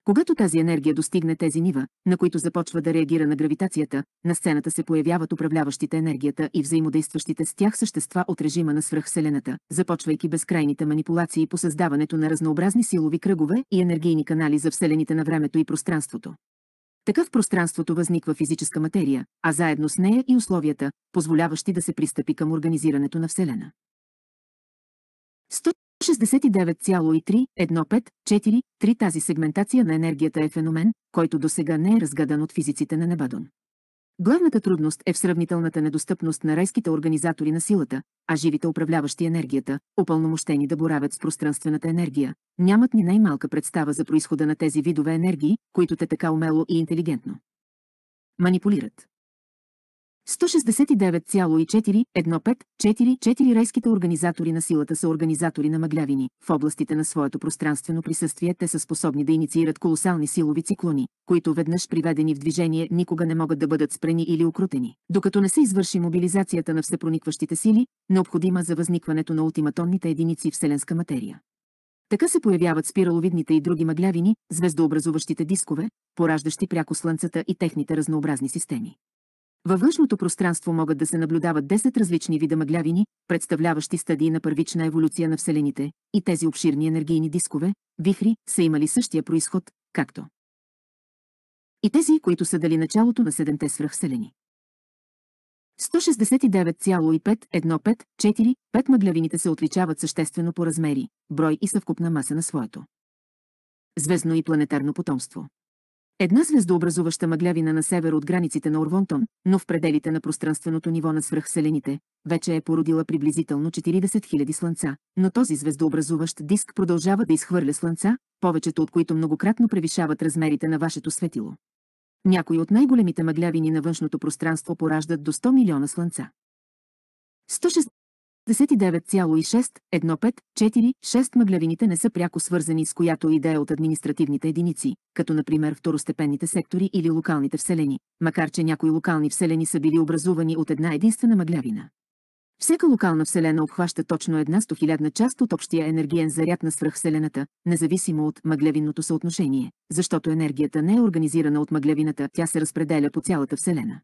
Когато тази енергия достигне тези нива, на които започва да реагира на гравитацията, на сцената се появяват управляващите енергията и взаимодействащите с тях същества от режима на свръхселената, започвайки безкрайните манипулации по създаването на разнообразни силови кръгове и енергийни канали за вселените на времето и пространството. Така в пространството възниква физическа материя, а заедно с нея и условията, позволяващи да се пристъпи към организирането на Вселена. 100. 69,31543 тази сегментация на енергията е феномен, който до сега не е разгадан от физиците на Небадон. Главната трудност е в сравнителната недостъпност на райските организатори на силата, а живите управляващи енергията, опълномощени да боравят с пространствената енергия, нямат ни най-малка представа за происхода на тези видове енергии, които те така умело и интелигентно манипулират. 169,4154 райските организатори на силата са организатори на мъглявини. В областите на своето пространствено присъствие те са способни да инициират колосални силови циклони, които веднъж приведени в движение никога не могат да бъдат спрени или укрутени. Докато не се извърши мобилизацията на всепроникващите сили, необходима за възникването на ултиматонните единици вселенска материя. Така се появяват спираловидните и други мъглявини, звездообразуващите дискове, пораждащи пряко слънцата и техните разнообразни системи. Във външното пространство могат да се наблюдават 10 различни вида мъглявини, представляващи стадии на първична еволюция на Вселените, и тези обширни енергийни дискове, вихри, са имали същия происход, както и тези, които са дали началото на седемте свръхселени. 169,5154, 5 мъглявините се отличават съществено по размери, брой и съвкупна маса на своето звездно и планетарно потомство. Една звездообразуваща мъглявина на север от границите на Орвонтон, но в пределите на пространственото ниво на свръхселените, вече е породила приблизително 40 000 слънца, но този звездообразуващ диск продължава да изхвърля слънца, повечето от които многократно превишават размерите на вашето светило. Някои от най-големите мъглявини на външното пространство пораждат до 100 милиона слънца. 6 мъглявините не са пряко свързани с която идея от административните единици, като например второстепенните сектори или локалните вселени, макар че някои локални вселени са били образувани от една единствена мъглявина. Всяка локална вселена обхваща точно една стохилядна част от общия енергиен заряд на свръхселената, независимо от мъглевинното съотношение, защото енергията не е организирана от мъглевината, тя се разпределя по цялата вселена.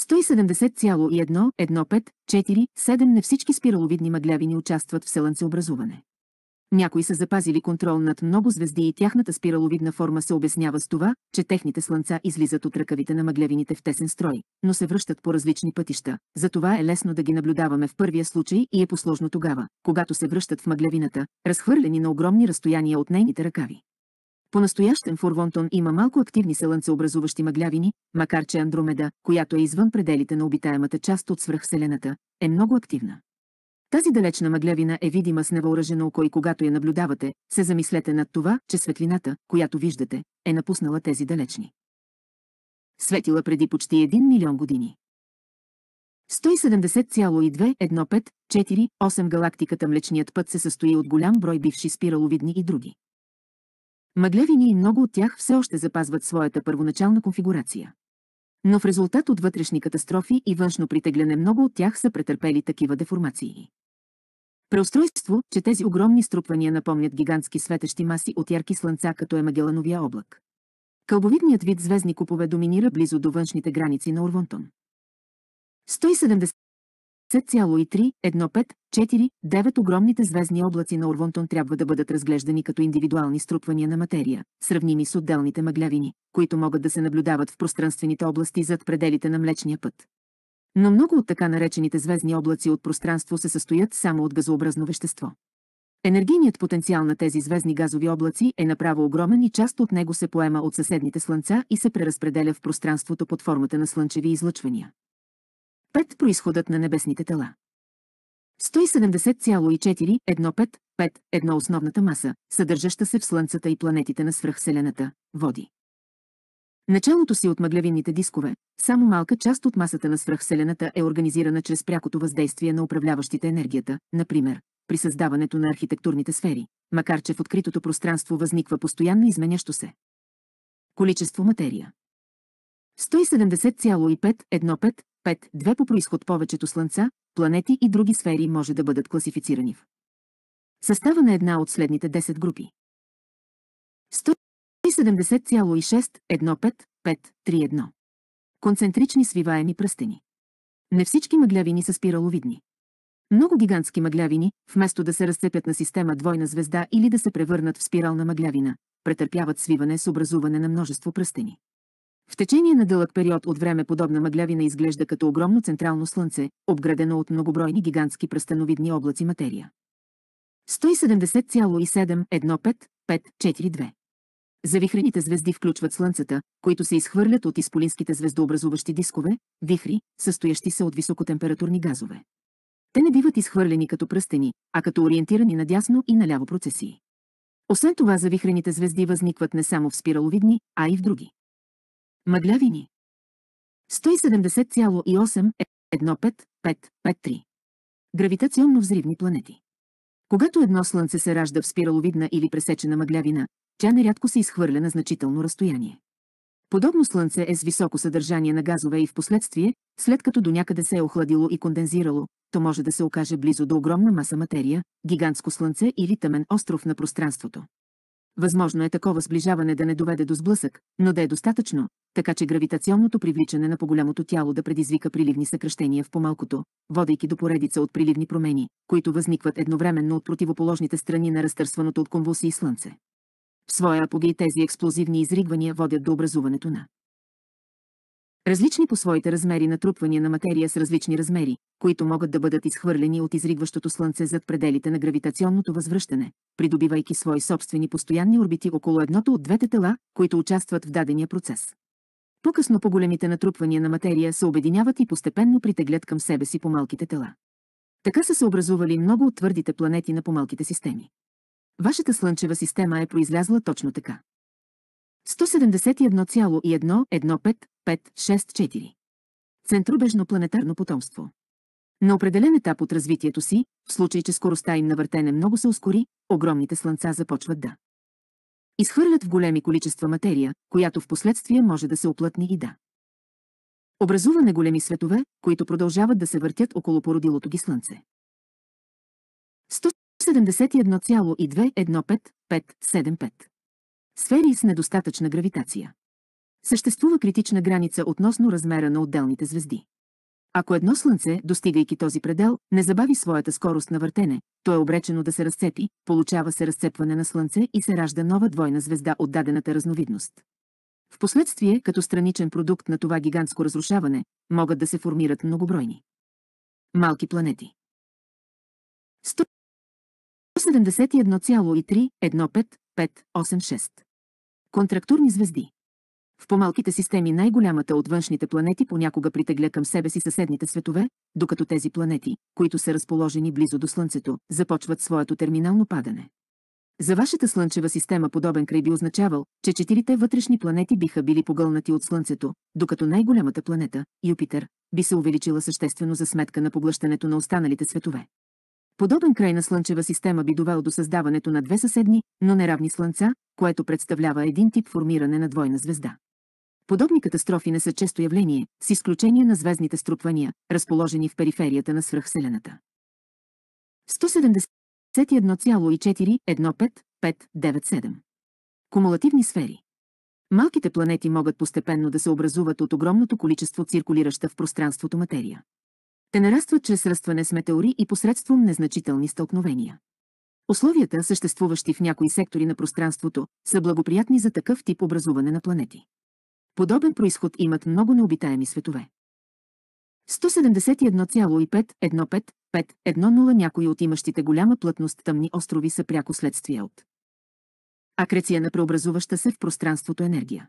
170,11547 на всички спираловидни мъглявини участват в слънцеобразуване. Някои са запазили контрол над много звезди и тяхната спираловидна форма се обяснява с това, че техните слънца излизат от ръкавите на мъглявините в тесен строй, но се връщат по различни пътища, затова е лесно да ги наблюдаваме в първия случай и е посложно тогава, когато се връщат в мъглявината, разхвърлени на огромни разстояния от нейните ръкави. По-настоящен Фурвонтон има малко активни слънцеобразуващи мъглявини, макар че Андромеда, която е извън пределите на обитаемата част от свръхселената, е много активна. Тази далечна мъглявина е видима с невъоръжено око и когато я наблюдавате, се замислете над това, че светлината, която виждате, е напуснала тези далечни. Светила преди почти 1 милион години. 170,21548 галактиката Млечният път се състои от голям брой бивши спираловидни и други. Мъглевини и много от тях все още запазват своята първоначална конфигурация. Но в резултат от вътрешни катастрофи и външно притегляне много от тях са претърпели такива деформации. Преустройство, че тези огромни струпвания напомнят гигантски светещи маси от ярки слънца като е Магелановия облак. Кълбовидният вид звездни купове доминира близо до външните граници на Орвонтон. 170 C3, 1.5, 4, 9 огромните звездни облаци на Орвонтон трябва да бъдат разглеждани като индивидуални струпвания на материя, сравними с отделните мъглявини, които могат да се наблюдават в пространствените области зад пределите на Млечния път. Но много от така наречените звездни облаци от пространство се състоят само от газообразно вещество. Енергийният потенциал на тези звездни газови облаци е направо огромен и част от него се поема от съседните слънца и се преразпределя в пространството под формата на слънчеви излъчвания. Пет Происходът на небесните тела. 170,415 едно основната маса, съдържаща се в Слънцата и планетите на свръхселената, води. Началото си от мъглевинните дискове, само малка част от масата на свръхселената е организирана чрез прякото въздействие на управляващите енергията, например, при създаването на архитектурните сфери, макар че в откритото пространство възниква постоянно изменящо се. Количество материя 5. Две по происход повечето слънца, планети и други сфери може да бъдат класифицирани в състава на една от следните 10 групи. 170,615531. Концентрични свиваеми пръстени. Не всички мъглявини са спираловидни. Много гигантски мъглявини, вместо да се разцепят на система двойна звезда или да се превърнат в спирална мъглявина, претърпяват свиване с образуване на множество пръстени. В течение на дълъг период от време подобна мъглявина изглежда като огромно централно слънце, обградено от многобройни гигантски пръстеновидни облаци материя. 170,715542 Завихрените звезди включват слънцата, които се изхвърлят от изполинските звездообразуващи дискове, вихри, състоящи се от високотемпературни газове. Те не биват изхвърлени като пръстени, а като ориентирани надясно и наляво процесии. Освен това завихрените звезди възникват не само в спираловидни, а и в други. Мъглявини. 170,8 15553. Гравитационно-взривни планети. Когато едно слънце се ражда в спираловидна или пресечена мъглявина, тя нерядко се изхвърля на значително разстояние. Подобно слънце е с високо съдържание на газове и в последствие, след като до някъде се е охладило и кондензирало, то може да се окаже близо до огромна маса материя, гигантско слънце или тъмен остров на пространството. Възможно е такова сближаване да не доведе до сблъсък, но да е достатъчно, така че гравитационното привличане на по-голямото тяло да предизвика приливни съкръщения в по-малкото, водейки до поредица от приливни промени, които възникват едновременно от противоположните страни на разтърсваното от конвулсии Слънце. В своя апогей тези експлозивни изригвания водят до образуването на Различни по своите размери натрупвания на материя с различни размери, които могат да бъдат изхвърлени от изригващото слънце зад пределите на гравитационното възвръщане, придобивайки свои собствени постоянни орбити около едното от двете тела, които участват в дадения процес. По-късно по-големите натрупвания на материя се обединяват и постепенно притеглят към себе си по-малките тела. Така са се образували много от твърдите планети на по-малките системи. Вашата слънчева система е произлязла точно така. 171,115 5-6-4. планетарно потомство. На определен етап от развитието си, в случай, че скоростта им на въртене много се ускори, огромните слънца започват да изхвърлят в големи количества материя, която в последствие може да се оплътни и да образува големи светове, които продължават да се въртят около породилото ги слънце. 171,215575 Сфери с недостатъчна гравитация. Съществува критична граница относно размера на отделните звезди. Ако едно слънце, достигайки този предел, не забави своята скорост на въртене, то е обречено да се разцепи, получава се разцепване на слънце и се ражда нова двойна звезда от дадената разновидност. Впоследствие, като страничен продукт на това гигантско разрушаване, могат да се формират многобройни малки планети. 171,3, 15586. 5, 8, 6. Контрактурни звезди. В по-малките системи най-голямата от външните планети понякога притегля към себе си съседните светове, докато тези планети, които са разположени близо до Слънцето, започват своето терминално падане. За вашата слънчева система подобен край би означавал, че четирите вътрешни планети биха били погълнати от Слънцето, докато най-голямата планета, Юпитер, би се увеличила съществено за сметка на поглъщането на останалите светове. Подобен край на Слънчева система би довел до създаването на две съседни, но неравни Слънца, което представлява един тип формиране на двойна звезда. Подобни катастрофи не са често явление, с изключение на звездните струпвания, разположени в периферията на свръхселената. 171,4159597 Кумулативни сфери Малките планети могат постепенно да се образуват от огромното количество циркулираща в пространството материя. Те нарастват чрез ръстване с метеори и посредством незначителни стълкновения. Условията, съществуващи в някои сектори на пространството, са благоприятни за такъв тип образуване на планети. Подобен происход имат много необитаеми светове. 171,51551 някои от имащите голяма плътност тъмни острови са пряко следствие от акреция на преобразуваща се в пространството енергия.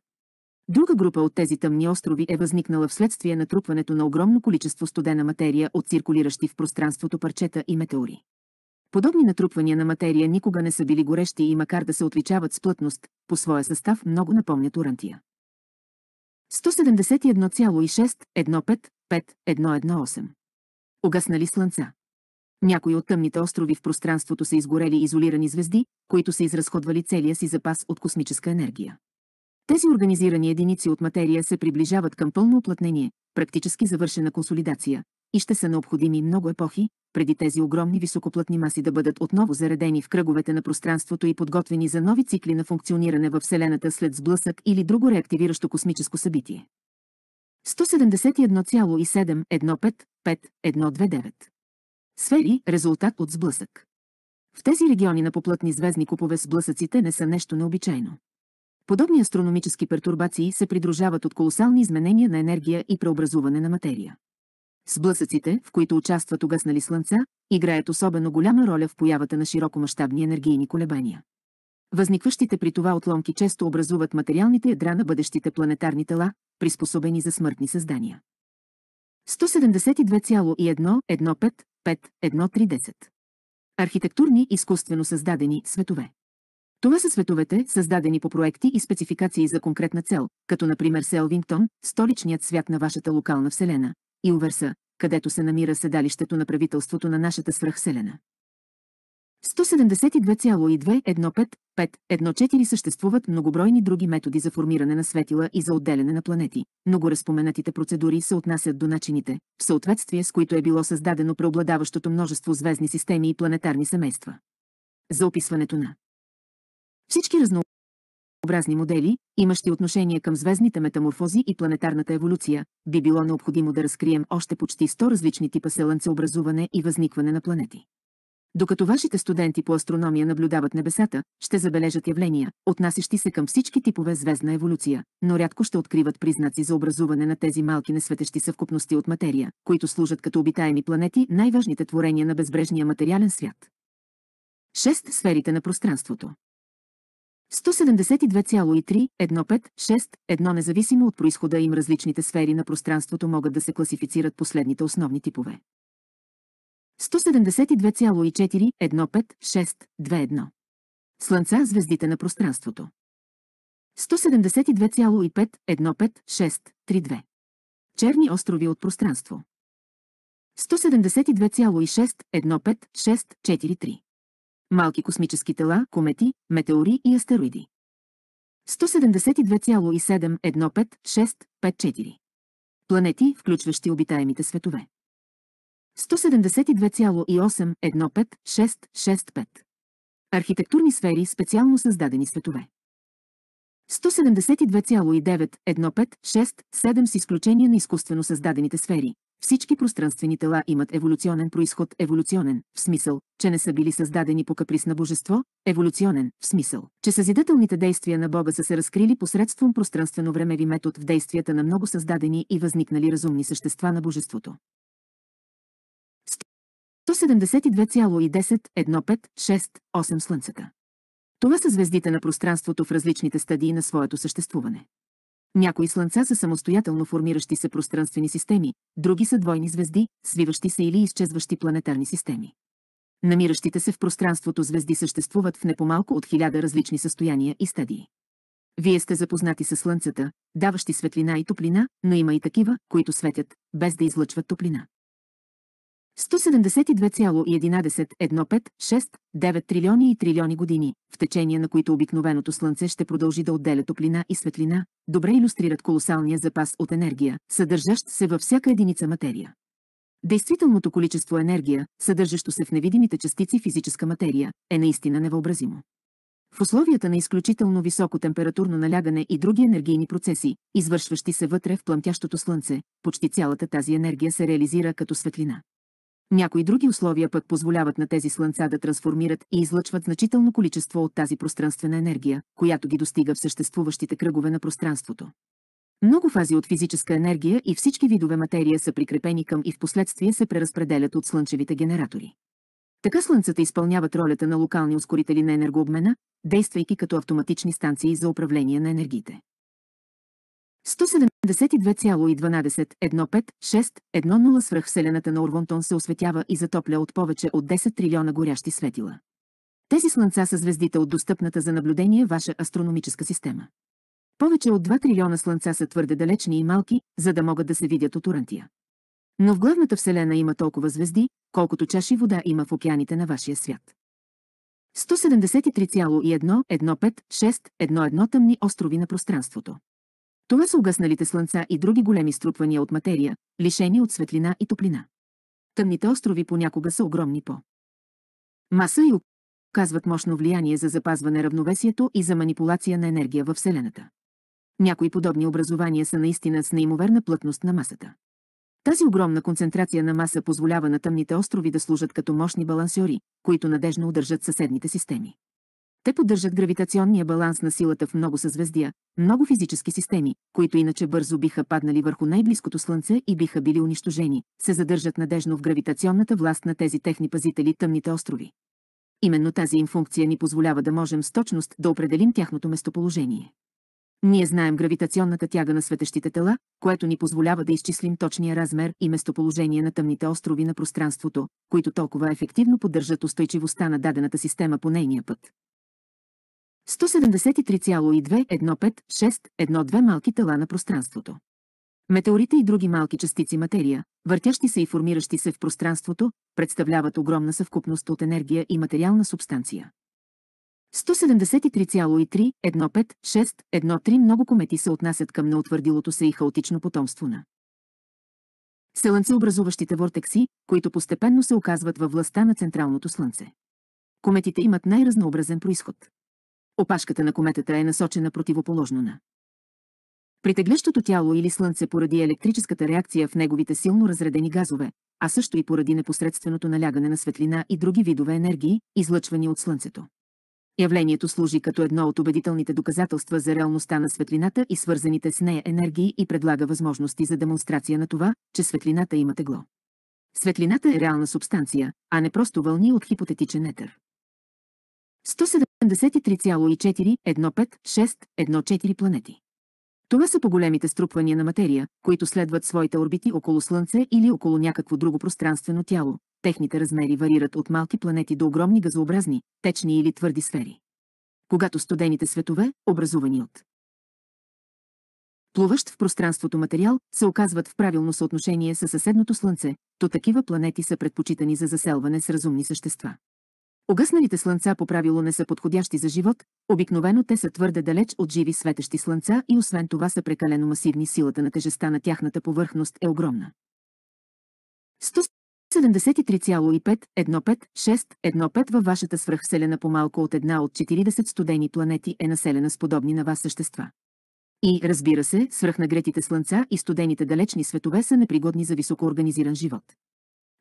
Друга група от тези тъмни острови е възникнала вследствие на трупването на огромно количество студена материя от циркулиращи в пространството парчета и метеори. Подобни натрупвания на материя никога не са били горещи и макар да се отличават с плътност, по своя състав много напомнят урантия. 171,6155118. Огаснали слънца. Някои от тъмните острови в пространството са изгорели изолирани звезди, които са изразходвали целия си запас от космическа енергия. Тези организирани единици от материя се приближават към пълно оплътнение, практически завършена консолидация, и ще са необходими много епохи, преди тези огромни високоплътни маси да бъдат отново заредени в кръговете на пространството и подготвени за нови цикли на функциониране във Вселената след сблъсък или друго реактивиращо космическо събитие. 171,7155129 Сфери – резултат от сблъсък. В тези региони на поплътни звездни купове сблъсъците не са нещо необичайно. Подобни астрономически пертурбации се придружават от колосални изменения на енергия и преобразуване на материя. Сблъсъците, в които участват угаснали слънца, играят особено голяма роля в появата на широкомащабни енергийни колебания. Възникващите при това отломки често образуват материалните ядра на бъдещите планетарни тела, приспособени за смъртни създания. 172,1155130 Архитектурни изкуствено създадени светове. Това са световете, създадени по проекти и спецификации за конкретна цел, като например Селвингтон, столичният свят на вашата локална вселена, и където се намира седалището на правителството на нашата свръхселена. 172,2155114 съществуват многобройни други методи за формиране на светила и за отделяне на планети. Много разпоменатите процедури се отнасят до начините, в съответствие с които е било създадено преобладаващото множество звездни системи и планетарни семейства. За описването на всички разно образни модели, имащи отношение към звездните метаморфози и планетарната еволюция, би било необходимо да разкрием още почти 100 различни типа селънцеобразуване и възникване на планети. Докато вашите студенти по астрономия наблюдават небесата, ще забележат явления, отнасящи се към всички типове звездна еволюция, но рядко ще откриват признаци за образуване на тези малки несветещи съвкупности от материя, които служат като обитаеми планети най-важните творения на безбрежния материален свят. 6. Сферите на пространството 1723 1 Независимо от происхода им различните сфери на пространството могат да се класифицират последните основни типове. 1724 2 Слънца – звездите на пространството. 1725 Черни острови от пространство. 1726 малки космически тела, комети, метеори и астероиди. 172,715654 Планети, включващи обитаемите светове. 172,815665 Архитектурни сфери, специално създадени светове. 172,915677 с изключение на изкуствено създадените сфери, всички пространствени тела имат еволюционен происход, еволюционен, в смисъл, че не са били създадени по каприз на божество, еволюционен, в смисъл, че съзидателните действия на Бога са се разкрили посредством пространствено-времеви метод в действията на много създадени и възникнали разумни същества на божеството. 172,10, слънцата. Това са звездите на пространството в различните стадии на своето съществуване. Някои слънца са самостоятелно формиращи се пространствени системи, други са двойни звезди, свиващи се или изчезващи планетарни системи. Намиращите се в пространството звезди съществуват в непомалко от хиляда различни състояния и стадии. Вие сте запознати с слънцата, даващи светлина и топлина, но има и такива, които светят, без да излъчват топлина. 172,111569 трилиони и трилиони години, в течение на които обикновеното Слънце ще продължи да отделя топлина и светлина, добре иллюстрират колосалния запас от енергия, съдържащ се във всяка единица материя. Действителното количество енергия, съдържащо се в невидимите частици физическа материя, е наистина невъобразимо. В условията на изключително високо температурно налягане и други енергийни процеси, извършващи се вътре в плъмтящото слънце, почти цялата тази енергия се реализира като светлина. Някои други условия пък позволяват на тези слънца да трансформират и излъчват значително количество от тази пространствена енергия, която ги достига в съществуващите кръгове на пространството. Много фази от физическа енергия и всички видове материя са прикрепени към и в последствие се преразпределят от слънчевите генератори. Така слънцата изпълняват ролята на локални ускорители на енергообмена, действайки като автоматични станции за управление на енергиите. 170 12,12,15,6,10 свръхвселената на Орвонтон се осветява и затопля от повече от 10 трилиона горящи светила. Тези слънца са звездите от достъпната за наблюдение ваша астрономическа система. Повече от 2 трилиона слънца са твърде далечни и малки, за да могат да се видят от Урантия. Но в главната Вселена има толкова звезди, колкото чаши вода има в океаните на вашия свят. 173,1, 1,5, тъмни острови на пространството. Това са угасналите слънца и други големи струпвания от материя, лишени от светлина и топлина. Тъмните острови понякога са огромни по. Маса и оказват мощно влияние за запазване равновесието и за манипулация на енергия във Вселената. Някои подобни образования са наистина с неимоверна плътност на масата. Тази огромна концентрация на маса позволява на тъмните острови да служат като мощни балансьори, които надежно удържат съседните системи. Те поддържат гравитационния баланс на силата в много съзвездия, много физически системи, които иначе бързо биха паднали върху най-близкото Слънце и биха били унищожени, се задържат надежно в гравитационната власт на тези техни пазители тъмните острови. Именно тази им функция ни позволява да можем с точност да определим тяхното местоположение. Ние знаем гравитационната тяга на светещите тела, което ни позволява да изчислим точния размер и местоположение на тъмните острови на пространството, които толкова ефективно поддържат устойчивостта на дадената система по нейния път. 173,215612 малки тела на пространството. Метеорите и други малки частици материя, въртящи се и формиращи се в пространството, представляват огромна съвкупност от енергия и материална субстанция. 173,315613 3 много комети се отнасят към неотвърдилото се и хаотично потомство на Слънцеобразуващите вортекси, които постепенно се оказват във властта на Централното Слънце. Кометите имат най-разнообразен происход. Опашката на кометата е насочена противоположно на притеглящото тяло или слънце поради електрическата реакция в неговите силно разредени газове, а също и поради непосредственото налягане на светлина и други видове енергии, излъчвани от слънцето. Явлението служи като едно от убедителните доказателства за реалността на светлината и свързаните с нея енергии и предлага възможности за демонстрация на това, че светлината има тегло. Светлината е реална субстанция, а не просто вълни от хипотетичен етер. 173,415614 планети. Това са по-големите струпвания на материя, които следват своите орбити около Слънце или около някакво друго пространствено тяло. Техните размери варират от малки планети до огромни газообразни, течни или твърди сфери. Когато студените светове, образувани от плуващ в пространството материал, се оказват в правилно съотношение с съседното Слънце, то такива планети са предпочитани за заселване с разумни същества. Огъсналите слънца по правило не са подходящи за живот, обикновено те са твърде далеч от живи светещи слънца и освен това са прекалено масивни силата на тежестта на тяхната повърхност е огромна. 173,5-1,5-6-1,5 във вашата свръхселена по-малко от една от 40 студени планети е населена с подобни на вас същества. И, разбира се, свръхнагретите слънца и студените далечни светове са непригодни за високоорганизиран живот.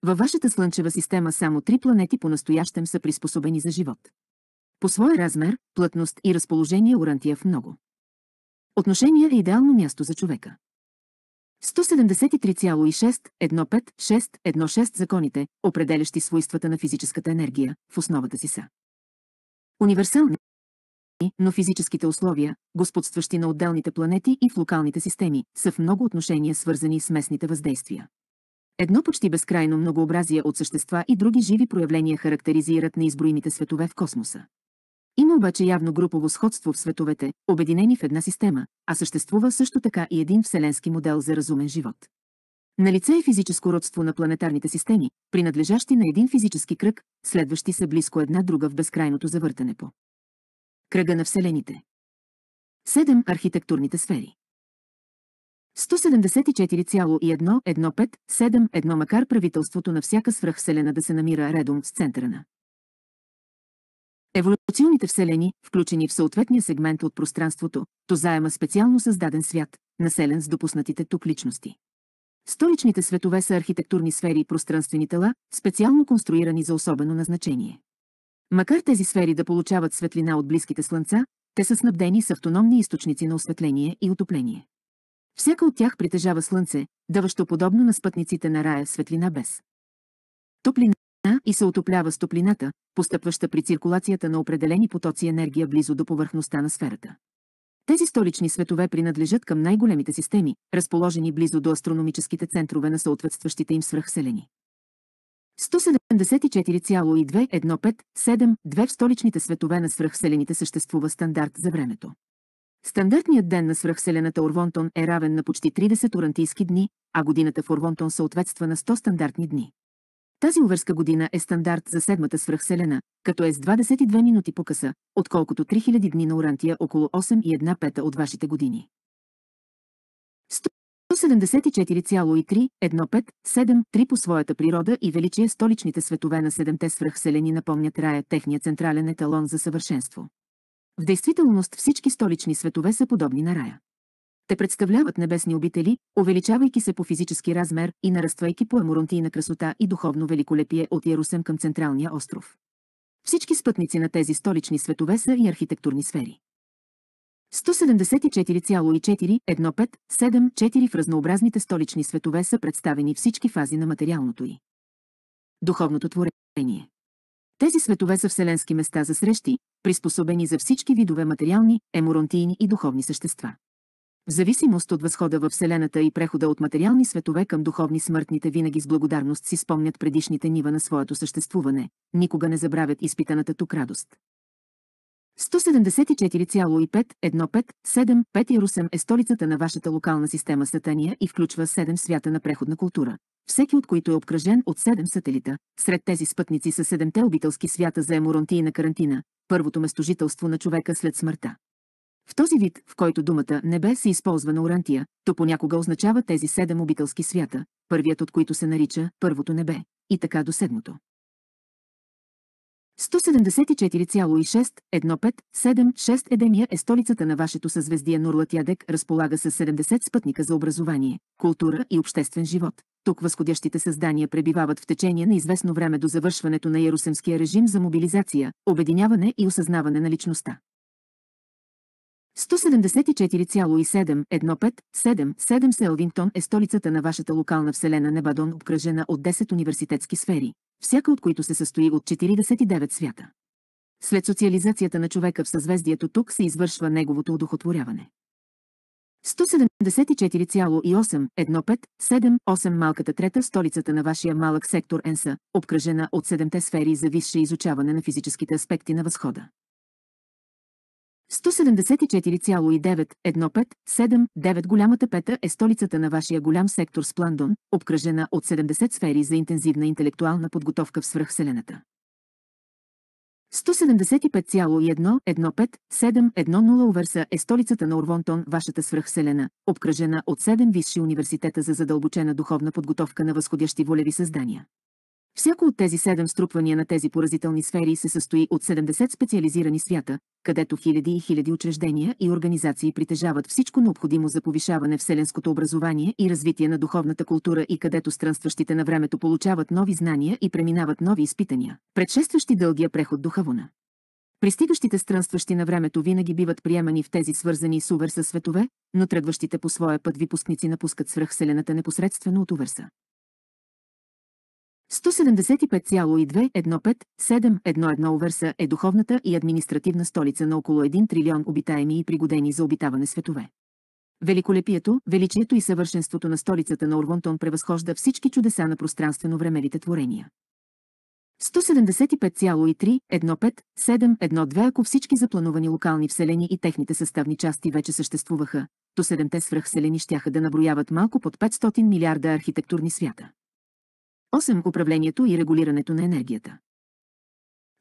Във вашата слънчева система само три планети по-настоящем са приспособени за живот. По своя размер, плътност и разположение Урантия в много. Отношение е идеално място за човека. 1736 законите, определящи свойствата на физическата енергия, в основата си са. Универсални, но физическите условия, господстващи на отделните планети и в локалните системи, са в много отношения свързани с местните въздействия. Едно почти безкрайно многообразие от същества и други живи проявления характеризират неизброимите светове в космоса. Има обаче явно групово сходство в световете, обединени в една система, а съществува също така и един вселенски модел за разумен живот. Налице е физическо родство на планетарните системи, принадлежащи на един физически кръг, следващи се близко една друга в безкрайното завъртане по кръга на Вселените. Седем архитектурните сфери. 174,1157,1 макар правителството на всяка свръхселена да се намира редом с центъра на еволюционните вселени, включени в съответния сегмент от пространството, то заема специално създаден свят, населен с допуснатите тук личности. Столичните светове са архитектурни сфери и пространствени тела, специално конструирани за особено назначение. Макар тези сфери да получават светлина от близките слънца, те са снабдени с автономни източници на осветление и отопление. Всяка от тях притежава слънце, даващо подобно на спътниците на рая светлина без. Топлина и се отоплява с топлината, постъпваща при циркулацията на определени потоци енергия близо до повърхността на сферата. Тези столични светове принадлежат към най-големите системи, разположени близо до астрономическите центрове на съответстващите им свръхселени. 174,21572 в столичните светове на свръхселените съществува стандарт за времето. Стандартният ден на свръхселената Орвонтон е равен на почти 30 орантийски дни, а годината в Орвонтон съответства на 100 стандартни дни. Тази увърска година е стандарт за седмата свръхселена, като е с 22 минути по-къса, отколкото 3000 дни на Орантия около 8 и 1 пета от вашите години. 174,31573 по своята природа и величие столичните светове на седемте свръхселени напомнят рая техния централен еталон за съвършенство. В действителност всички столични светове са подобни на рая. Те представляват небесни обители, увеличавайки се по физически размер и нараствайки по еморонтийна красота и духовно великолепие от Ярусем към Централния остров. Всички спътници на тези столични светове са и архитектурни сфери. 174,41574 в разнообразните столични светове са представени всички фази на материалното й. Духовното творение тези светове са вселенски места за срещи, приспособени за всички видове материални, еморонтийни и духовни същества. В зависимост от възхода във Вселената и прехода от материални светове към духовни смъртните винаги с благодарност си спомнят предишните нива на своето съществуване, никога не забравят изпитаната тук радост. 174,51557 е столицата на вашата локална система Сатания и включва 7 свята на преходна култура всеки от които е обкръжен от 7 сателита. Сред тези спътници са седемте обителски свята за на карантина, първото местожителство на човека след смъртта. В този вид, в който думата небе се използва на Орантия, то понякога означава тези седем обителски свята, първият от които се нарича първото небе, и така до седмото. 174,61576 Едемия е столицата на вашето съзвездие Нурлатядек разполага с 70 спътника за образование, култура и обществен живот. Тук възходящите създания пребивават в течение на известно време до завършването на ярусемския режим за мобилизация, обединяване и осъзнаване на личността. 174,7157 Селвингтон е столицата на вашата локална вселена Небадон, обкръжена от 10 университетски сфери, всяка от които се състои от 49 свята. След социализацията на човека в съзвездието тук се извършва неговото удохотворяване. 174,8157 малката трета столицата на вашия малък сектор Енса, обкръжена от 7 сфери за висше изучаване на физическите аспекти на възхода. 174,9157 Голямата пета е столицата на вашия голям сектор с Пландон, обкръжена от 70 сфери за интензивна интелектуална подготовка в свръхселената. 175,115710 Уверса е столицата на Орвонтон, вашата свръхселена, обкръжена от 7 висши университета за задълбочена духовна подготовка на възходящи волеви създания. Всяко от тези седем струпвания на тези поразителни сфери се състои от 70 специализирани свята, където хиляди и хиляди учреждения и организации притежават всичко необходимо за повишаване вселенското образование и развитие на духовната култура и където странстващите на времето получават нови знания и преминават нови изпитания, предшестващи дългия преход до Хавуна. Пристигащите странстващи на времето винаги биват приемани в тези свързани с Уверса светове, но тръгващите по своя път випускници напускат свръхселената непосредствено от Увърса. 175,215711 Оверса е духовната и административна столица на около 1 трилион обитаеми и пригодени за обитаване светове. Великолепието, величието и съвършенството на столицата на Орвонтон превъзхожда всички чудеса на пространствено-времелите творения. 175,315712 Ако всички заплановани локални вселени и техните съставни части вече съществуваха, то седемте свръхселени щяха да наброяват малко под 500 милиарда архитектурни свята. 8. Управлението и регулирането на енергията.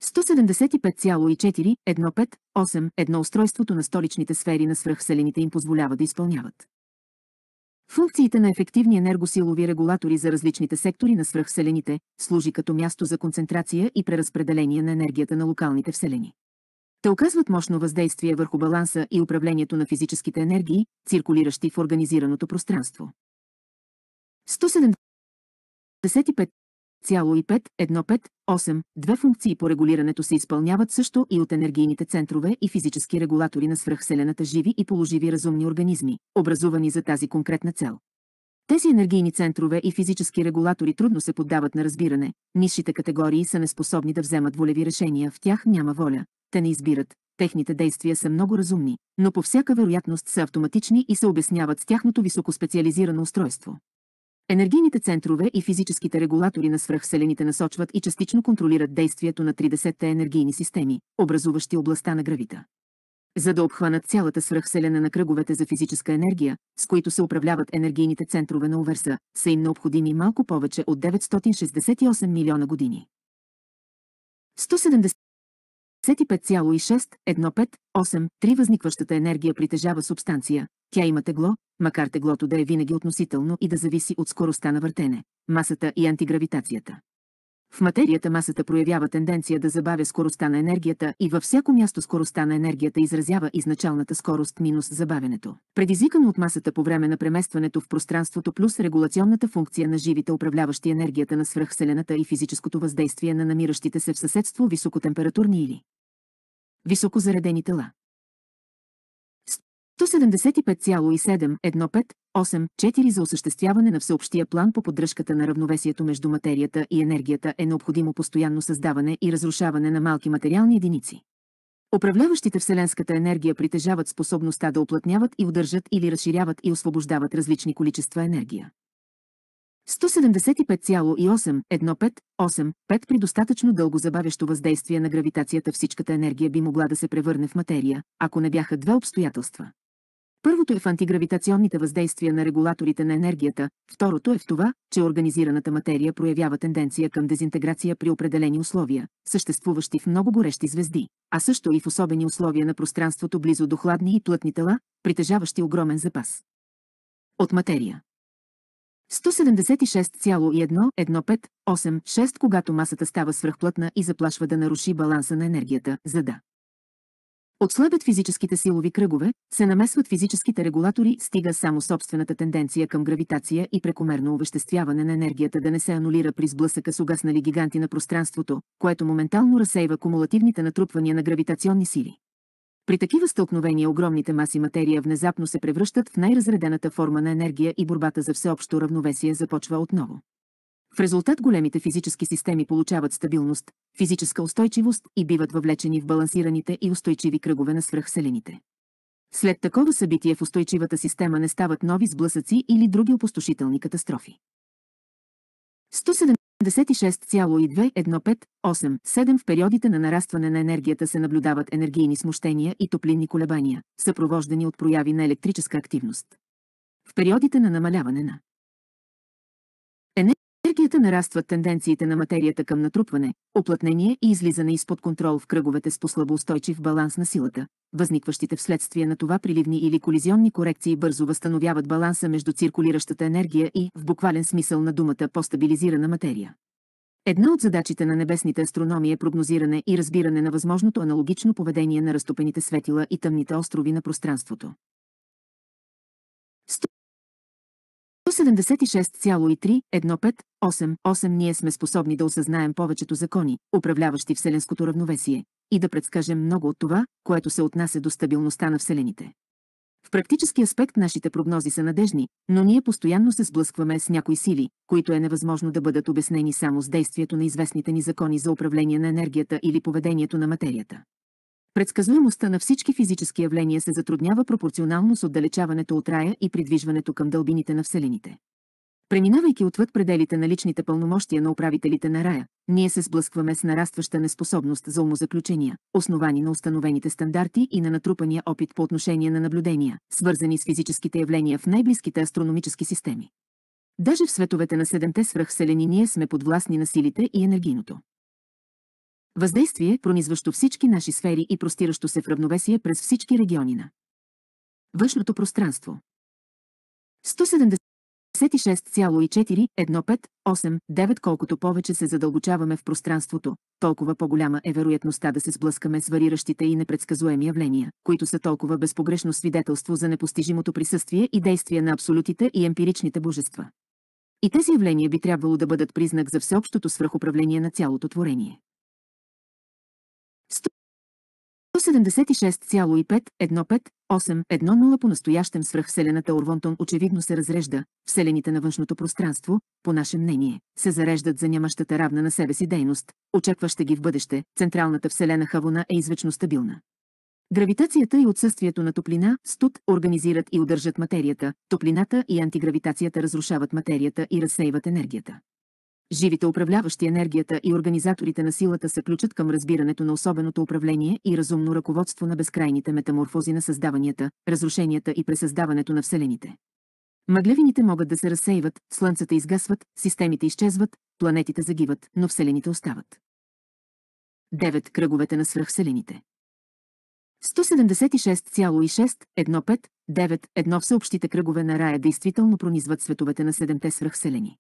175,4158 едно устройството на столичните сфери на свръхселените им позволява да изпълняват. Функциите на ефективни енергосилови регулатори за различните сектори на свръхселените служи като място за концентрация и преразпределение на енергията на локалните вселени. Те оказват мощно въздействие върху баланса и управлението на физическите енергии, циркулиращи в организираното пространство. 170. Две функции по регулирането се изпълняват също и от енергийните центрове и физически регулатори на свръхселената живи и положиви разумни организми, образувани за тази конкретна цел. Тези енергийни центрове и физически регулатори трудно се поддават на разбиране, нишите категории са неспособни да вземат волеви решения, в тях няма воля, те не избират, техните действия са много разумни, но по всяка вероятност са автоматични и се обясняват с тяхното високоспециализирано устройство. Енергийните центрове и физическите регулатори на свръхселените насочват и частично контролират действието на 30-те енергийни системи, образуващи областта на гравита. За да обхванат цялата свръхселена на кръговете за физическа енергия, с които се управляват енергийните центрове на Уверса, са им необходими малко повече от 968 милиона години. 175,6158 3 възникващата енергия притежава субстанция, тя има тегло, макар теглото да е винаги относително и да зависи от скоростта на въртене, масата и антигравитацията. В материята масата проявява тенденция да забавя скоростта на енергията и във всяко място скоростта на енергията изразява изначалната скорост минус забавенето. Предизвикано от масата по време на преместването в пространството плюс регулационната функция на живите управляващи енергията на свръхселената и физическото въздействие на намиращите се в съседство високотемпературни или високозаредени тела. 175,71584 за осъществяване на всеобщия план по поддръжката на равновесието между материята и енергията е необходимо постоянно създаване и разрушаване на малки материални единици. Управляващите Вселенската енергия притежават способността да оплътняват и удържат или разширяват и освобождават различни количества енергия. 175,81585 при достатъчно дълго забавящо въздействие на гравитацията всичката енергия би могла да се превърне в материя, ако не бяха две обстоятелства. Първото е в антигравитационните въздействия на регулаторите на енергията, второто е в това, че организираната материя проявява тенденция към дезинтеграция при определени условия, съществуващи в много горещи звезди, а също и в особени условия на пространството близо до хладни и плътни тела, притежаващи огромен запас. От материя. 176,11586, когато масата става свръхплътна и заплашва да наруши баланса на енергията, за да Отслабят физическите силови кръгове, се намесват физическите регулатори, стига само собствената тенденция към гравитация и прекомерно увеществяване на енергията да не се анулира при сблъсъка с угаснали гиганти на пространството, което моментално разсейва кумулативните натрупвания на гравитационни сили. При такива стълкновения огромните маси материя внезапно се превръщат в най-разредената форма на енергия и борбата за всеобщо равновесие започва отново. В резултат големите физически системи получават стабилност, физическа устойчивост и биват въвлечени в балансираните и устойчиви кръгове на свръхселените. След такова събитие в устойчивата система не стават нови сблъсъци или други опустошителни катастрофи. 176,21587 в периодите на нарастване на енергията се наблюдават енергийни смущения и топлинни колебания, съпровождани от прояви на електрическа активност. В периодите на намаляване на енергията нарастват тенденциите на материята към натрупване, оплътнение и излизане изпод контрол в кръговете с послабоустойчив баланс на силата. Възникващите вследствие на това приливни или колизионни корекции бързо възстановяват баланса между циркулиращата енергия и, в буквален смисъл на думата, по-стабилизирана материя. Една от задачите на небесните астрономи е прогнозиране и разбиране на възможното аналогично поведение на разтопените светила и тъмните острови на пространството. 1763 ние сме способни да осъзнаем повечето закони, управляващи Вселенското равновесие, и да предскажем много от това, което се отнася до стабилността на Вселените. В практически аспект нашите прогнози са надежни, но ние постоянно се сблъскваме с някои сили, които е невъзможно да бъдат обяснени само с действието на известните ни закони за управление на енергията или поведението на материята. Предсказуемостта на всички физически явления се затруднява пропорционално с отдалечаването от рая и придвижването към дълбините на вселените. Преминавайки отвъд пределите на личните пълномощия на управителите на рая, ние се сблъскваме с нарастваща неспособност за умозаключения, основани на установените стандарти и на натрупания опит по отношение на наблюдения, свързани с физическите явления в най-близките астрономически системи. Даже в световете на седемте свръхселени ние сме подвластни на силите и енергийното Въздействие, пронизващо всички наши сфери и простиращо се в равновесие през всички региони на външното пространство. 176,41589 Колкото повече се задълбочаваме в пространството, толкова по-голяма е вероятността да се сблъскаме с вариращите и непредсказуеми явления, които са толкова безпогрешно свидетелство за непостижимото присъствие и действие на абсолютите и емпиричните божества. И тези явления би трябвало да бъдат признак за всеобщото свръхуправление на цялото творение. 176,5151810 по-настоящем свръхселената Орвонтон очевидно се разрежда, вселените на външното пространство, по наше мнение, се зареждат за нямащата равна на себе си дейност, очакваща ги в бъдеще, централната вселена Хавона е извечно стабилна. Гравитацията и отсъствието на топлина, студ, организират и удържат материята, топлината и антигравитацията разрушават материята и разсейват енергията. Живите управляващи енергията и организаторите на силата се ключат към разбирането на особеното управление и разумно ръководство на безкрайните метаморфози на създаванията, разрушенията и пресъздаването на вселените. Мъглевините могат да се разсейват, слънцата изгасват, системите изчезват, планетите загиват, но вселените остават. 9. Кръговете на свръхселените 176,6, едно в съобщите кръгове на рая действително пронизват световете на седемте свръхселени.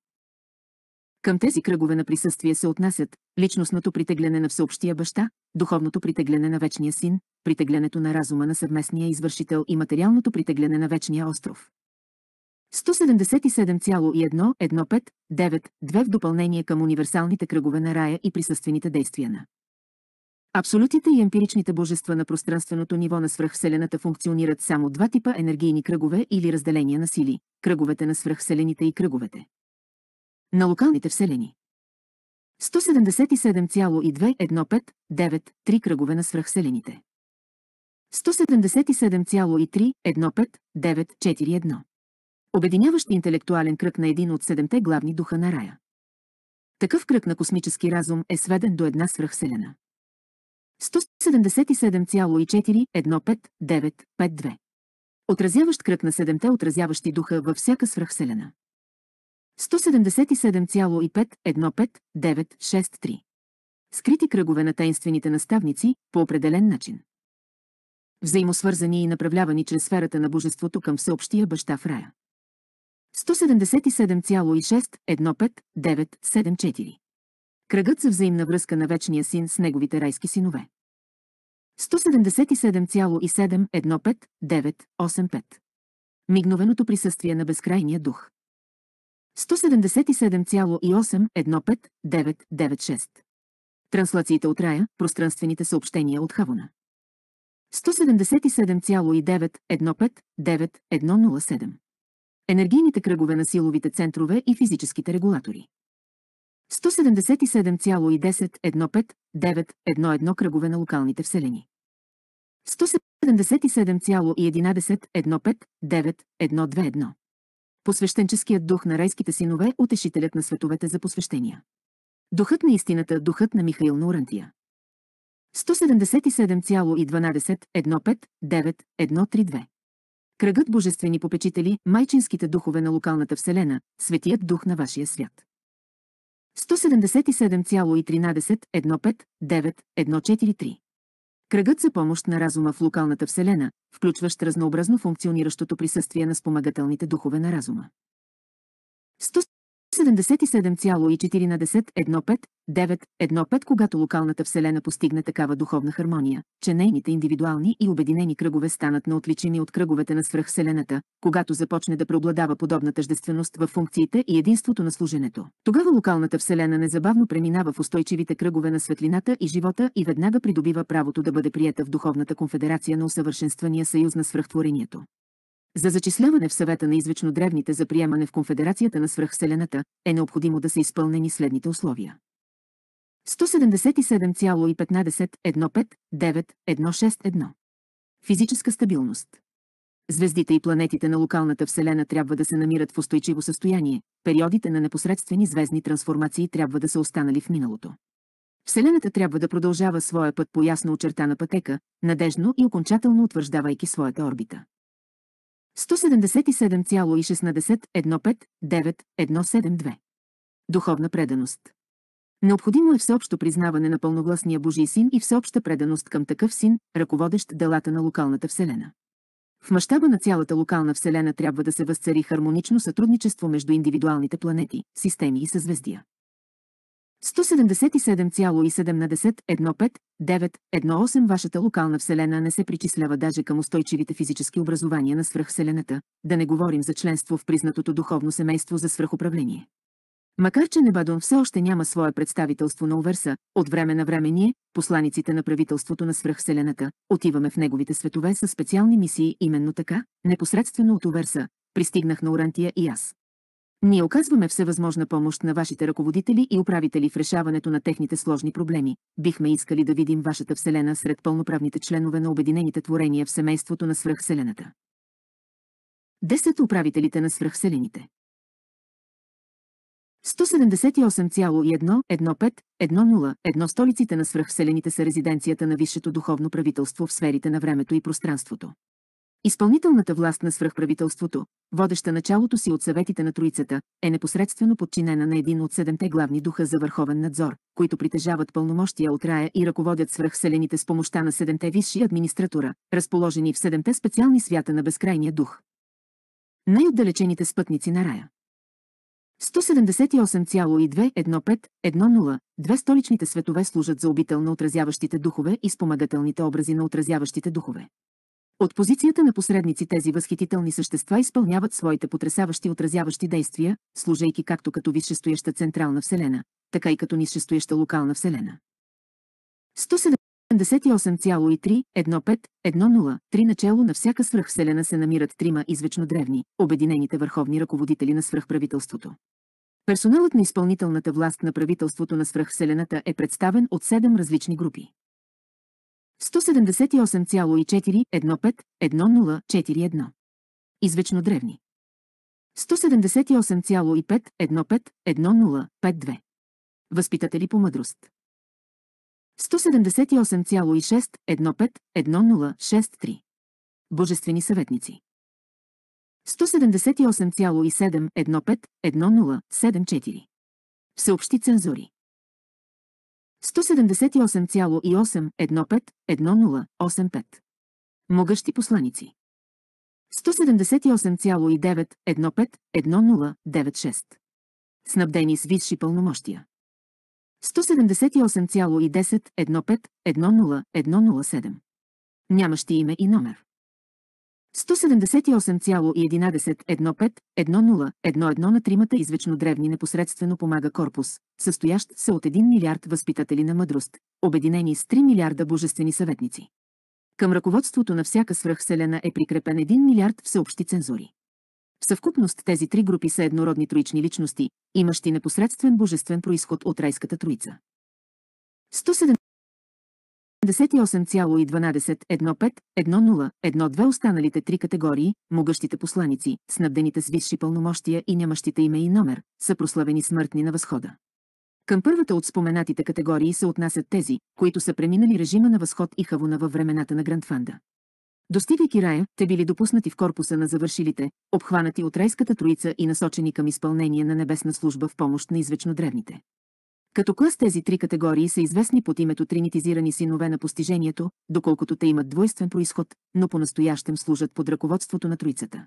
Към тези кръгове на присъствие се отнасят личностното притегляне на всеобщия баща, духовното притегляне на вечния син, притеглянето на разума на съвместния извършител и материалното притегляне на вечния остров. 177,11592 в допълнение към универсалните кръгове на рая и присъствените действия на Абсолютите и емпиричните божества на пространственото ниво на свръхвселената функционират само два типа енергийни кръгове или разделения на сили – кръговете на свръхвселените и кръговете, на локалните вселени. 177,2159 кръгове на свръхселените. 177,315941. Обединяващ интелектуален кръг на един от седемте главни духа на рая. Такъв кръг на космически разум е сведен до една свръхселена. 177,415952. Отразяващ кръг на седемте отразяващи духа във всяка свръхселена. 177,515963. Скрити кръгове на тайнствените наставници по определен начин. Взаимосвързани и направлявани чрез сферата на божеството към всеобщия баща в рая. 177,615974. Кръгът за взаимна връзка на вечния син с неговите райски синове. 177,715985. Мигновеното присъствие на безкрайния дух. 177,815996. Транслациите от рая, пространствените съобщения от Хавона. 177,9159107. Енергийните кръгове на силовите центрове и физическите регулатори. 177,1015911 кръгове на локалните вселени. 177,11159121 посвещенческият дух на райските синове, утешителят на световете за посвещения. Духът на истината, духът на Михаил Наурантия. 17712 Кръгът божествени попечители, майчинските духове на локалната вселена, светият дух на вашия свят. 17713 Кръгът за помощ на разума в локалната вселена, включващ разнообразно функциониращото присъствие на спомагателните духове на разума. 77,141515 когато локалната вселена постигне такава духовна хармония, че нейните индивидуални и обединени кръгове станат неотличими от кръговете на свръхселената, когато започне да преобладава подобна тъждественост в функциите и единството на служенето. Тогава локалната вселена незабавно преминава в устойчивите кръгове на светлината и живота и веднага придобива правото да бъде приета в духовната конфедерация на усъвършенствания съюз на свръхтворението. За зачисляване в съвета на извечно древните за приемане в Конфедерацията на свръхселената е необходимо да са изпълнени следните условия. 177,15159161 Физическа стабилност Звездите и планетите на локалната Вселена трябва да се намират в устойчиво състояние, периодите на непосредствени звездни трансформации трябва да са останали в миналото. Вселената трябва да продължава своя път по ясно очертана пътека, надежно и окончателно утвърждавайки своята орбита. 177,1615 Духовна преданост Необходимо е всеобщо признаване на пълногласния Божий син и всеобща преданост към такъв син, ръководещ делата на локалната вселена. В мащаба на цялата локална вселена трябва да се възцари хармонично сътрудничество между индивидуалните планети, системи и съзвездия. 177,715 вашата локална вселена не се причислява даже към устойчивите физически образования на свръхселената, да не говорим за членство в признатото духовно семейство за свръхуправление. Макар че Небадон все още няма свое представителство на Уверса, от време на време ние, посланиците на правителството на свръхселената, отиваме в неговите светове със специални мисии именно така, непосредствено от Уверса, пристигнах на Орантия и аз. Ние оказваме всевъзможна помощ на вашите ръководители и управители в решаването на техните сложни проблеми. Бихме искали да видим вашата Вселена сред пълноправните членове на Обединените творения в семейството на свръхселената. Десет управителите на свръхселените 178,11510 столиците на свръхселените са резиденцията на Висшето духовно правителство в сферите на времето и пространството. Изпълнителната власт на свръхправителството, водеща началото си от съветите на Троицата, е непосредствено подчинена на един от седемте главни духа за върховен надзор, които притежават пълномощия от рая и ръководят свръхселените с помощта на седемте висши администратура, разположени в седемте специални свята на безкрайния дух. Най-отдалечените спътници на рая. 178,21510 Две столичните светове служат за обител на отразяващите духове и спомагателните образи на отразяващите духове. От позицията на посредници тези възхитителни същества изпълняват своите потрясаващи отразяващи действия, служейки както като висшестояща централна вселена, така и като нисшестояща локална вселена. 1783 начало на всяка свръхвселена се намират трима извечно древни, обединените върховни ръководители на свръхправителството. Персоналът на изпълнителната власт на правителството на свръхвселената е представен от 7 различни групи. 178,4151041. 15 1041 Извечно древни. 1785 Възпитатели по мъдрост. 178,6-15-1063. Божествени съветници. 178,7-15-1074. Всеобщи цензури. 178,8151085. Могъщи посланици. 178,9151096. Снабдени с висши пълномощия. 10107 Нямащи име и номер. 178,11151011 на тримата извечно древни непосредствено помага корпус, състоящ се от 1 милиард възпитатели на мъдрост, обединени с 3 милиарда божествени съветници. Към ръководството на всяка свръхселена е прикрепен 1 милиард всеобщи цензури. В съвкупност тези три групи са еднородни троични личности, имащи непосредствен божествен происход от райската троица. 170 5812 останалите три категории, могъщите посланици, снабдените с висши пълномощия и нямащите име и номер, са прославени смъртни на възхода. Към първата от споменатите категории се отнасят тези, които са преминали режима на възход и хавуна във времената на Грандфанда. Достигайки рая, те били допуснати в корпуса на завършилите, обхванати от райската троица и насочени към изпълнение на небесна служба в помощ на извечно древните. Като клас тези три категории са известни под името тринитизирани синове на постижението, доколкото те имат двойствен происход, но по-настоящем служат под ръководството на Троицата.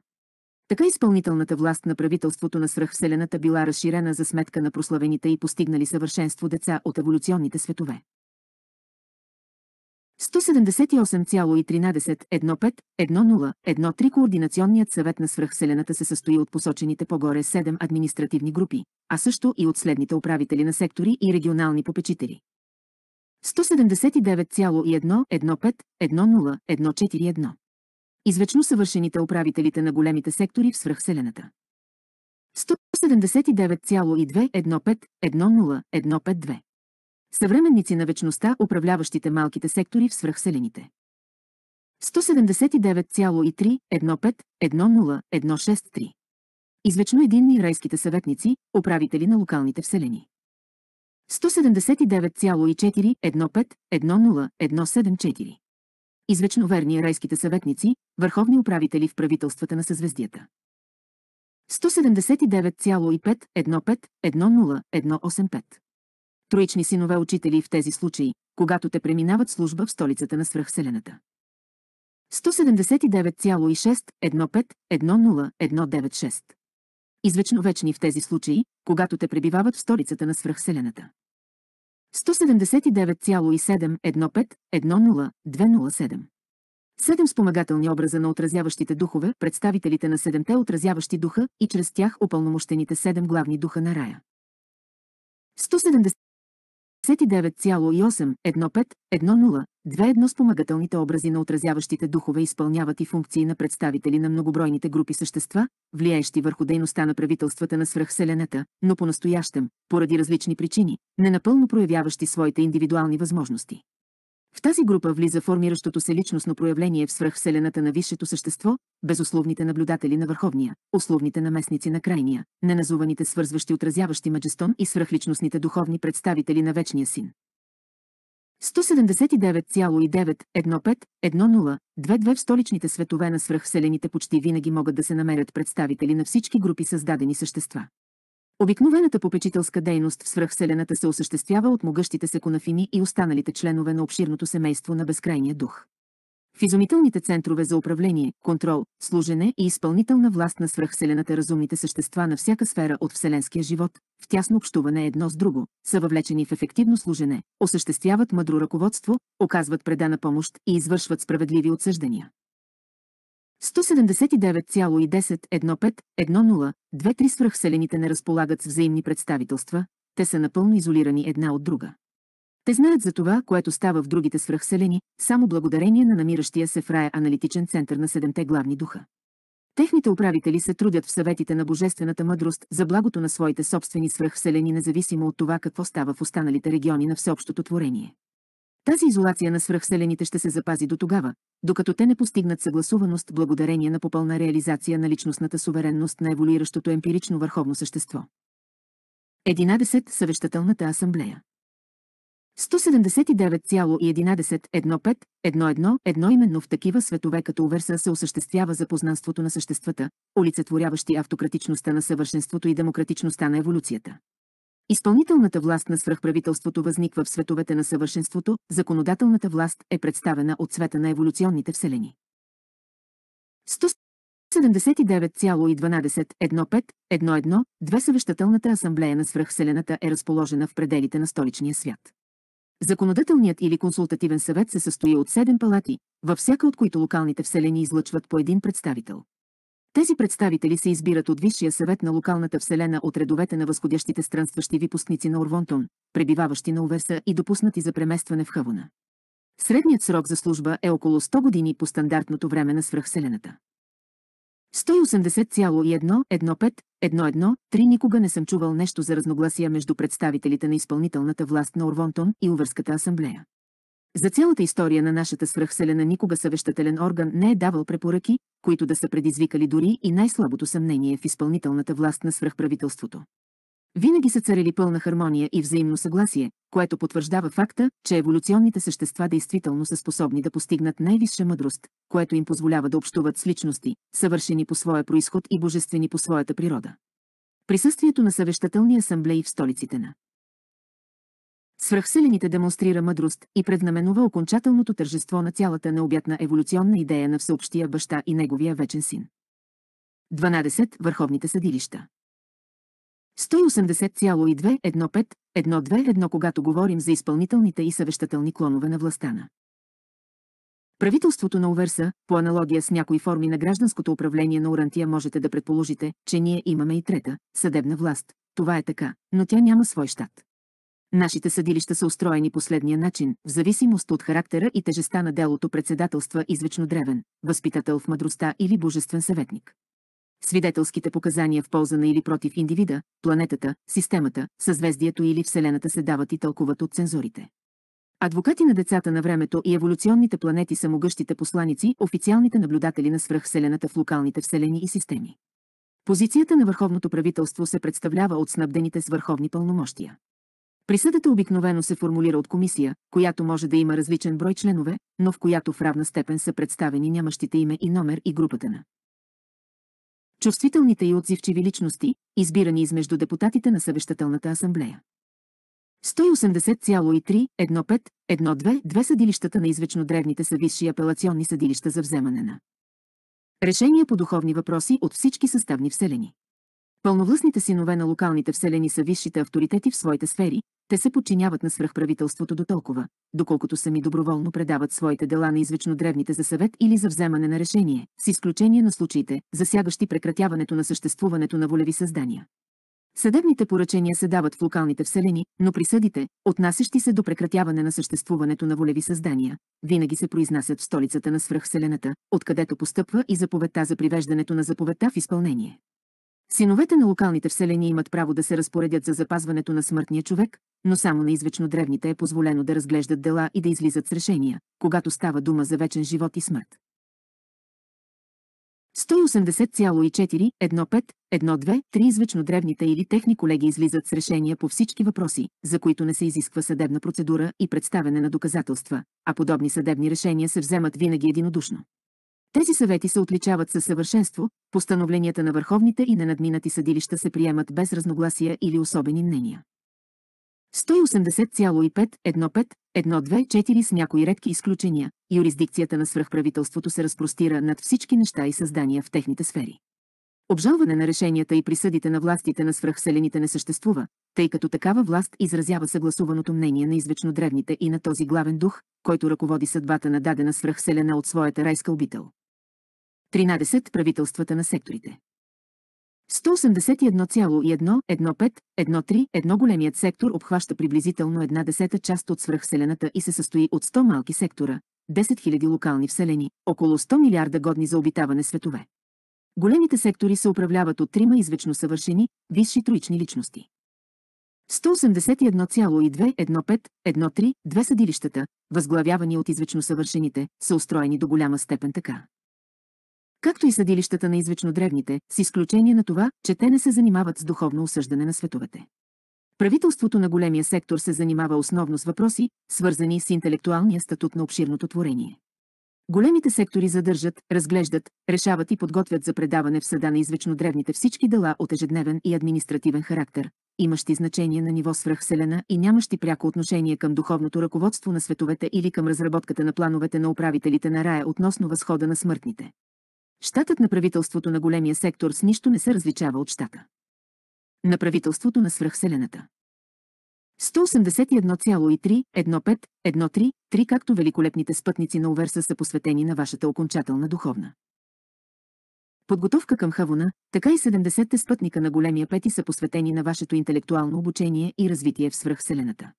Така изпълнителната власт на правителството на свръхвселената била разширена за сметка на прославените и постигнали съвършенство деца от еволюционните светове. 178,13151013 Координационният съвет на свръхселената се състои от посочените по-горе 7 административни групи, а също и от следните управители на сектори и регионални попечители. 179,115101041 Извечно съвършените управителите на големите сектори в свръхселената. 179,21510152 Съвременници на вечността, управляващите малките сектори в свръхселените. 179,315101063. Извечно единни райските съветници, управители на локалните вселени. 179,415101074. Извечно верни райските съветници, върховни управители в правителствата на съзвездията. 179,515101085 троични синове учители в тези случаи, когато те преминават служба в столицата на свръхселената. 179,06-15-10196. Извечно вечни в тези случаи, когато те пребивават в столицата на свръхселената. 179,07-15-10207. Седем спомагателни образа на отразяващите духове, представителите на седемте отразяващи духа и чрез тях опълномощените седем главни духа на рая. 170 598 15 спомагателните образи на отразяващите духове изпълняват и функции на представители на многобройните групи същества, влияещи върху дейността на правителствата на свръхселената, но по-настоящем, поради различни причини, ненапълно проявяващи своите индивидуални възможности. В тази група влиза формиращото се личностно проявление в свръхвселената на висшето същество, безусловните наблюдатели на върховния, условните наместници на крайния, неназуваните свързващи отразяващи Маджестон и свръхличностните духовни представители на Вечния Син. 179,9151022 в столичните светове на свръхселените почти винаги могат да се намерят представители на всички групи създадени същества. Обикновената попечителска дейност в свръхселената се осъществява от могъщите се конафини и останалите членове на обширното семейство на безкрайния дух. В изумителните центрове за управление, контрол, служене и изпълнителна власт на свръхселената разумните същества на всяка сфера от вселенския живот, в тясно общуване едно с друго, са въвлечени в ефективно служене, осъществяват мъдро ръководство, оказват предана помощ и извършват справедливи отсъждания. 179,10151023 свръхселените не разполагат с взаимни представителства, те са напълно изолирани една от друга. Те знаят за това, което става в другите свръхселени, само благодарение на намиращия се в рая аналитичен център на седемте главни духа. Техните управители се трудят в съветите на божествената мъдрост за благото на своите собствени свръхселени, независимо от това какво става в останалите региони на всеобщото творение. Тази изолация на свръхселените ще се запази до тогава, докато те не постигнат съгласуваност благодарение на попълна реализация на личностната суверенност на еволюиращото емпирично върховно същество. 11. Съвещателната асамблея 179,11.1.5.1.1.1 именно в такива светове като Уверса се осъществява запознанството на съществата, олицетворяващи автократичността на съвършенството и демократичността на еволюцията. Изпълнителната власт на свръхправителството възниква в световете на съвършенството, законодателната власт е представена от света на еволюционните вселени. две съвещателната асамблея на свръхселената е разположена в пределите на столичния свят. Законодателният или консултативен съвет се състои от 7 палати, във всяка от които локалните вселени излъчват по един представител. Тези представители се избират от Висшия съвет на локалната вселена от редовете на възходящите странстващи випускници на Орвонтон, пребиваващи на Увеса и допуснати за преместване в Хавона. Средният срок за служба е около 100 години по стандартното време на свръхселената. 180,11511,3 никога не съм чувал нещо за разногласия между представителите на изпълнителната власт на Орвонтон и Увърската асамблея. За цялата история на нашата свръхселена никога съвещателен орган не е давал препоръки, които да са предизвикали дори и най-слабото съмнение в изпълнителната власт на свръхправителството. Винаги са царели пълна хармония и взаимно съгласие, което потвърждава факта, че еволюционните същества действително са способни да постигнат най-висша мъдрост, което им позволява да общуват с личности, съвършени по своя происход и божествени по своята природа. Присъствието на съвещателни асамблеи в столиците на Свръхселените демонстрира мъдрост и преднаменува окончателното тържество на цялата необятна еволюционна идея на всеобщия баща и неговия вечен син. 12. Върховните съдилища 180,215-121 когато говорим за изпълнителните и съвещателни клонове на властта на. Правителството на Уверса, по аналогия с някои форми на гражданското управление на Орантия можете да предположите, че ние имаме и трета, съдебна власт. Това е така, но тя няма свой щат. Нашите съдилища са устроени последния начин, в зависимост от характера и тежеста на делото председателства извечно древен, възпитател в мъдростта или божествен съветник. Свидетелските показания в полза на или против индивида, планетата, системата, съзвездието или Вселената се дават и тълкуват от цензурите. Адвокати на децата на времето и еволюционните планети са могъщите посланици, официалните наблюдатели на свръхселената в локалните вселени и системи. Позицията на върховното правителство се представлява от снабдените с върховни пълномощия. Присъдата обикновено се формулира от комисия, която може да има различен брой членове, но в която в равна степен са представени нямащите име и номер и групата на чувствителните и отзивчиви личности, избирани измежду депутатите на съвещателната асамблея. 180,315, 12 съдилищата на извечно древните са висши апелационни съдилища за вземане на решения по духовни въпроси от всички съставни вселени. Пълновластните синове на локалните вселени са висшите авторитети в своите сфери, те се подчиняват на свръхправителството до толкова, доколкото сами доброволно предават своите дела на извечно древните за съвет или за вземане на решение, с изключение на случаите, засягащи прекратяването на съществуването на волеви създания. Съдебните поръчения се дават в локалните вселени, но присъдите, отнасящи се до прекратяване на съществуването на волеви създания, винаги се произнасят в столицата на свръхселената, откъдето постъпва и заповедта за привеждането на заповедта в изпълнение. Синовете на локалните вселени имат право да се разпоредят за запазването на смъртния човек, но само на извечно древните е позволено да разглеждат дела и да излизат с решения, когато става дума за вечен живот и смърт. 180,41512 извечно древните или техни колеги излизат с решения по всички въпроси, за които не се изисква съдебна процедура и представяне на доказателства, а подобни съдебни решения се вземат винаги единодушно. Тези съвети се отличават със съвършенство, постановленията на върховните и ненадминати съдилища се приемат без разногласия или особени мнения. 180,5-1-5-1-2-4 с някои редки изключения, юрисдикцията на свръхправителството се разпростира над всички неща и създания в техните сфери. Обжалване на решенията и присъдите на властите на свръхселените не съществува, тъй като такава власт изразява съгласуваното мнение на извечно древните и на този главен дух, който ръководи съдбата на дадена свръхселена от своята райска обител. 13. Правителствата на секторите. 181,11513 едно големият сектор обхваща приблизително една десета част от свръхселената и се състои от 100 малки сектора, 10 000 локални вселени, около 100 милиарда годни за обитаване светове. Големите сектори се управляват от трима извечно съвършени, висши троични личности. 181,21513 съдилищата, възглавявани от извечно съвършените, са устроени до голяма степен така както и съдилищата на извечно древните, с изключение на това, че те не се занимават с духовно осъждане на световете. Правителството на големия сектор се занимава основно с въпроси, свързани с интелектуалния статут на обширното творение. Големите сектори задържат, разглеждат, решават и подготвят за предаване в съда на извечно древните всички дела от ежедневен и административен характер, имащи значение на ниво свръхселена и нямащи пряко отношение към духовното ръководство на световете или към разработката на плановете на управителите на рая относно възхода на смъртните. Штатът на правителството на големия сектор с нищо не се различава от щата. На правителството на свръхселената. 181,3-15-13-3, както великолепните спътници на Уверса са посветени на вашата окончателна духовна. Подготовка към Хавуна, така и 70-те спътника на големия пети са посветени на вашето интелектуално обучение и развитие в свръхселената.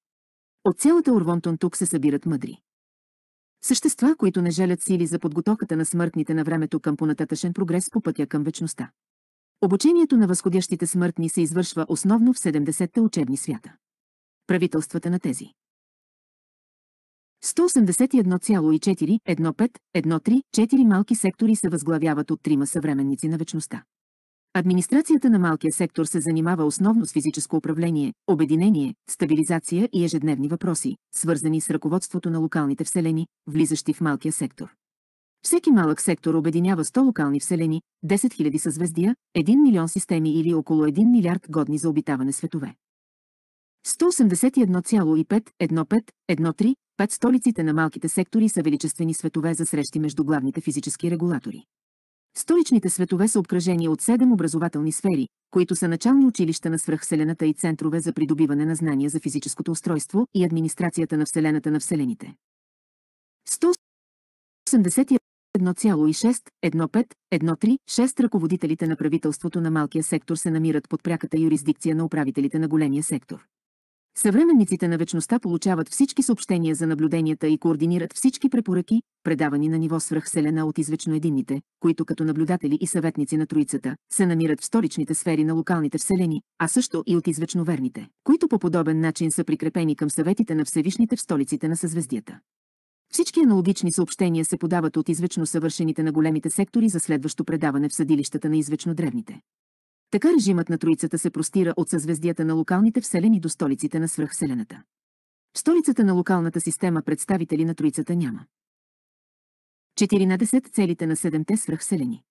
От цялата Орвонтон тук се събират мъдри. Същества, които не жалят сили за подготовката на смъртните на времето към понататъшен прогрес по пътя към вечността. Обучението на възходящите смъртни се извършва основно в 70-те учебни свята. Правителствата на тези 181,4, 1,5, 1,3, 4 малки сектори се възглавяват от трима съвременници на вечността. Администрацията на малкия сектор се занимава основно с физическо управление, обединение, стабилизация и ежедневни въпроси, свързани с ръководството на локалните вселени, влизащи в малкия сектор. Всеки малък сектор обединява 100 локални вселени, 10 000 съзвездия, 1 милион системи или около 1 милиард годни за обитаване светове. 181,5-1,5-1,3-5 столиците на малките сектори са величествени светове за срещи между главните физически регулатори. Столичните светове са обкръжени от седем образователни сфери, които са начални училища на свръхселената и центрове за придобиване на знания за физическото устройство и администрацията на Вселената на Вселените. 181,6-15-13-6 ръководителите на правителството на малкия сектор се намират под пряката юрисдикция на управителите на големия сектор. Съвременниците на вечността получават всички съобщения за наблюденията и координират всички препоръки, предавани на ниво свръхселена от извечно единните, които като наблюдатели и съветници на Троицата се намират в столичните сфери на локалните вселени, а също и от извечно верните, които по подобен начин са прикрепени към съветите на Всевишните в столиците на съзвездията. Всички аналогични съобщения се подават от извечно съвършените на големите сектори за следващо предаване в съдилищата на извечно древните. Така режимът на Троицата се простира от съзвездията на локалните вселени до столиците на свръхвселената. В столицата на локалната система представители на Троицата няма. 14. Целите на седемте свръхселени.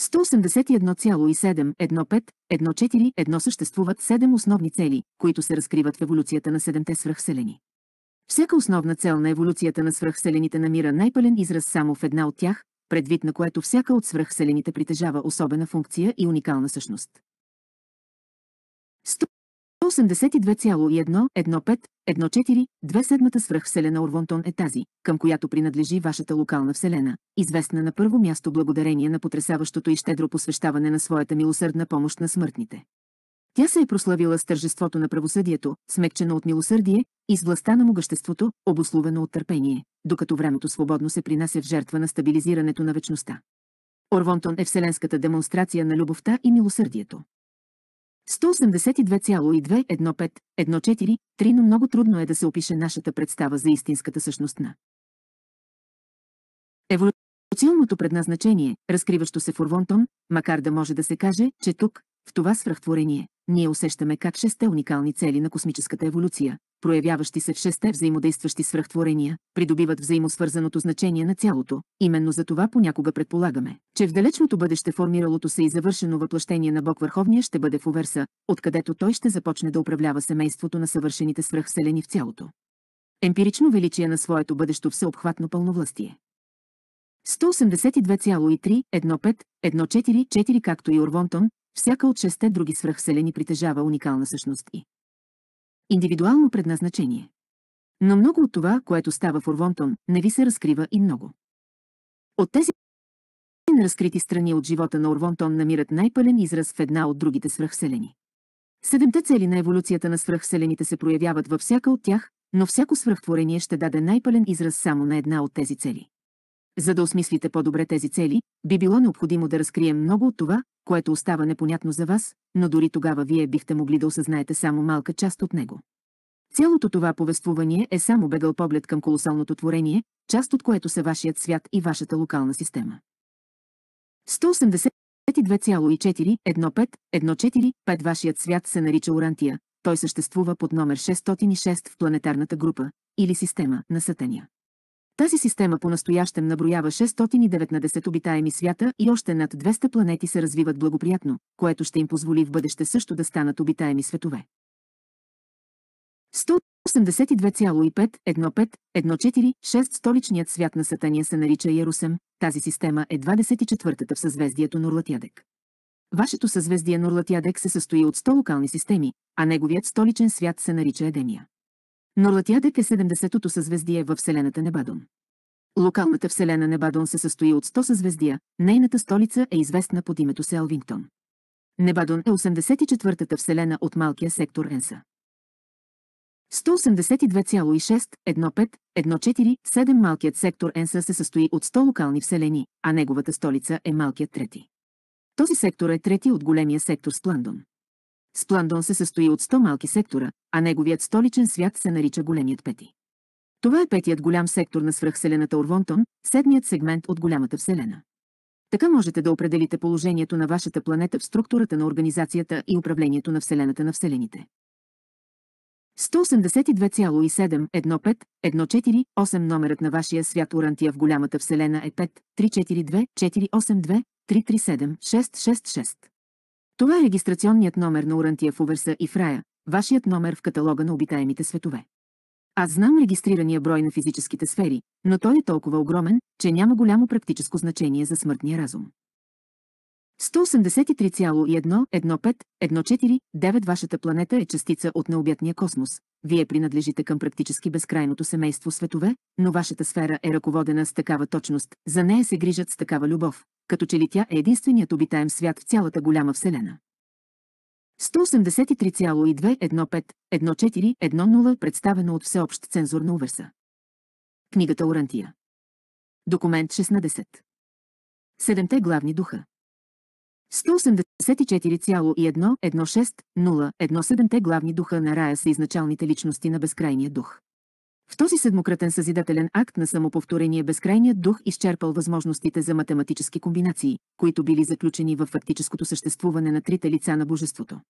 181,7151414 съществуват 7 основни цели, които се разкриват в еволюцията на седемте свръхселени. Всяка основна цел на еволюцията на свръхселените намира най-пълен израз само в една от тях, предвид на което всяка от свръхселените притежава особена функция и уникална същност. 182,1,1,5,1,4,2,7 седмата свръхвселена Орвонтон е тази, към която принадлежи вашата локална вселена, известна на първо място благодарение на потрясаващото и щедро посвещаване на своята милосърдна помощ на смъртните. Тя се е прославила с тържеството на правосъдието, смекчено от милосърдие и с властта на могъществото, обословено от търпение, докато времето свободно се принася в жертва на стабилизирането на вечността. Орвонтон е вселенската демонстрация на любовта и милосърдието. 182,215143, но много трудно е да се опише нашата представа за истинската същност на. Еволюционното предназначение, разкриващо се в Орвонтон, макар да може да се каже, че тук, в това свръхтворение, ние усещаме как шесте уникални цели на космическата еволюция, проявяващи се в шесте взаимодействащи свръхтворения, придобиват взаимосвързаното значение на цялото. Именно за това понякога предполагаме, че в далечното бъдеще формиралото се и завършено въплъщение на Бог Върховния ще бъде в Уверса, откъдето той ще започне да управлява семейството на съвършените свръхселени в цялото. Емпирично величие на своето бъдещо всеобхватно пълновластие. 182,3, 1,5, 4, както и Орвонтон, всяка от шесте други свръхселени притежава уникална същност и индивидуално предназначение. Но много от това, което става в Орвонтон, не ви се разкрива и много. От тези неразкрити страни от живота на Орвонтон намират най-пълен израз в една от другите свръхселени. Седемте цели на еволюцията на свръхселените се проявяват във всяка от тях, но всяко свръхтворение ще даде най-пълен израз само на една от тези цели. За да осмислите по-добре тези цели, би било необходимо да разкрием много от това, което остава непонятно за вас, но дори тогава вие бихте могли да осъзнаете само малка част от него. Цялото това повествувание е само бегъл поглед към колосалното творение, част от което са вашият свят и вашата локална система. 182,41545 вашият свят се нарича Орантия, той съществува под номер 606 в планетарната група или система на Сатания. Тази система по-настоящем наброява 619 обитаеми свята и още над 200 планети се развиват благоприятно, което ще им позволи в бъдеще също да станат обитаеми светове. 18251514 Столичният свят на Сатания се нарича Ярусем, тази система е 24-та в съзвездието Нурлатядек. Вашето съзвездие Нурлатядек се състои от 100 локални системи, а неговият столичен свят се нарича Едемия. Норлатядек е 70-тото съзвездие във Вселената Небадон. Локалната Вселена Небадон се състои от 100 съзвездия, нейната столица е известна под името Селвингтон. Небадон е 84-та Вселена от малкия сектор Енса. 182,6151417 малкият сектор Енса се състои от 100 локални вселени, а неговата столица е малкият трети. Този сектор е трети от големия сектор Спландон. Спландон се състои от 100 малки сектора, а неговият столичен свят се нарича Големият пети. Това е петият голям сектор на свръхселената Орвонтон, седмият сегмент от голямата вселена. Така можете да определите положението на вашата планета в структурата на организацията и управлението на Вселената на Вселените. 182,715148 номерът на вашия свят Орантия в голямата Вселена е 5342482337666. Това е регистрационният номер на Урантия в Увърса и Фрая, вашият номер в каталога на обитаемите светове. Аз знам регистрирания брой на физическите сфери, но той е толкова огромен, че няма голямо практическо значение за смъртния разум. 183,11514,9 Вашата планета е частица от необятния космос. Вие принадлежите към практически безкрайното семейство светове, но вашата сфера е ръководена с такава точност, за нея се грижат с такава любов, като че ли тя е единственият обитаем свят в цялата голяма Вселена. 183,215-1410 представено от Всеобщ цензур на Увеса. Книгата Орантия. Документ 16. Седемте главни духа. 184,116017 главни духа на рая са изначалните личности на безкрайния дух. В този седмократен съзидателен акт на самоповторение безкрайният дух изчерпал възможностите за математически комбинации, които били заключени в фактическото съществуване на трите лица на божеството.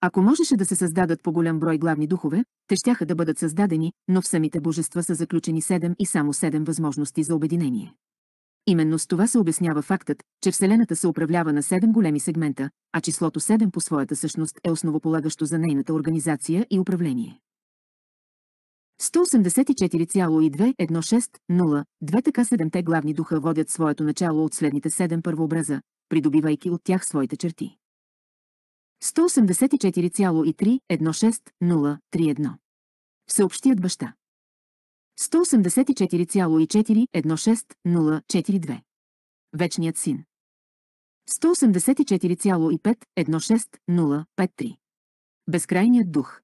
Ако можеше да се създадат по голям брой главни духове, те щяха да бъдат създадени, но в самите божества са заключени 7 и само 7 възможности за обединение. Именно с това се обяснява фактът, че Вселената се управлява на 7 големи сегмента, а числото 7 по своята същност е основополагащо за нейната организация и управление. 184,2160, две така седемте главни духа водят своето начало от следните седем първообраза, придобивайки от тях своите черти. 1843 1 Всеобщият баща 1844 Вечният син 1845 Безкрайният дух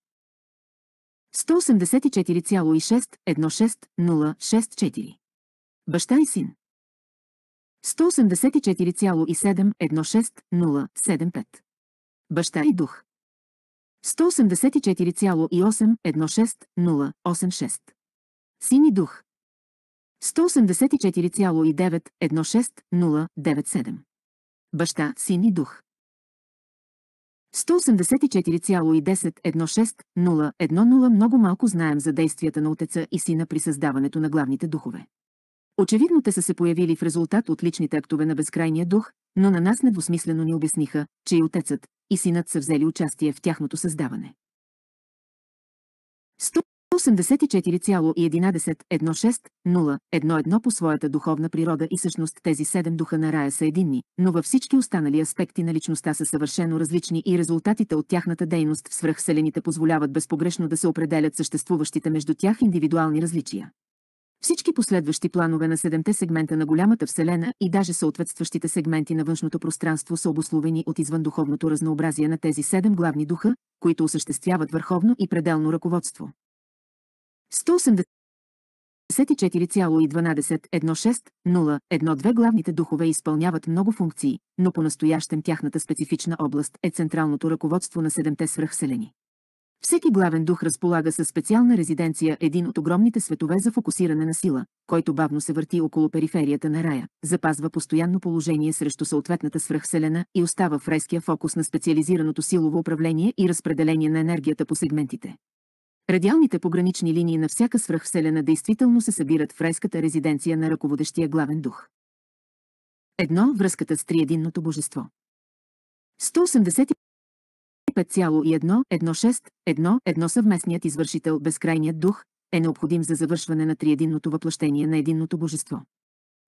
184,6166064. Баща и син. 184,7160075. Баща и дух. 184,8160086. Син и дух. 184,9160097. Баща, син и дух. 184,1016010 много малко знаем за действията на Отеца и Сина при създаването на главните духове. Очевидно те са се появили в резултат от личните актове на Безкрайния дух, но на нас недвусмислено ни обясниха, че и Отецът, и Синът са взели участие в тяхното създаване. 84,111601 по своята духовна природа и същност тези седем духа на рая са единни, но във всички останали аспекти на личността са съвършено различни и резултатите от тяхната дейност в свръхселените позволяват безпогрешно да се определят съществуващите между тях индивидуални различия. Всички последващи планове на седемте сегмента на голямата Вселена и даже съответстващите сегменти на външното пространство са обословени от извъндуховното разнообразие на тези седем главни духа, които осъществяват върховно и пределно ръководство. 184.12.1.6.0.1.2 главните духове изпълняват много функции, но по-настоящем тяхната специфична област е централното ръководство на седемте свръхселени. Всеки главен дух разполага със специална резиденция един от огромните светове за фокусиране на сила, който бавно се върти около периферията на рая, запазва постоянно положение срещу съответната свръхселена и остава в резкия фокус на специализираното силово управление и разпределение на енергията по сегментите. Радиалните погранични линии на всяка свръхселена действително се събират в райската резиденция на ръководещия главен дух. Едно – връзката с триединното божество. 185,1, 1,6, съвместният извършител, безкрайният дух, е необходим за завършване на триединното въплъщение на единното божество.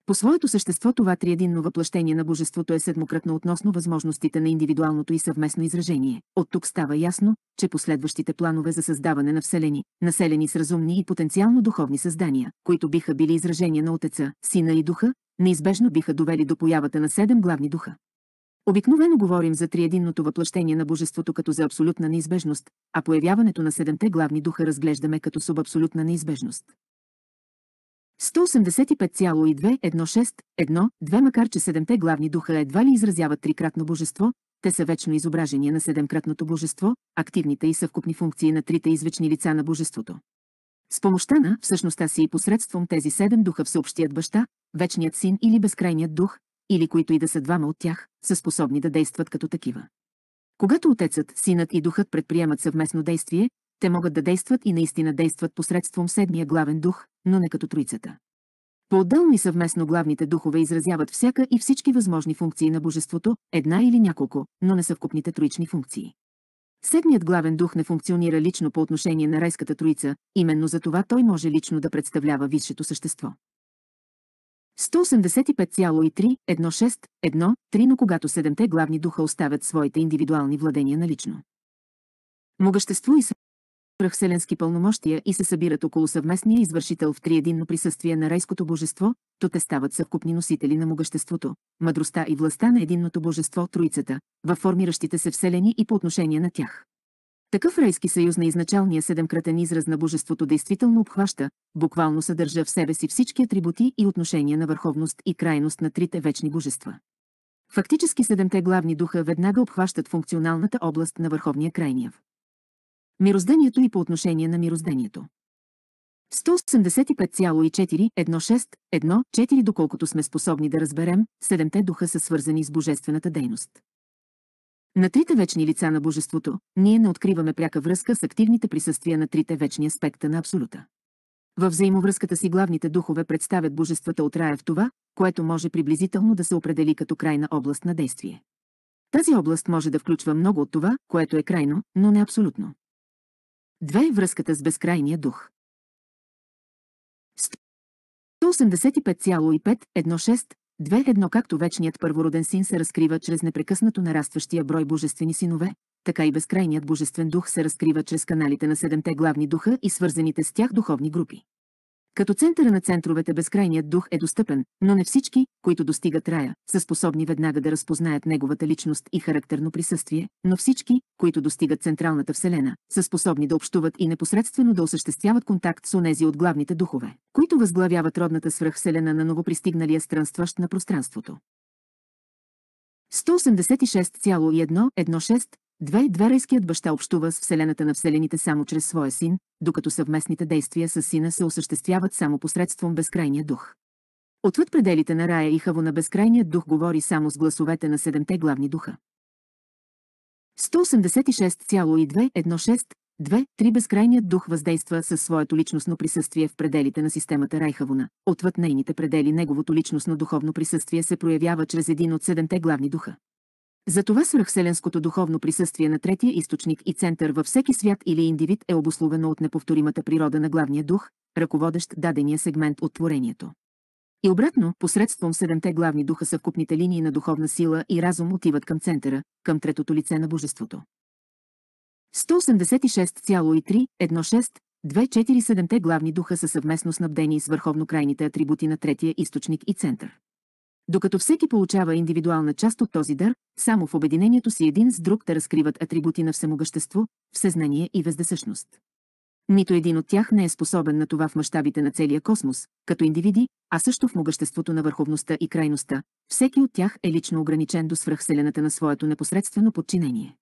По своето същество това триединно въплъщение на божеството е седмократно относно възможностите на индивидуалното и съвместно изражение. От тук става ясно, че последващите планове за създаване на вселени, населени с разумни и потенциално духовни създания, които биха били изражения на Отеца, Сина и Духа, неизбежно биха довели до появата на седем главни духа. Обикновено говорим за триединното въплъщение на божеството като за абсолютна неизбежност, а появяването на седемте главни духа разглеждаме като субабсолютна неизбежност. 185,216-1, 2 макар че седемте главни духа едва ли изразяват трикратно божество, те са вечно изображения на седемкратното божество, активните и съвкупни функции на трите извечни лица на божеството. С помощта на всъщността си и посредством тези седем духа в съобщият баща, вечният син или безкрайният дух, или които и да са двама от тях, са способни да действат като такива. Когато отецът, синът и духът предприемат съвместно действие, те могат да действат и наистина действат посредством седмия главен дух, но не като Троицата. По-отделни съвместно главните духове изразяват всяка и всички възможни функции на Божеството, една или няколко, но не съвкупните троични функции. Седмият главен дух не функционира лично по отношение на райската троица, именно за това той може лично да представлява висшето същество. 185,3-1,6-1-3, но когато седемте главни духа оставят своите индивидуални владения на лично. Могъщество и свръхселенски пълномощия и се събират около съвместния извършител в триединно присъствие на райското божество, то те стават съвкупни носители на могъществото, мъдростта и властта на единното божество Троицата, във формиращите се вселени и по отношение на тях. Такъв райски съюз на изначалния седемкратен израз на божеството действително обхваща, буквално съдържа в себе си всички атрибути и отношения на върховност и крайност на трите вечни божества. Фактически седемте главни духа веднага обхващат функционалната област на върховния крайния. Мирозданието и по отношение на мирозданието. 185,41614 доколкото сме способни да разберем, седемте духа са свързани с божествената дейност. На трите вечни лица на Божеството, ние не откриваме пряка връзка с активните присъствия на трите вечни аспекта на Абсолюта. Във взаимовръзката си главните духове представят божествата от рая в това, което може приблизително да се определи като крайна област на действие. Тази област може да включва много от това, което е крайно, но не абсолютно. Две е връзката с безкрайния дух. 185,5162-1 Както вечният първороден син се разкрива чрез непрекъснато нарастващия брой божествени синове, така и безкрайният божествен дух се разкрива чрез каналите на седемте главни духа и свързаните с тях духовни групи. Като центъра на центровете безкрайният дух е достъпен, но не всички, които достигат рая, са способни веднага да разпознаят неговата личност и характерно присъствие, но всички, които достигат централната вселена, са способни да общуват и непосредствено да осъществяват контакт с онези от главните духове, които възглавяват родната свръхселена на новопристигналия странстващ на пространството. 186,116 Два и два райският баща общува с Вселената на Вселените само чрез своя син, докато съвместните действия с сина се осъществяват само посредством безкрайния дух. Отвъд пределите на рая и хаво на безкрайният дух говори само с гласовете на седемте главни духа. 186216 3 Безкрайният дух въздейства със своето личностно присъствие в пределите на системата Райхавуна. Отвъд нейните предели неговото личностно духовно присъствие се проявява чрез един от седемте главни духа. Затова свръхселенското духовно присъствие на третия източник и център във всеки свят или индивид е обословено от неповторимата природа на главния дух, ръководещ дадения сегмент от творението. И обратно, посредством седемте главни духа съвкупните линии на духовна сила и разум отиват към центъра, към третото лице на божеството. 186,316-247 главни духа са съвместно снабдени с върховно крайните атрибути на третия източник и център. Докато всеки получава индивидуална част от този дар, само в обединението си един с друг те разкриват атрибути на всемогъщество, всезнание и вездесъщност. Нито един от тях не е способен на това в мащабите на целия космос, като индивиди, а също в могъществото на върховността и крайността, всеки от тях е лично ограничен до свръхселената на своето непосредствено подчинение.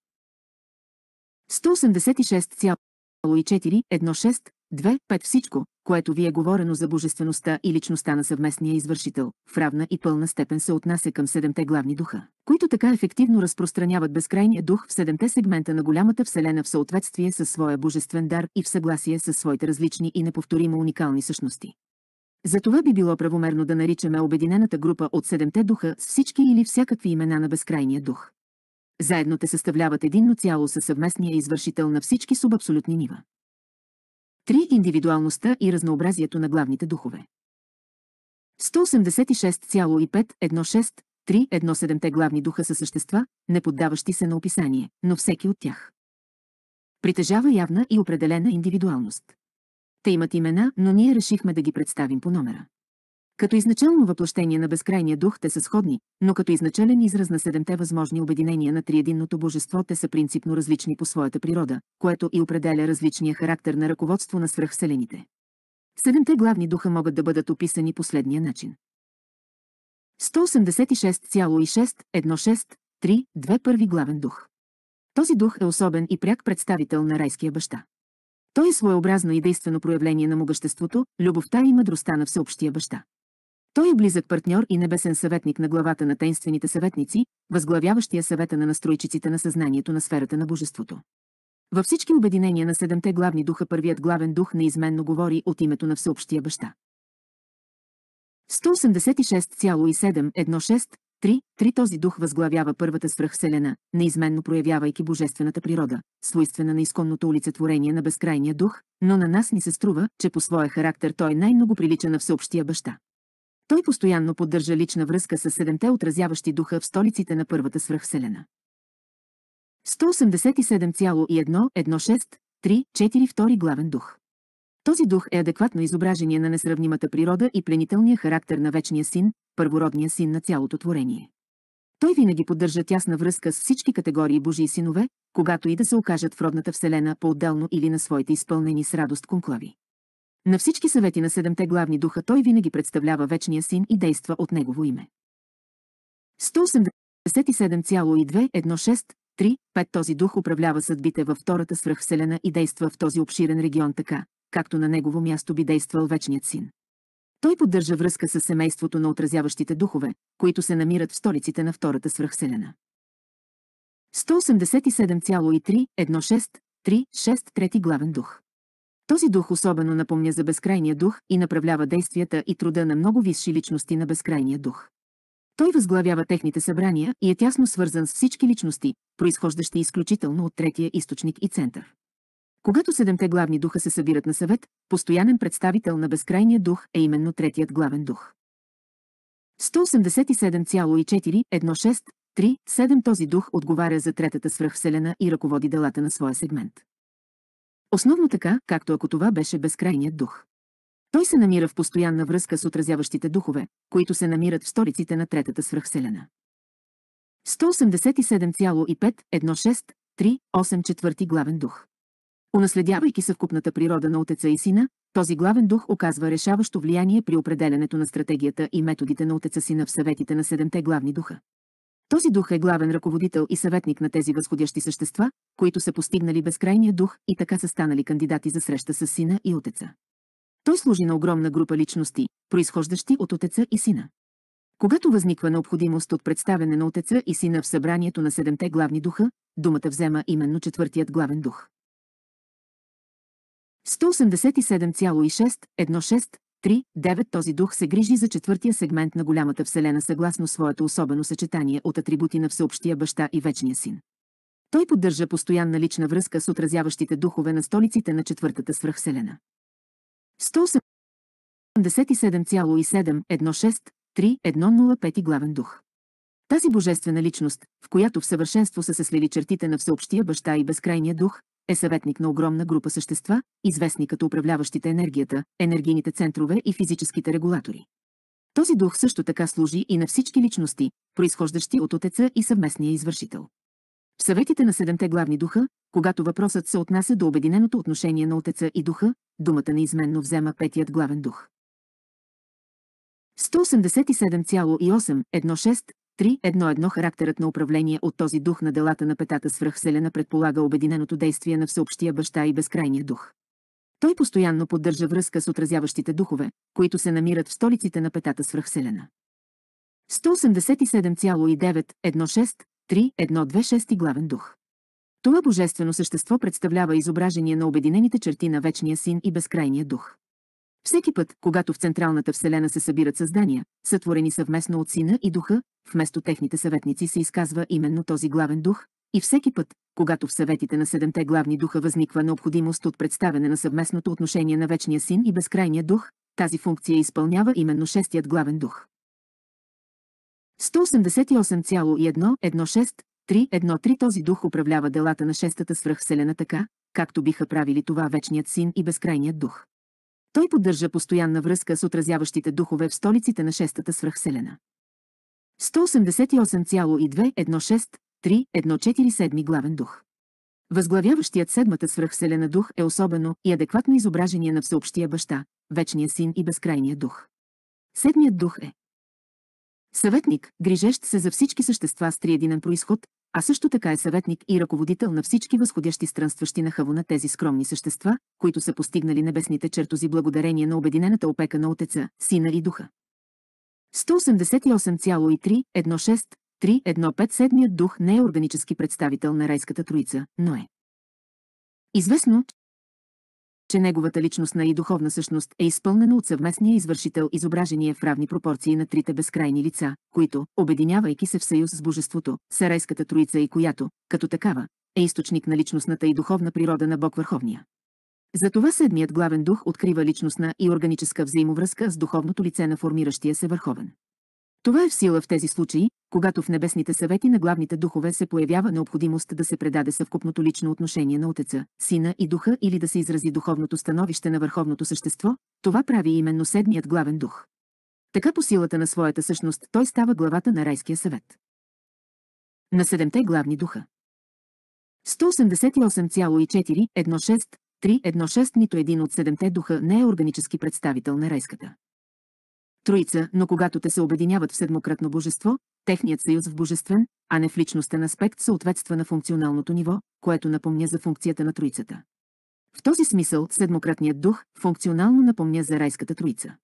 186,416 Две. Пет Всичко, което ви е говорено за божествеността и личността на съвместния извършител, в равна и пълна степен се отнася към седемте главни духа, които така ефективно разпространяват безкрайния дух в седемте сегмента на голямата вселена в съответствие със своя божествен дар и в съгласие със своите различни и неповторимо уникални същности. Затова би било правомерно да наричаме обединената група от седемте духа с всички или всякакви имена на безкрайния дух. Заедно те съставляват единно цяло със съвместния извършител на всички субабсолютни нива. Три индивидуалността и разнообразието на главните духове. 186,516317 главни духа са същества, не поддаващи се на описание, но всеки от тях. Притежава явна и определена индивидуалност. Те имат имена, но ние решихме да ги представим по номера. Като изначално въплъщение на безкрайния дух те са сходни, но като изначален израз на седемте възможни обединения на триединното божество те са принципно различни по своята природа, което и определя различния характер на ръководство на свръхселените. Седемте главни духа могат да бъдат описани последния начин. 186616 първи главен дух. Този дух е особен и пряк представител на райския баща. Той е своеобразно и действено проявление на могъществото, любовта и мъдростта на всеобщия баща. Той е близък партньор и небесен съветник на главата на тенствените съветници, възглавяващия съвета на настройчиците на съзнанието на сферата на божеството. Във всички обединения на седемте главни духа първият главен дух неизменно говори от името на всеобщия баща. 186,7163 този дух възглавява първата свръхселена, неизменно проявявайки божествената природа, свойствена на изконното олицетворение на безкрайния дух, но на нас ни се струва, че по своя характер той най-много прилича на всеобщия баща. Той постоянно поддържа лична връзка с седемте отразяващи духа в столиците на първата свръхселена. 187,11634 главен дух. Този дух е адекватно изображение на несравнимата природа и пленителния характер на Вечния Син, първородния син на цялото творение. Той винаги поддържа тясна връзка с всички категории Божии синове, когато и да се окажат в родната вселена по-отделно или на своите изпълнени с радост конклави. На всички съвети на седемте главни духа той винаги представлява вечния син и действа от негово име. 187,21635 Този дух управлява съдбите във втората свръхселена и действа в този обширен регион така, както на негово място би действал вечният син. Той поддържа връзка с семейството на отразяващите духове, които се намират в столиците на втората свръхселена. 187,3-16-3-6, Трети главен дух този дух особено напомня за безкрайния дух и направлява действията и труда на много висши личности на безкрайния дух. Той възглавява техните събрания и е тясно свързан с всички личности, произхождащи изключително от третия източник и център. Когато седемте главни духа се събират на съвет, постоянен представител на безкрайния дух е именно третият главен дух. 187,41637 този дух отговаря за третата свръхвселена и ръководи делата на своя сегмент. Основно така, както ако това беше безкрайният дух. Той се намира в постоянна връзка с отразяващите духове, които се намират в столиците на третата свръхселена. 187,51638 главен дух. Унаследявайки съвкупната природа на Отеца и Сина, този главен дух оказва решаващо влияние при определенето на стратегията и методите на Отеца Сина в съветите на седемте главни духа. Този дух е главен ръководител и съветник на тези възходящи същества, които са постигнали безкрайния дух и така са станали кандидати за среща с сина и отеца. Той служи на огромна група личности, произхождащи от отеца и сина. Когато възниква необходимост от представяне на отеца и сина в събранието на седемте главни духа, думата взема именно четвъртият главен дух. 187,616 3.9 Този дух се грижи за четвъртия сегмент на голямата Вселена съгласно своето особено съчетание от атрибути на всеобщия баща и вечния син. Той поддържа постоянна лична връзка с отразяващите духове на столиците на четвъртата свръхселена. 187,7163105 главен дух. Тази божествена личност, в която в съвършенство са се слили чертите на всеобщия баща и безкрайния дух, е съветник на огромна група същества, известни като управляващите енергията, енергийните центрове и физическите регулатори. Този дух също така служи и на всички личности, произхождащи от Отеца и съвместния извършител. В съветите на седемте главни духа, когато въпросът се отнася до обединеното отношение на Отеца и духа, думата неизменно взема петият главен дух. 187,816 3.1.1 Характерът на управление от този дух на делата на петата свръхселена предполага обединеното действие на всеобщия баща и безкрайния дух. Той постоянно поддържа връзка с отразяващите духове, които се намират в столиците на петата свръхселена. 187,9163126 главен дух. Това божествено същество представлява изображение на обединените черти на Вечния Син и Безкрайния Дух. Всеки път, когато в централната вселена се събират създания, сътворени съвместно от Сина и Духа, вместо техните съветници се изказва именно този главен дух, и всеки път, когато в съветите на седемте главни духа възниква необходимост от представяне на съвместното отношение на Вечния Син и Безкрайния Дух, тази функция изпълнява именно шестият главен дух. 188,11631 Този дух управлява делата на шестата свръхвселена така, както биха правили това Вечният Син и Безкрайният Дух. Той поддържа постоянна връзка с отразяващите духове в столиците на шестата свръхселена. 188,2163147 главен дух. Възглавяващият седмата свръхселена дух е особено и адекватно изображение на всеобщия баща, вечния син и безкрайния дух. Седмият дух е Съветник, грижещ се за всички същества с триединен происход, а също така е съветник и ръководител на всички възходящи странстващи на хаво на тези скромни същества, които са постигнали небесните чертози благодарение на обединената опека на Отеца, Сина и Духа. 188,316315 Седмият дух не е органически представител на райската троица, но е. Известно, че неговата личностна и духовна същност е изпълнена от съвместния извършител изображение в равни пропорции на трите безкрайни лица, които, обединявайки се в съюз с Божеството, са райската троица и която, като такава, е източник на личностната и духовна природа на Бог Върховния. Затова седмият главен дух открива личностна и органическа взаимовръзка с духовното лице на формиращия се върховен. Това е в сила в тези случаи, когато в небесните съвети на главните духове се появява необходимост да се предаде съвкупното лично отношение на Отеца, Сина и Духа или да се изрази духовното становище на Върховното Същество, това прави именно седмият главен дух. Така по силата на своята същност той става главата на Райския съвет. На седемте главни духа. 188,4, 16, 3, 16 нито един от седемте духа не е органически представител на райската. Троица, но когато те се обединяват в седмократно божество, техният съюз в божествен, а не в личностен аспект съответства на функционалното ниво, което напомня за функцията на Троицата. В този смисъл седмократният дух функционално напомня за райската Троица.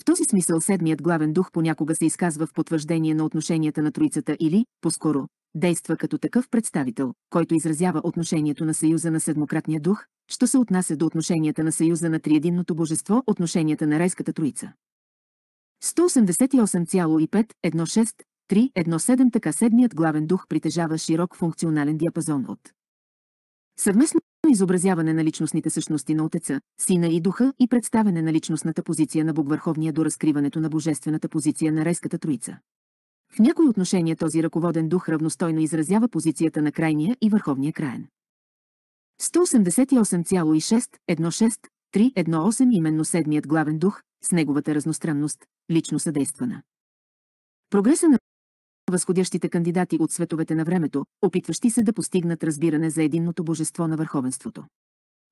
В този смисъл седмият главен дух понякога се изказва в потвърждение на отношенията на Троицата или, по-скоро, действа като такъв представител, който изразява отношението на Съюза на Седмократния дух, що се отнася до отношенията на Съюза на Триединното божество, отношенията на Райската Троица. 188,5-16-3-17 така седмият главен дух притежава широк функционален диапазон от съвместно изобразяване на личностните същности на Отеца, Сина и Духа и представяне на личностната позиция на Върховния до разкриването на божествената позиция на Резката Троица. В някои отношения този ръководен дух равностойно изразява позицията на крайния и върховния краен. 188,6-16-3-18 именно седмият главен дух, с неговата разностранност, лично съдействана. Прогреса на възходящите кандидати от световете на времето, опитващи се да постигнат разбиране за единното божество на върховенството.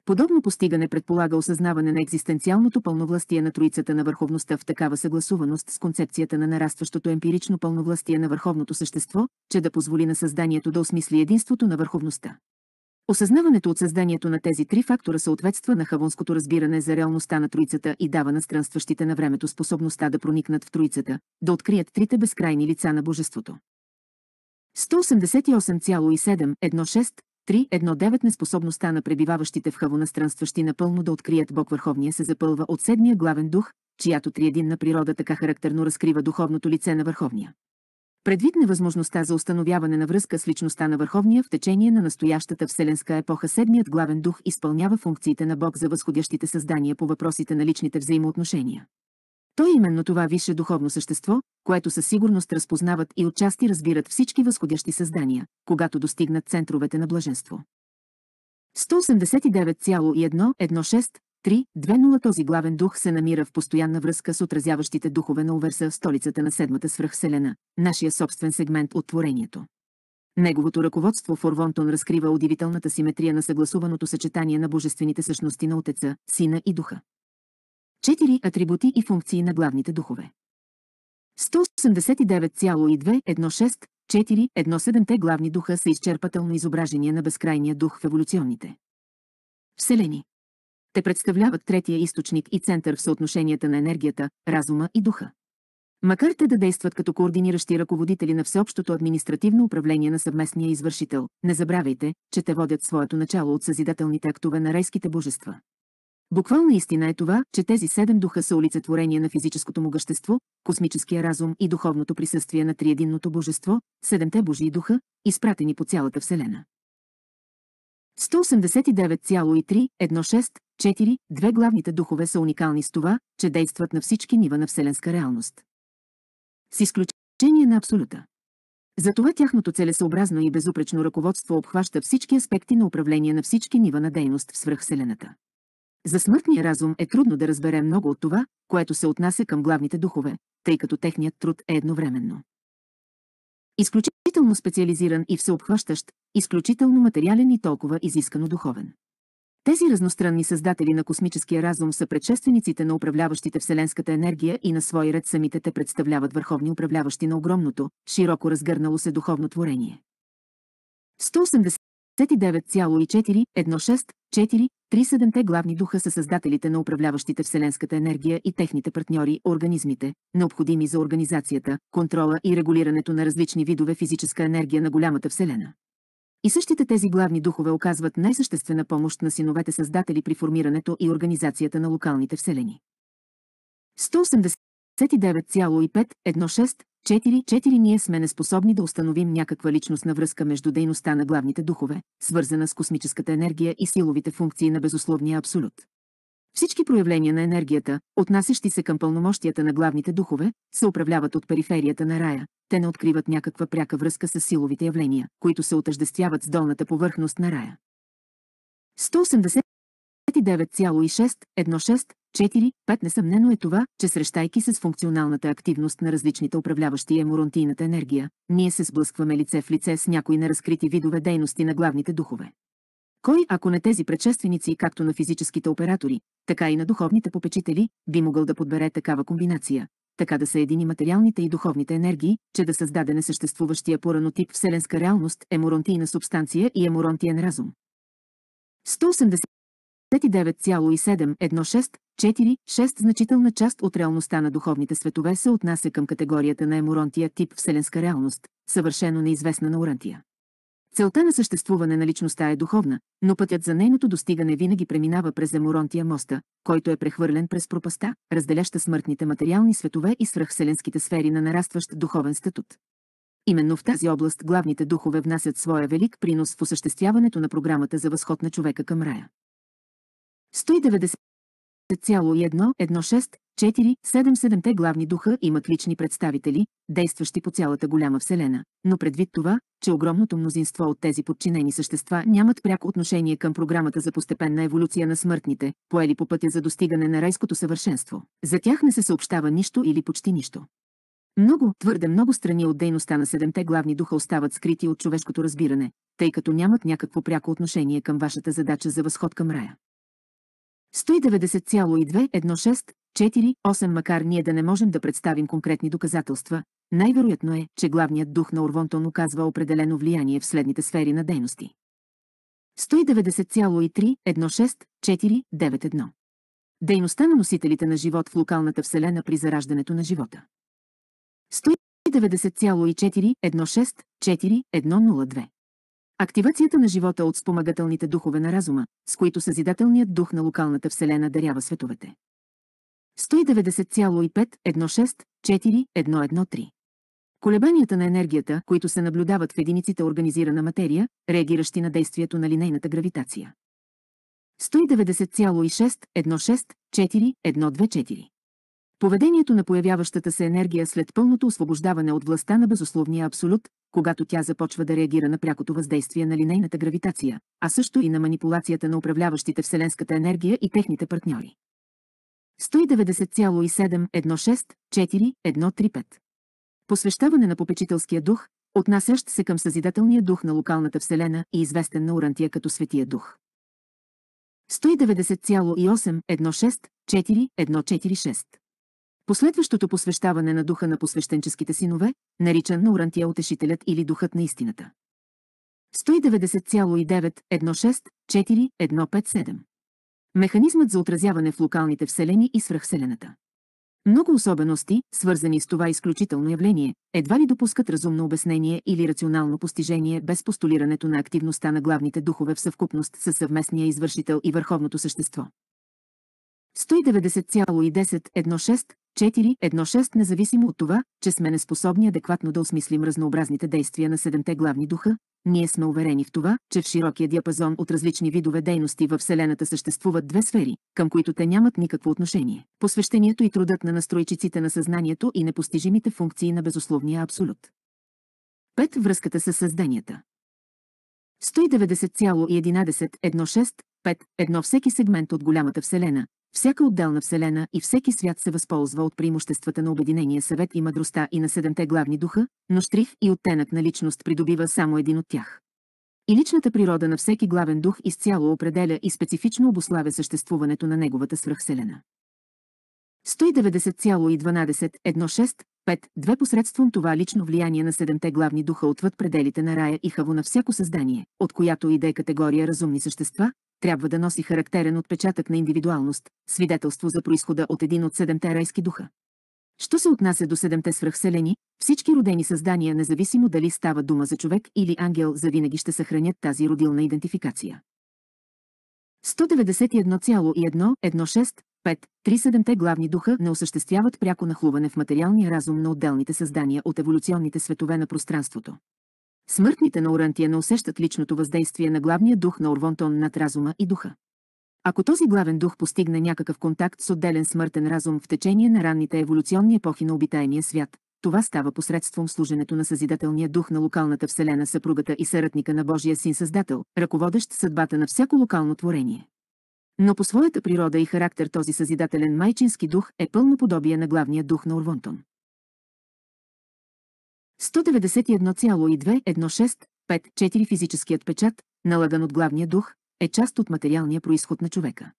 Подобно постигане предполага осъзнаване на екзистенциалното пълновластие на троицата на върховността в такава съгласуваност с концепцията на нарастващото емпирично пълновластие на върховното същество, че да позволи на създанието да осмисли единството на върховността. Осъзнаването от създанието на тези три фактора съответства на хавонското разбиране за реалността на Троицата и дава на странстващите на времето способността да проникнат в Троицата, да открият трите безкрайни лица на Божеството. 188,716319 неспособността на пребиваващите в хавона странстващи напълно да открият Бог Върховния се запълва от седмия главен дух, чиято триединна природа така характерно разкрива духовното лице на Върховния. Предвид невъзможността за установяване на връзка с личността на Върховния в течение на настоящата вселенска епоха Седмият главен дух изпълнява функциите на Бог за възходящите създания по въпросите на личните взаимоотношения. Той е именно това висше духовно същество, което със сигурност разпознават и отчасти разбират всички възходящи създания, когато достигнат центровете на блаженство. 189,116 3.2.0 Този главен дух се намира в постоянна връзка с отразяващите духове на Уверса в столицата на Седмата свръхселена, нашия собствен сегмент от творението. Неговото ръководство Форвонтон разкрива удивителната симетрия на съгласуваното съчетание на божествените същности на Отеца, Сина и Духа. Четири атрибути и функции на главните духове. 189,2164,17 Те главни духа са изчерпателно изображение на безкрайния дух в еволюционните вселени. Те представляват третия източник и център в съотношенията на енергията, разума и духа. Макар те да действат като координиращи ръководители на всеобщото административно управление на съвместния извършител, не забравяйте, че те водят своето начало от съзидателните актове на райските божества. Буквална истина е това, че тези седем духа са олицетворение на физическото му гъщество, космическия разум и духовното присъствие на триединното божество, седемте божии духа, изпратени по цялата Вселена. 189,316 Четири, Две главните духове са уникални с това, че действат на всички нива на вселенска реалност. С изключение на абсолюта. Затова тяхното целесообразно и безупречно ръководство обхваща всички аспекти на управление на всички нива на дейност в свръхселената. За смъртния разум е трудно да разбере много от това, което се отнася към главните духове, тъй като техният труд е едновременно. Изключително специализиран и всеобхващащ, изключително материален и толкова изискано духовен. Тези разностранни създатели на космическия разум са предшествениците на управляващите Вселенската енергия и на свой ред самите те представляват върховни управляващи на огромното, широко разгърнало се духовно творение. 189,416437 главни духа са създателите на управляващите Вселенската енергия и техните партньори, организмите, необходими за организацията, контрола и регулирането на различни видове физическа енергия на голямата Вселена. И същите тези главни духове оказват най-съществена помощ на синовете създатели при формирането и организацията на локалните вселени. 189,51644 Ние сме неспособни да установим някаква личностна връзка между дейността на главните духове, свързана с космическата енергия и силовите функции на безусловния абсолют. Всички проявления на енергията, отнасящи се към пълномощията на главните духове, се управляват от периферията на рая. Те не откриват някаква пряка връзка с силовите явления, които се отъждествяват с долната повърхност на рая. 189,6164,5 несъмнено е това, че срещайки се с функционалната активност на различните управляващи еморонтийната енергия, ние се сблъскваме лице в лице с някои неразкрити видове дейности на главните духове. Кой, ако не тези предшественици, както на физическите оператори, така и на духовните попечители, би могъл да подбере такава комбинация, така да се едини материалните и духовните енергии, че да създаде несъществуващия порано тип вселенска реалност, еморонтийна субстанция и еморонтиен разум. 189,7164,6 значителна част от реалността на духовните светове се отнася към категорията на еморонтия тип вселенска реалност, съвършено неизвестна на Орантия. Целта на съществуване на личността е духовна, но пътят за нейното достигане винаги преминава през Емуронтия моста, който е прехвърлен през пропаста, разделяща смъртните материални светове и свръхселенските сфери на нарастващ духовен статут. Именно в тази област главните духове внасят своя велик принос в осъществяването на програмата за възход на човека към рая. 190,116 4. 7-7-те главни духа имат лични представители, действащи по цялата голяма Вселена, но предвид това, че огромното мнозинство от тези подчинени същества нямат пряко отношение към програмата за постепенна еволюция на смъртните, поели по пътя за достигане на райското съвършенство. За тях не се съобщава нищо или почти нищо. Много, твърде много страни от дейността на седемте главни духа остават скрити от човешкото разбиране, тъй като нямат някакво пряко отношение към вашата задача за възход към рая. 190,216 4-8 макар ние да не можем да представим конкретни доказателства, най-вероятно е, че главният дух на Орвонтон оказва определено влияние в следните сфери на дейности. 1903 16 Дейността на носителите на живот в локалната вселена при зараждането на живота. 1904 16 4102 Активацията на живота от спомагателните духове на разума, с които Съзидателният дух на локалната вселена дарява световете. 1904 16 4 190,5164113. Колебанията на енергията, които се наблюдават в единиците организирана материя, реагиращи на действието на линейната гравитация. 190,6164124. Поведението на появяващата се енергия след пълното освобождаване от властта на безусловния абсолют, когато тя започва да реагира на прякото въздействие на линейната гравитация, а също и на манипулацията на управляващите Вселенската енергия и техните партньори. 190,716,4,135. Посвещаване на попечителския дух, отнасящ се към съзидателния дух на локалната вселена и известен на Урантия като Светия дух. 190,816,4,146. Последващото посвещаване на духа на посвещенческите синове, наричан на Урантия утешителят или духът на истината. 190,9164157. Механизмът за отразяване в локалните вселени и свръхселената. Много особености, свързани с това изключително явление, едва ли допускат разумно обяснение или рационално постижение без постулирането на активността на главните духове в съвкупност с съвместния извършител и върховното същество. 190,10164,16 независимо от това, че сме неспособни адекватно да осмислим разнообразните действия на седемте главни духа, ние сме уверени в това, че в широкия диапазон от различни видове дейности във Вселената съществуват две сфери, към които те нямат никакво отношение. Посвещението и трудът на настройчиците на съзнанието и непостижимите функции на безусловния абсолют. 5. Връзката с създанията. 190,111651 всеки сегмент от голямата Вселена, всяка отделна вселена и всеки свят се възползва от преимуществата на Обединения съвет и мъдростта и на седемте главни духа, но штрих и оттенък на личност придобива само един от тях. И личната природа на всеки главен дух изцяло определя и специфично обославя съществуването на неговата свръхселена. 190,12.1.6.5.2 посредством това лично влияние на седемте главни духа отвъд пределите на рая и хаво на всяко създание, от която и да е категория разумни същества, трябва да носи характерен отпечатък на индивидуалност, свидетелство за происхода от един от седемте райски духа. Що се отнася до седемте свръхселени, всички родени създания, независимо дали става дума за човек или ангел, завинаги ще съхранят тази родилна идентификация. 191,11653 главни духа не осъществяват пряко нахлуване в материалния разум на отделните създания от еволюционните светове на пространството. Смъртните на Орантия не усещат личното въздействие на главния дух на Орвонтон над разума и духа. Ако този главен дух постигне някакъв контакт с отделен смъртен разум в течение на ранните еволюционни епохи на обитаемия свят, това става посредством служенето на съзидателния дух на локалната вселена съпругата и съратника на Божия Син Създател, ръководещ съдбата на всяко локално творение. Но по своята природа и характер този съзидателен майчински дух е пълно подобие на главния дух на Орвонтон. 191,2165 физическият печат, налаган от главния дух, е част от материалния происход на човека.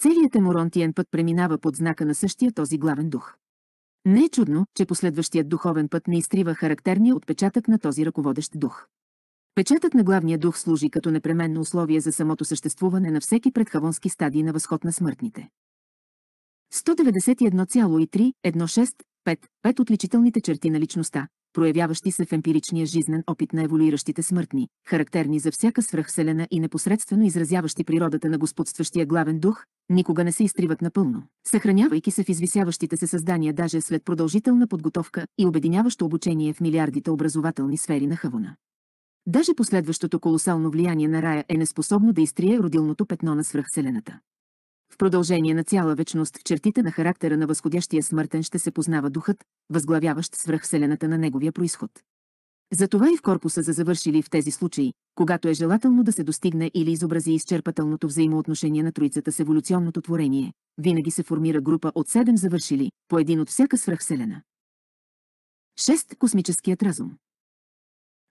Целият еморонтиен път преминава под знака на същия този главен дух. Не е чудно, че последващият духовен път не изтрива характерния отпечатък на този ръководещ дух. Печатът на главния дух служи като непременно условие за самото съществуване на всеки предхавонски стадии на възход на смъртните. 191,3, 165 отличителните черти на личността, проявяващи се в емпиричния жизнен опит на еволюиращите смъртни, характерни за всяка свръхселена и непосредствено изразяващи природата на господстващия главен дух, никога не се изтриват напълно, съхранявайки се в извисяващите се създания даже след продължителна подготовка и обединяващо обучение в милиардите образователни сфери на Хавона. Даже последващото колосално влияние на рая е неспособно да изтрие родилното петно на свръхселената продължение на цяла вечност в чертите на характера на възходящия смъртен ще се познава духът, възглавяващ свръхселената на неговия происход. Затова и в корпуса за завършили в тези случаи, когато е желателно да се достигне или изобрази изчерпателното взаимоотношение на троицата с еволюционното творение, винаги се формира група от седем завършили, по един от всяка свръхселена. 6. Космическият разум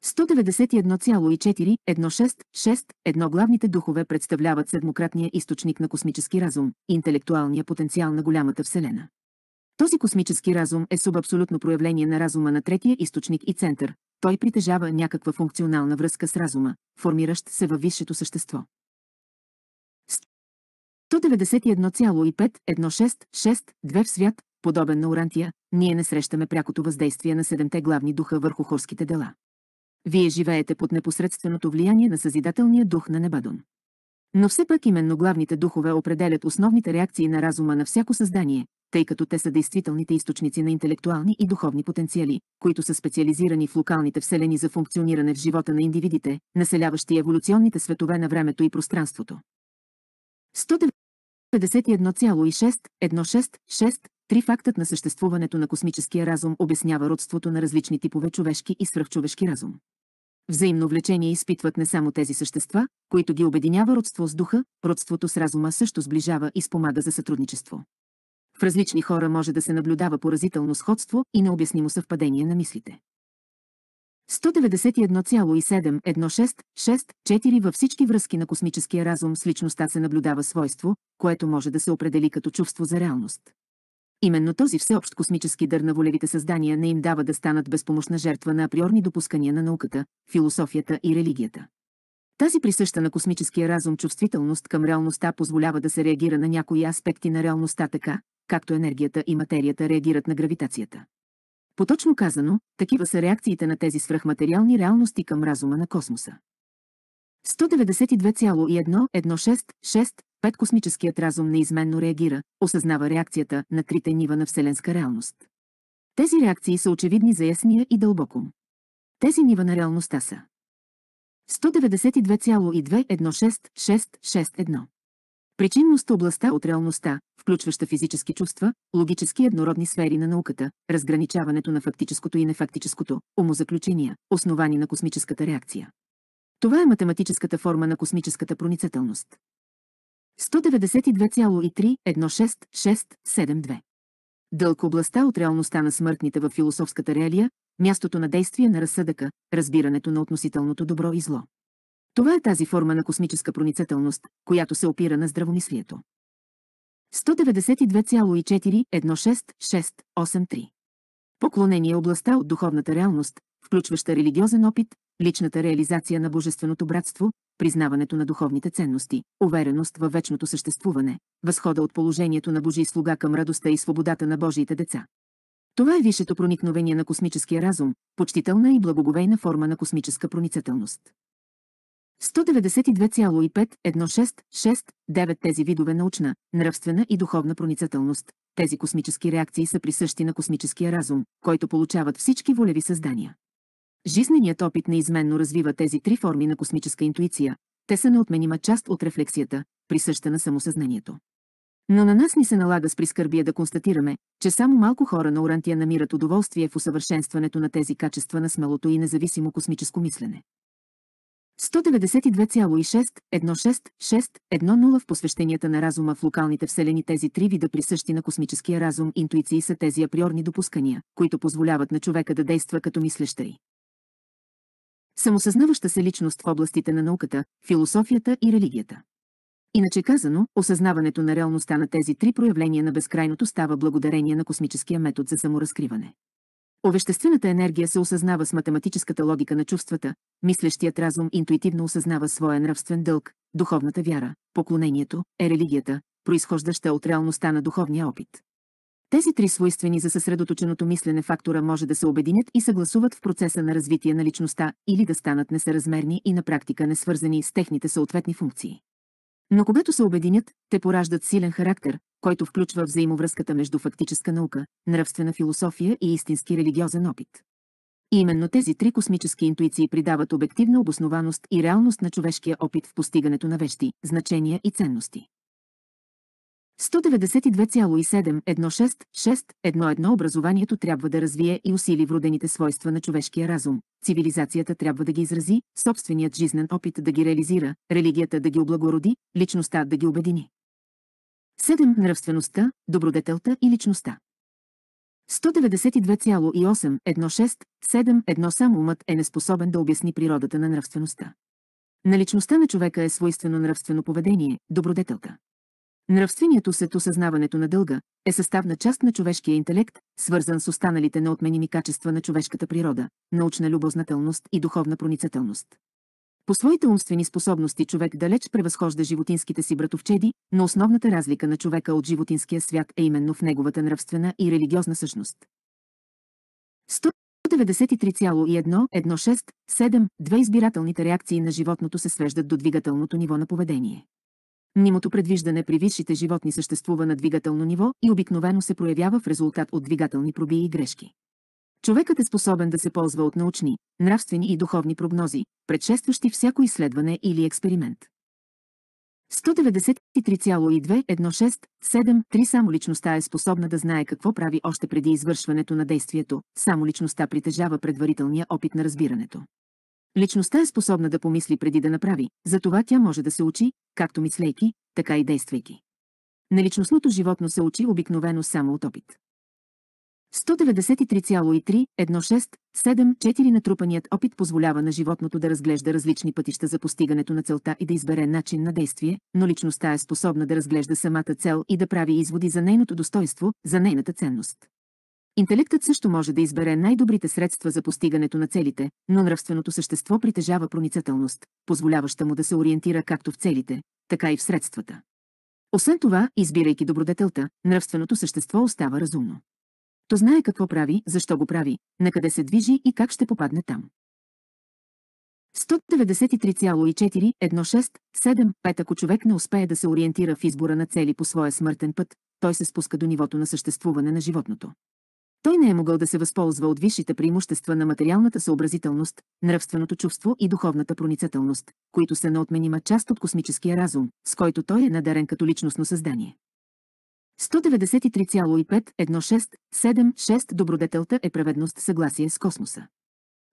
191,4166-1 главните духове представляват седмократния източник на космически разум, интелектуалния потенциал на голямата Вселена. Този космически разум е субабсолютно проявление на разума на третия източник и център. Той притежава някаква функционална връзка с разума, формиращ се във висшето същество. 191,5166-2 в свят, подобен на Орантия, ние не срещаме прякото въздействие на седемте главни духа върху хорските дела. Вие живеете под непосредственото влияние на съзидателния дух на Небадон. Но все пак именно главните духове определят основните реакции на разума на всяко създание, тъй като те са действителните източници на интелектуални и духовни потенциали, които са специализирани в локалните вселени за функциониране в живота на индивидите, населяващи еволюционните светове на времето и пространството. 191,6, Три фактът на съществуването на космическия разум обяснява родството на различни типове човешки и свръхчовешки разум. Взаимно влечение изпитват не само тези същества, които ги обединява родство с духа, родството с разума също сближава и спомага за сътрудничество. В различни хора може да се наблюдава поразително сходство и необяснимо съвпадение на мислите. 191,71664 във всички връзки на космическия разум с личността се наблюдава свойство, което може да се определи като чувство за реалност. Именно този всеобщ космически дър на волевите създания не им дава да станат безпомощна жертва на априорни допускания на науката, философията и религията. Тази присъща на космическия разум чувствителност към реалността позволява да се реагира на някои аспекти на реалността така, както енергията и материята реагират на гравитацията. Поточно казано, такива са реакциите на тези свръхматериални реалности към разума на космоса. 192,1166 космическият разум неизменно реагира, осъзнава реакцията на трите нива на Вселенска реалност. Тези реакции са очевидни за ясния и дълбоко. Тези нива на реалността са 192,2166661. Причинност областта от реалността, включваща физически чувства, логически еднородни сфери на науката, разграничаването на фактическото и нефактическото, умозаключения, основани на космическата реакция. Това е математическата форма на космическата проницателност. 192,31667 Дълг областта от реалността на смъртните във философската реалия, мястото на действие на разсъдъка, разбирането на относителното добро и зло. Това е тази форма на космическа проницателност, която се опира на здравомислието. 192,416683 Поклонение областта от духовната реалност, включваща религиозен опит, личната реализация на божественото братство, признаването на духовните ценности, увереност във вечното съществуване, възхода от положението на Божий слуга към радостта и свободата на Божиите деца. Това е висшето проникновение на космическия разум, почтителна и благоговейна форма на космическа проницателност. 192,51669 тези видове научна, нравствена и духовна проницателност, тези космически реакции са присъщи на космическия разум, който получават всички волеви създания. Жизненият опит неизменно развива тези три форми на космическа интуиция. Те са неотменима част от рефлексията, присъща на самосъзнанието. Но на нас ни се налага с прискърбие да констатираме, че само малко хора на Орантия намират удоволствие в усъвършенстването на тези качества на смелото и независимо космическо мислене. 1926 10 в посвещенията на разума в локалните вселени тези три вида присъщи на космическия разум интуиции са тези априорни допускания, които позволяват на човека да действа като мислеща и самосъзнаваща се личност в областите на науката, философията и религията. Иначе казано, осъзнаването на реалността на тези три проявления на безкрайното става благодарение на космическия метод за саморазкриване. Овеществената енергия се осъзнава с математическата логика на чувствата, мислещият разум интуитивно осъзнава своя нравствен дълг, духовната вяра, поклонението е религията, произхождаща от реалността на духовния опит. Тези три свойствени за съсредоточеното мислене фактора може да се обединят и съгласуват в процеса на развитие на личността или да станат несъразмерни и на практика несвързани с техните съответни функции. Но когато се обединят, те пораждат силен характер, който включва взаимовръзката между фактическа наука, нравствена философия и истински религиозен опит. И именно тези три космически интуиции придават обективна обоснованост и реалност на човешкия опит в постигането на вещи, значения и ценности. 192,716611 образованието трябва да развие и усили вродените свойства на човешкия разум, цивилизацията трябва да ги изрази, собственият жизнен опит да ги реализира, религията да ги облагороди, личността да ги обедини. 7. Нравствеността, добродетелта и личността. 192,8167 само умът е неспособен да обясни природата на нравствеността. На личността на човека е свойствено нравствено поведение, добродетелта. Нравствението усет осъзнаването на дълга е съставна част на човешкия интелект, свързан с останалите неотменими качества на човешката природа – научна любознателност и духовна проницателност. По своите умствени способности човек далеч превъзхожда животинските си братовчеди, но основната разлика на човека от животинския свят е именно в неговата нравствена и религиозна същност. 193,1, 16, избирателните реакции на животното се свеждат до двигателното ниво на поведение. Нимото предвиждане при висшите животни съществува на двигателно ниво и обикновено се проявява в резултат от двигателни проби и грешки. Човекът е способен да се ползва от научни, нравствени и духовни прогнози, предшестващи всяко изследване или експеримент. 193,21673 само личността е способна да знае какво прави още преди извършването на действието, само личността притежава предварителния опит на разбирането. Личността е способна да помисли преди да направи, затова тя може да се учи, както мислейки, така и действайки. Неличностното животно се учи обикновено само от опит. 193,31674 натрупаният опит позволява на животното да разглежда различни пътища за постигането на целта и да избере начин на действие, но личността е способна да разглежда самата цел и да прави изводи за нейното достоинство, за нейната ценност. Интелектът също може да избере най-добрите средства за постигането на целите, но нравственото същество притежава проницателност, позволяваща му да се ориентира както в целите, така и в средствата. Освен това, избирайки добродетелта, нравственото същество остава разумно. То знае какво прави, защо го прави, на къде се движи и как ще попадне там. 193,41675 Ако човек не успее да се ориентира в избора на цели по своя смъртен път, той се спуска до нивото на съществуване на животното. Той не е могъл да се възползва от висшите преимущества на материалната съобразителност, нравственото чувство и духовната проницателност, които са неотменима част от космическия разум, с който той е надарен като личностно създание. 193,51676 добродетелта е праведност съгласие с космоса.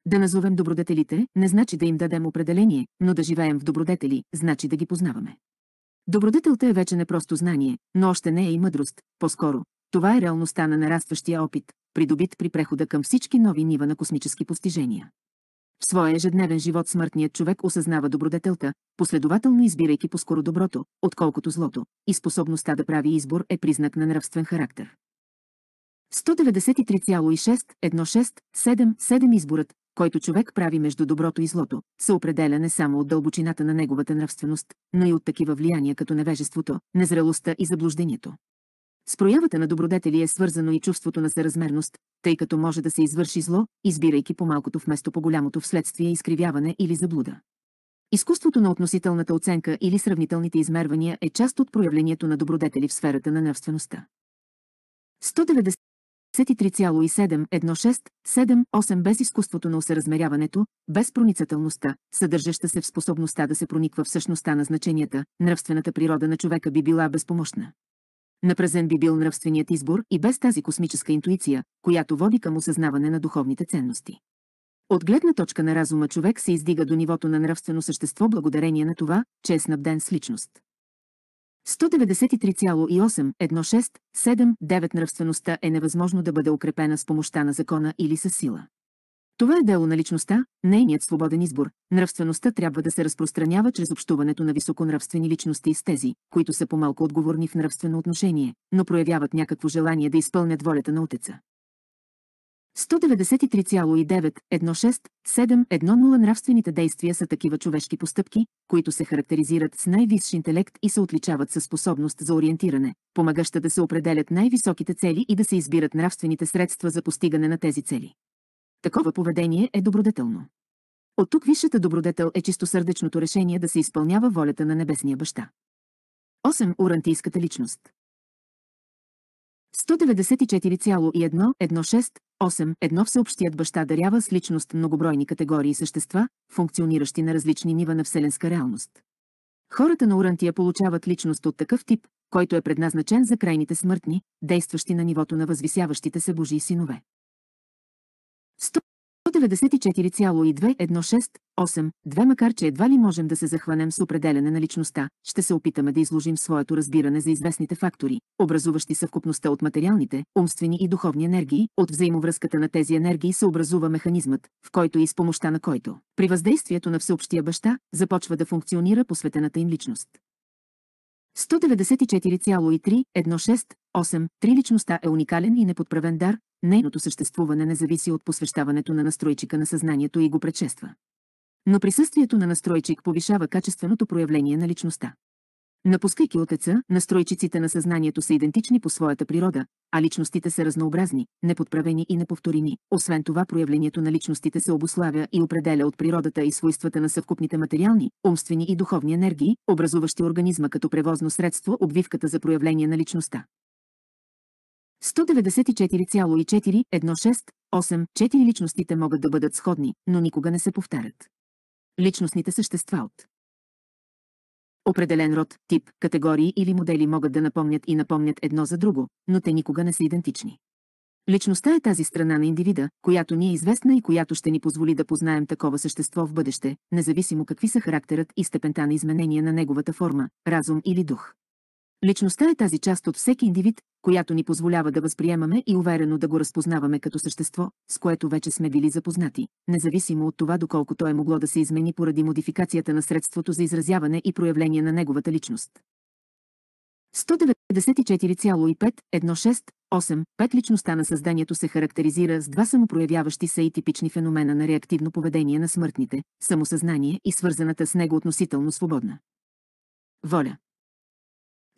Да назовем добродетелите не значи да им дадем определение, но да живеем в добродетели значи да ги познаваме. Добродетелта е вече не просто знание, но още не е и мъдрост, по-скоро това е реалността на нарастващия опит, придобит при прехода към всички нови нива на космически постижения. В своя ежедневен живот смъртният човек осъзнава добродетелта, последователно избирайки по-скоро доброто, отколкото злото, и способността да прави избор е признак на нравствен характер. 193,6, изборът, който човек прави между доброто и злото, се определя не само от дълбочината на неговата нравственост, но и от такива влияния като невежеството, незрелостта и заблуждението. С проявата на добродетели е свързано и чувството на съразмерност, тъй като може да се извърши зло, избирайки по-малкото вместо по-голямото вследствие изкривяване или заблуда. Изкуството на относителната оценка или сравнителните измервания е част от проявлението на добродетели в сферата на нравствеността. 193,7167 без изкуството на усъразмеряването, без проницателността, съдържаща се в способността да се прониква в същността на значенията, нравствената природа на човека би била безпомощна. Напразен би бил нравственият избор и без тази космическа интуиция, която води към осъзнаване на духовните ценности. От гледна точка на разума човек се издига до нивото на нравствено същество благодарение на това, че е снабден с личност. 193,8, 1,6, 7, 9 нравствеността е невъзможно да бъде укрепена с помощта на закона или с сила. Това е дело на личността, нейният свободен избор. Нравствеността трябва да се разпространява чрез общуването на високонравствени личности с тези, които са по-малко отговорни в нравствено отношение, но проявяват някакво желание да изпълнят волята на отеца. 193,9167100 нравствените действия са такива човешки постъпки, които се характеризират с най-висш интелект и се отличават със способност за ориентиране, помагаща да се определят най-високите цели и да се избират нравствените средства за постигане на тези цели. Такова поведение е добродетелно. От тук висшата добродетел е чистосърдечното решение да се изпълнява волята на Небесния баща. 8. Урантийската личност 194,11681 Всеобщият баща дарява с личност многобройни категории същества, функциониращи на различни нива на вселенска реалност. Хората на Урантия получават личност от такъв тип, който е предназначен за крайните смъртни, действащи на нивото на възвисяващите се Божии синове. 194,2168, макар че едва ли можем да се захванем с определене на личността, ще се опитаме да изложим своето разбиране за известните фактори, образуващи съвкупността от материалните, умствени и духовни енергии, от взаимовръзката на тези енергии се образува механизмът, в който и с помощта на който, при въздействието на всеобщия баща, започва да функционира посветената им личност. 194,3, 168, 3 личността е уникален и неподправен дар, Нейното съществуване не зависи от посвещаването на настройчика на съзнанието и го предшества. Но присъствието на настройчик повишава качественото проявление на личността. Напускайки отеца, настройчиците на съзнанието са идентични по своята природа, а личностите са разнообразни, неподправени и неповторими. Освен това проявлението на личностите се обославя и определя от природата и свойствата на съвкупните материални, умствени и духовни енергии, образуващи организма като превозно средство обвивката за проявление на личността. 194,4168 личностите могат да бъдат сходни, но никога не се повтарят. Личностните същества от Определен род, тип, категории или модели могат да напомнят и напомнят едно за друго, но те никога не са идентични. Личността е тази страна на индивида, която ни е известна и която ще ни позволи да познаем такова същество в бъдеще, независимо какви са характерът и степента на изменение на неговата форма, разум или дух. Личността е тази част от всеки индивид, която ни позволява да възприемаме и уверено да го разпознаваме като същество, с което вече сме били запознати, независимо от това доколко то е могло да се измени поради модификацията на средството за изразяване и проявление на неговата личност. 1945 16 личността на създанието се характеризира с два самопроявяващи се и типични феномена на реактивно поведение на смъртните – самосъзнание и свързаната с него относително свободна. Воля.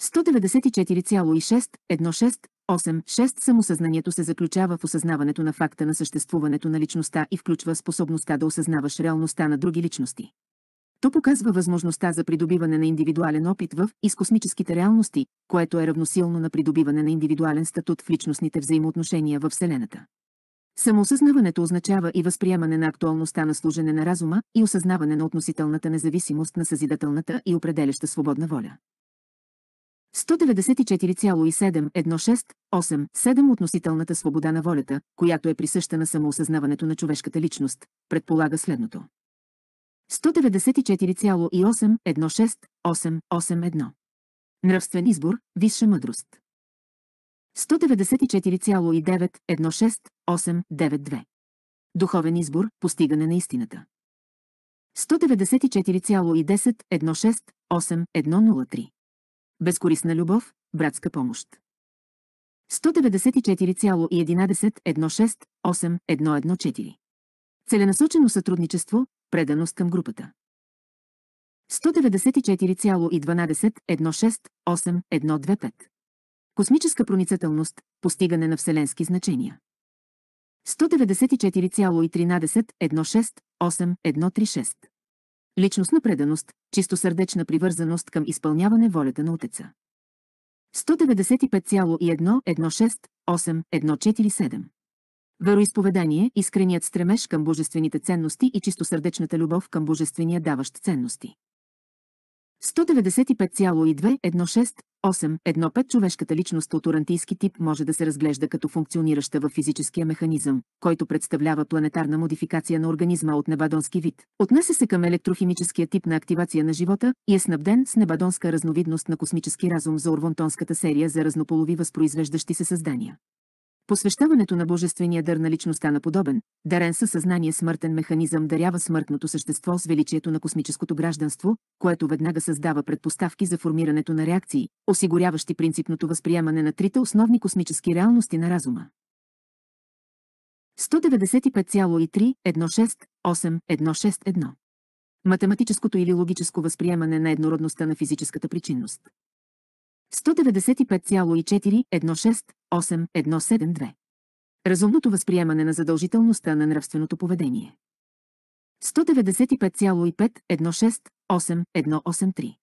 194,616,86 Самосъзнанието се заключава в осъзнаването на факта на съществуването на личността и включва способността да осъзнаваш реалността на други личности. То показва възможността за придобиване на индивидуален опит в изкосмическите реалности, което е равносилно на придобиване на индивидуален статут в личностните взаимоотношения в Вселената. Самоосъзнаването означава и възприемане на актуалността на служене на разума и осъзнаване на относителната независимост на съзидателната и определяща свободна воля. 194,7168-7 относителната свобода на волята, която е присъща на самоосъзнаването на човешката личност, предполага следното. 194,816-881 Нравствен избор, висша мъдрост. 194,916-892 Духовен избор, постигане на истината. 19410 16 Безкорисна любов, братска помощ. 194,11168114 Целенасочено сътрудничество, преданост към групата. 194,12168125 Космическа проницателност, постигане на вселенски значения. 194,13168136 личностна преданост, чистосърдечна привързаност към изпълняване волята на Отеца. 195,1168147 Вероисповедание, искреният стремеж към божествените ценности и чистосърдечната любов към божествения даващ ценности. 195,216815 човешката личност от орантийски тип може да се разглежда като функционираща във физическия механизъм, който представлява планетарна модификация на организма от небадонски вид. Отнася се към електрохимическия тип на активация на живота и е снабден с небадонска разновидност на космически разум за орвонтонската серия за разнополови възпроизвеждащи се създания. Посвещаването на божествения дър на личността на подобен, дарен със съзнание смъртен механизъм дарява смъртното същество с величието на космическото гражданство, което веднага създава предпоставки за формирането на реакции, осигуряващи принципното възприемане на трите основни космически реалности на разума. 195,3168161. Математическото или логическо възприемане на еднородността на физическата причинност. 195,4168172. Разумното възприемане на задължителността на нравственото поведение. 195,516,8,183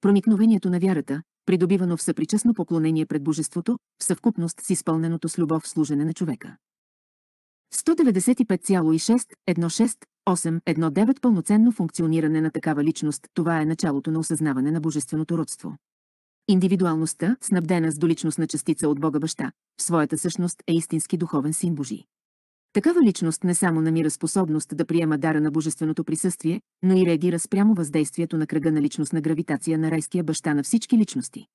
Проникновението на вярата, придобивано в съпричастно поклонение пред Божеството, в съвкупност с изпълненото с любов служене на човека. 195,6168119 пълноценно функциониране на такава личност, това е началото на осъзнаване на Божественото родство. Индивидуалността, снабдена с доличностна частица от Бога Баща, в своята същност е истински духовен син Божий. Такава личност не само намира способност да приема дара на божественото присъствие, но и реагира спрямо въздействието на кръга на личностна гравитация на райския баща на всички личности.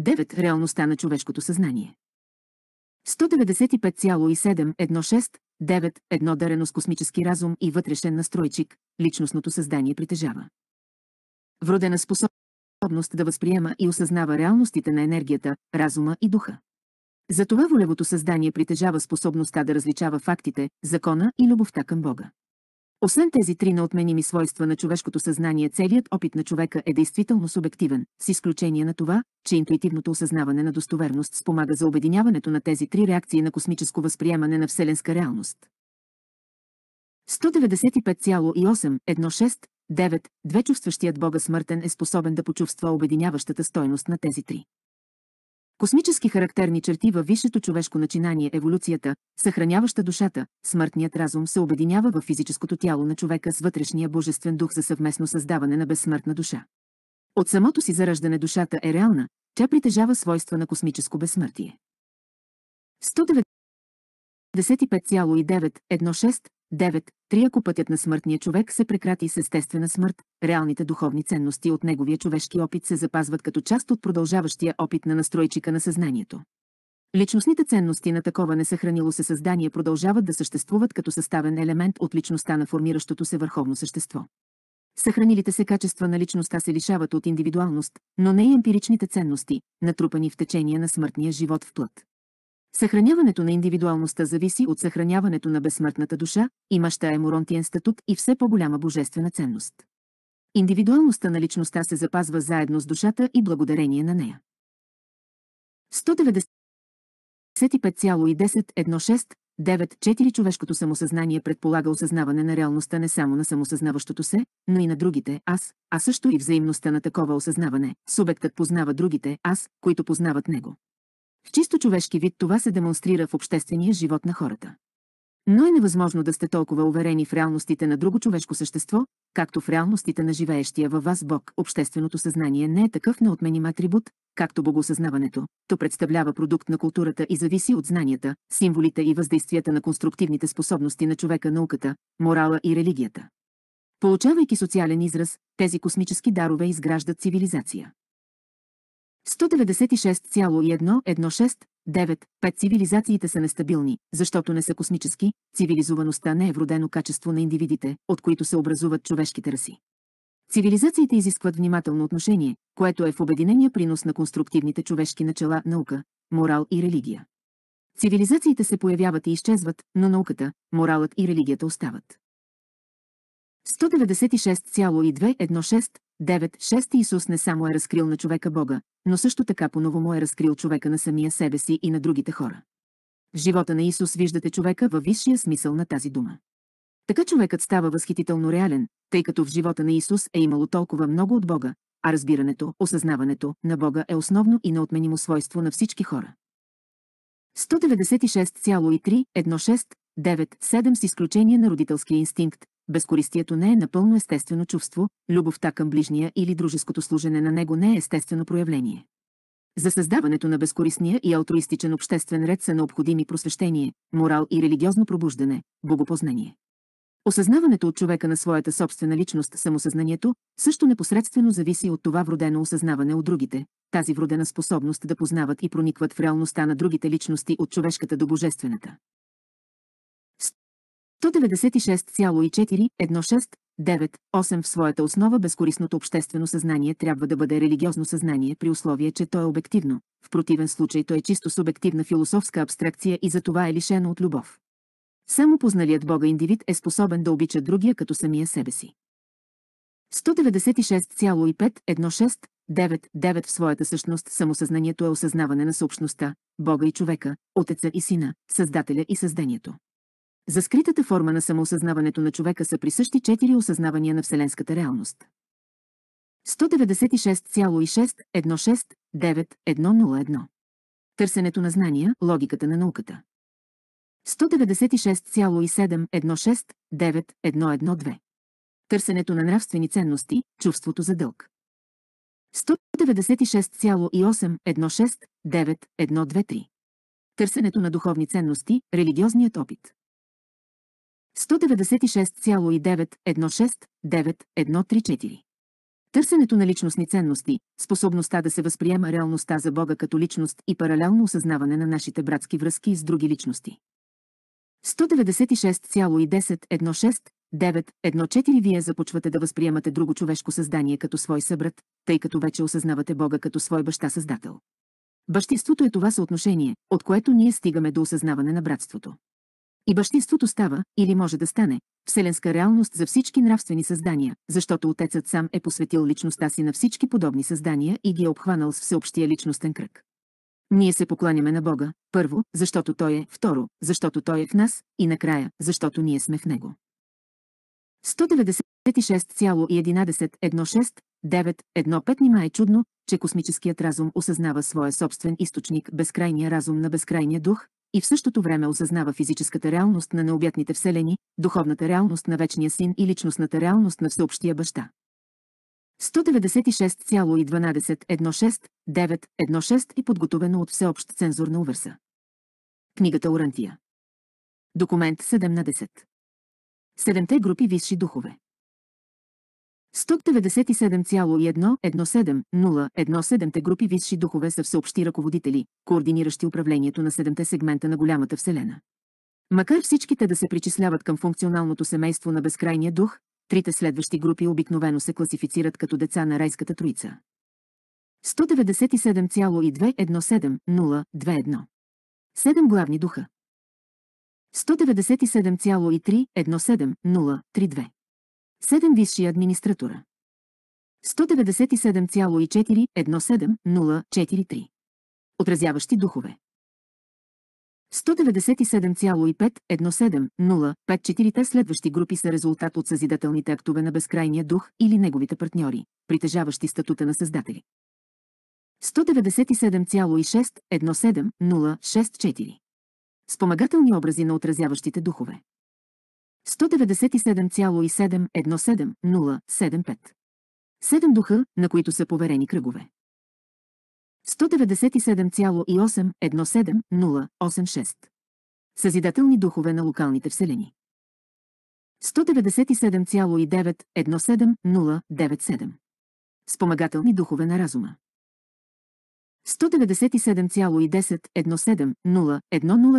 9. Реалността на човешкото съзнание 195,716 едно дарено с космически разум и вътрешен настройчик, личностното създание притежава. Вродена способност способност да възприема и осъзнава реалностите на енергията, разума и духа. Затова волевото създание притежава способността да различава фактите, закона и любовта към Бога. Освен тези три неотменими свойства на човешкото съзнание, целият опит на човека е действително субективен, с изключение на това, че интуитивното осъзнаване на достоверност спомага за обединяването на тези три реакции на космическо възприемане на вселенска реалност. 195,816 9. Две чувстващият Бога смъртен е способен да почувства обединяващата стойност на тези три. Космически характерни черти във висшето човешко начинание еволюцията, съхраняваща душата, смъртният разум се обединява в физическото тяло на човека с вътрешния божествен дух за съвместно създаване на безсмъртна душа. От самото си зараждане душата е реална, тя притежава свойства на космическо безсмъртие. 195,916 9. Три ако пътят на смъртния човек се прекрати с естествена смърт, реалните духовни ценности от неговия човешки опит се запазват като част от продължаващия опит на настройчика на съзнанието. Личностните ценности на такова несъхранило се създание продължават да съществуват като съставен елемент от личността на формиращото се върховно същество. Съхранилите се качества на личността се лишават от индивидуалност, но не и емпиричните ценности, натрупани в течение на смъртния живот в плът. Съхраняването на индивидуалността зависи от съхраняването на безсмъртната душа, имаща еморонтиен статут и все по-голяма божествена ценност. Индивидуалността на личността се запазва заедно с душата и благодарение на нея. 195,101694 човешкото самосъзнание предполага осъзнаване на реалността не само на самосъзнаващото се, но и на другите аз, а също и взаимността на такова осъзнаване. Субектът познава другите аз, които познават него. В чисто човешки вид това се демонстрира в обществения живот на хората. Но е невъзможно да сте толкова уверени в реалностите на друго човешко същество, както в реалностите на живеещия във вас Бог. Общественото съзнание не е такъв неотменим атрибут, както богосъзнаването. То представлява продукт на културата и зависи от знанията, символите и въздействията на конструктивните способности на човека, науката, морала и религията. Получавайки социален израз, тези космически дарове изграждат цивилизация. 196,1169 5 Цивилизациите са нестабилни, защото не са космически, цивилизоваността не е вродено качество на индивидите, от които се образуват човешките раси. Цивилизациите изискват внимателно отношение, което е в обединения принос на конструктивните човешки начала, наука, морал и религия. Цивилизациите се появяват и изчезват, но науката, моралът и религията остават. 196,216 9.6 Исус не само е разкрил на човека Бога, но също така по-ново му е разкрил човека на самия себе си и на другите хора. В живота на Исус виждате човека във висшия смисъл на тази дума. Така човекът става възхитително реален, тъй като в живота на Исус е имало толкова много от Бога, а разбирането, осъзнаването на Бога е основно и неотменимо свойство на всички хора. 196,3, 1,6, с изключение на родителския инстинкт, Безкористието не е напълно естествено чувство, любовта към ближния или дружеското служене на него не е естествено проявление. За създаването на безкорисния и алтруистичен обществен ред са необходими просвещение, морал и религиозно пробуждане, богопознание. Осъзнаването от човека на своята собствена личност, самосъзнанието, също непосредствено зависи от това вродено осъзнаване от другите, тази вродена способност да познават и проникват в реалността на другите личности от човешката до божествената. 196,41698 в своята основа безкорисното обществено съзнание трябва да бъде религиозно съзнание при условие, че то е обективно. В противен случай то е чисто субективна философска абстракция и за това е лишено от любов. Само позналият Бога индивид е способен да обича другия като самия себе си. 196,5169,9 в своята същност самосъзнанието е осъзнаване на съобщността, Бога и човека, Отеца и Сина, Създателя и Създението. За скритата форма на самоосъзнаването на човека са присъщи четири осъзнавания на вселенската реалност. 196,6169101 Търсенето на знания, логиката на науката. 196,7169112 Търсенето на нравствени ценности, чувството за дълг. 196,8169123 Търсенето на духовни ценности, религиозният опит. 196,9169134. Търсенето на личностни ценности, способността да се възприема реалността за Бога като личност и паралелно осъзнаване на нашите братски връзки с други личности. 196,1016914 Вие започвате да възприемате друго човешко създание като свой събрат, тъй като вече осъзнавате Бога като свой баща-създател. Бащинството е това съотношение, от което ние стигаме до осъзнаване на братството. И бащинството става, или може да стане, вселенска реалност за всички нравствени създания, защото Отецът сам е посветил личността си на всички подобни създания и ги е обхванал с всеобщия личностен кръг. Ние се покланяме на Бога, първо, защото Той е, второ, защото Той е в нас, и накрая, защото ние сме в Него. 196,11169,15 Нима е чудно, че космическият разум осъзнава своя собствен източник, безкрайния разум на безкрайния дух, и в същото време осъзнава физическата реалност на необятните вселени, духовната реалност на вечния син и личностната реалност на всеобщия баща. 196,12.16.9.16 и подготовено от всеобщ цензур на Увърса. Книгата Орантия. Документ 17. Седемте групи висши духове. 197,017017те групи висши духове са всеобщи ръководители, координиращи управлението на седемте сегмента на голямата Вселена. Макар всичките да се причисляват към функционалното семейство на безкрайния дух, трите следващи групи обикновено се класифицират като деца на райската троица. 197,2170221 Седем главни духа 197,317032 7 висши администратура. 197,417043. Отразяващи духове. 197,517054 те следващи групи са резултат от съзидателните актове на безкрайния дух или неговите партньори, притежаващи статута на създатели. 197,617064 Спомагателни образи на отразяващите духове. 197,717 Седем духа, на които са поверени кръгове. 197,817086. Съзидателни духове на локалните вселени. 197,917097. Спомагателни духове на разума. 19710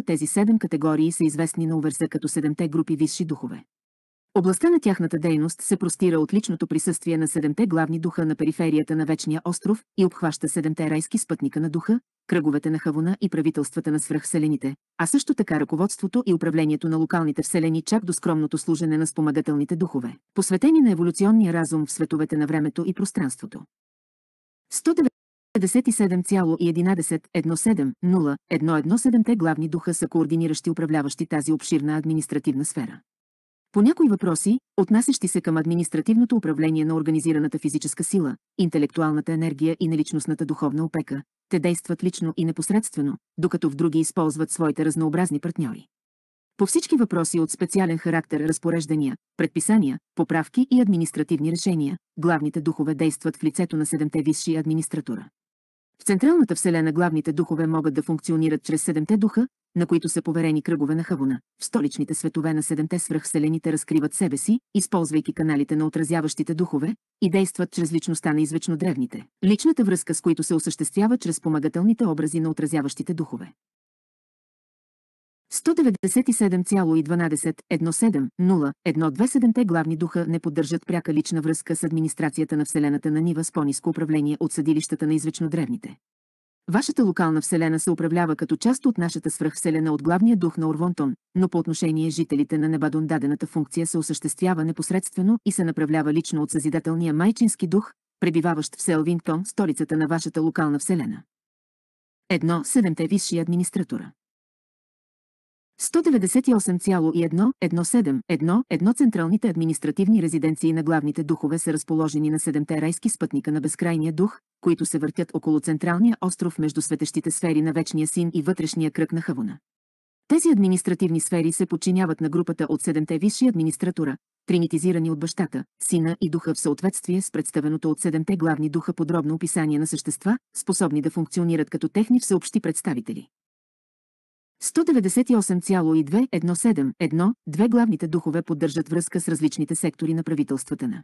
тези 7 категории са известни на Увърза като седемте групи висши духове. Областта на тяхната дейност се простира от личното присъствие на седемте главни духа на периферията на Вечния остров и обхваща седемте райски спътника на духа, кръговете на Хавуна и правителствата на свръхселените, а също така ръководството и управлението на локалните вселени чак до скромното служене на спомагателните духове, посветени на еволюционния разум в световете на времето и пространството. 109 57,11.17.0.117 главни духа са координиращи управляващи тази обширна административна сфера. По някои въпроси, отнасящи се към административното управление на организираната физическа сила, интелектуалната енергия и наличностната духовна опека, те действат лично и непосредствено, докато в други използват своите разнообразни партньори. По всички въпроси от специален характер разпореждания, предписания, поправки и административни решения, главните духове действат в лицето на седемте висши администратура. В централната вселена главните духове могат да функционират чрез седемте духа, на които са поверени кръгове на Хавуна. В столичните светове на седемте свръхселените разкриват себе си, използвайки каналите на отразяващите духове, и действат чрез личността на извечно древните. Личната връзка с които се осъществява чрез помагателните образи на отразяващите духове. 19712170127 17 главни духа не поддържат пряка лична връзка с администрацията на Вселената на нива с по-низко управление от съдилищата на извечно древните. Вашата локална Вселена се управлява като част от нашата свръхвселена от главния дух на Орвонтон, но по отношение жителите на Небадон дадената функция се осъществява непосредствено и се направлява лично от Съзидателния майчински дух, пребиваващ в Селвинтон, столицата на вашата локална Вселена. Едно седемте висши администратора. 198,1-17-едно централните административни резиденции на главните духове са разположени на седемте райски спътника на безкрайния дух, които се въртят около централния остров между светещите сфери на Вечния син и вътрешния кръг на Хавуна. Тези административни сфери се подчиняват на групата от седемте висши администратура, тринитизирани от бащата, сина и духа в съответствие с представеното от седемте главни духа подробно описание на същества, способни да функционират като техни всеобщи представители. 198217 2 главните духове поддържат връзка с различните сектори на правителствата на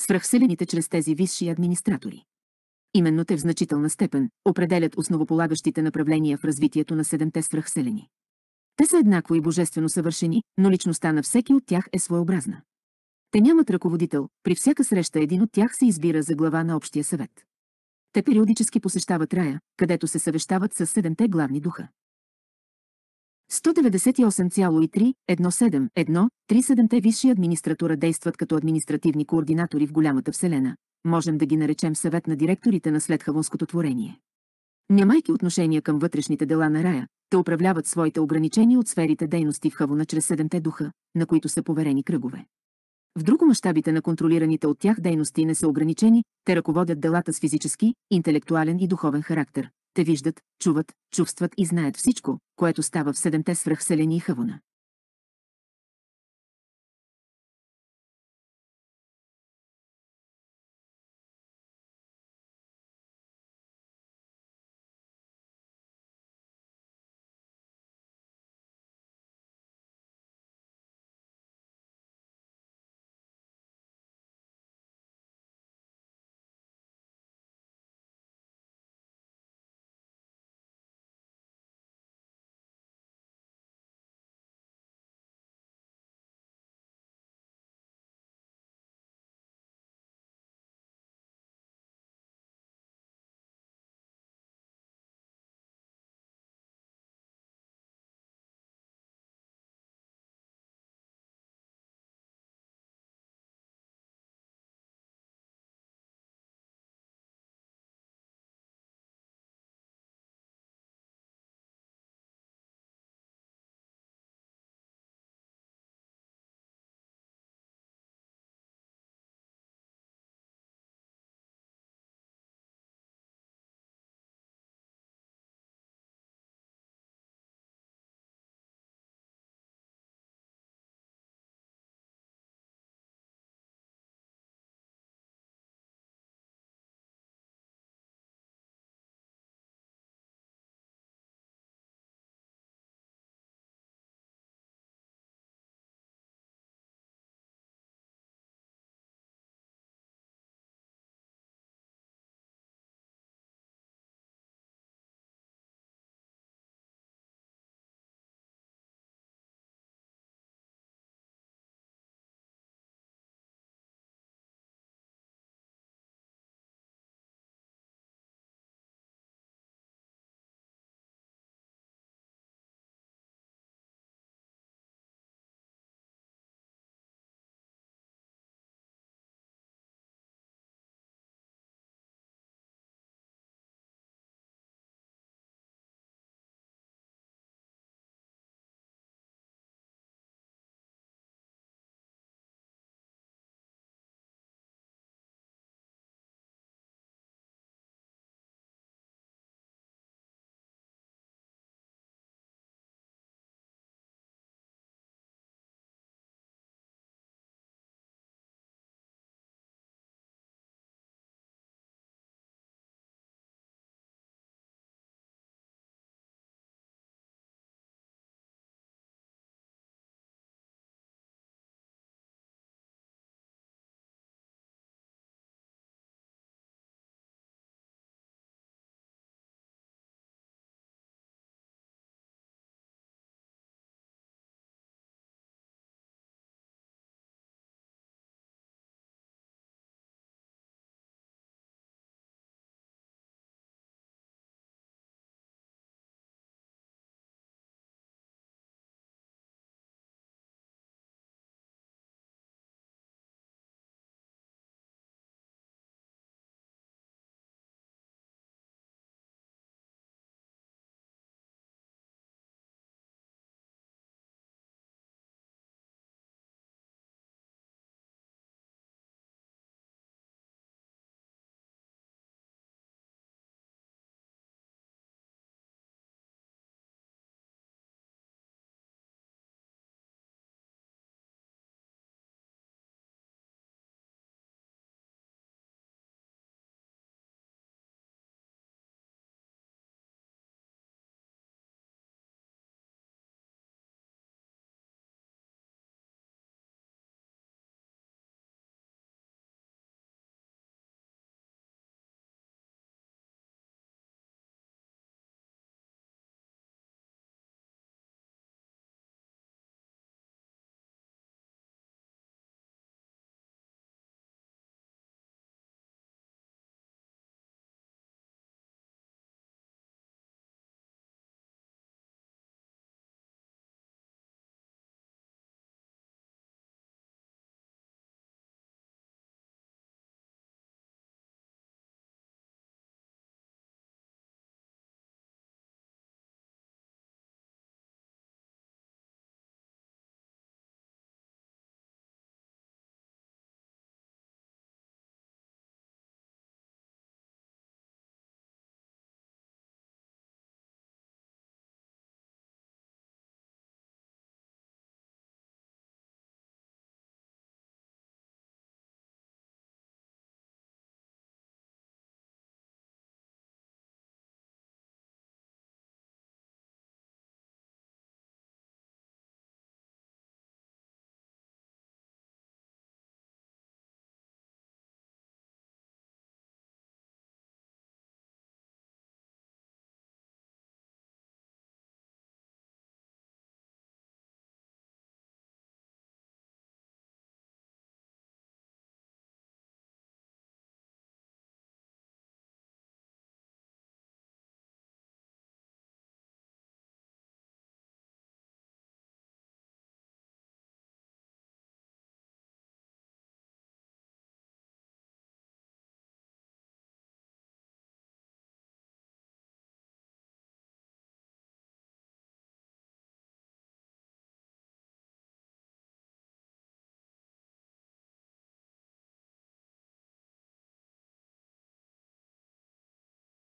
свръхселените чрез тези висши администратори. Именно те в значителна степен определят основополагащите направления в развитието на седемте свръхселени. Те са еднакво и божествено съвършени, но личността на всеки от тях е своеобразна. Те нямат ръководител, при всяка среща един от тях се избира за глава на Общия съвет. Те периодически посещават рая, където се съвещават с седемте главни духа. 198317 те висши администратура действат като административни координатори в голямата вселена. Можем да ги наречем съвет на директорите на следхавонското творение. Нямайки отношение към вътрешните дела на рая, те управляват своите ограничения от сферите дейности в Хавона чрез седемте духа, на които са поверени кръгове. В друго мащабите на контролираните от тях дейности не са ограничени, те ръководят делата с физически, интелектуален и духовен характер, те виждат, чуват, чувстват и знаят всичко, което става в седемте свръхселени и Хавуна.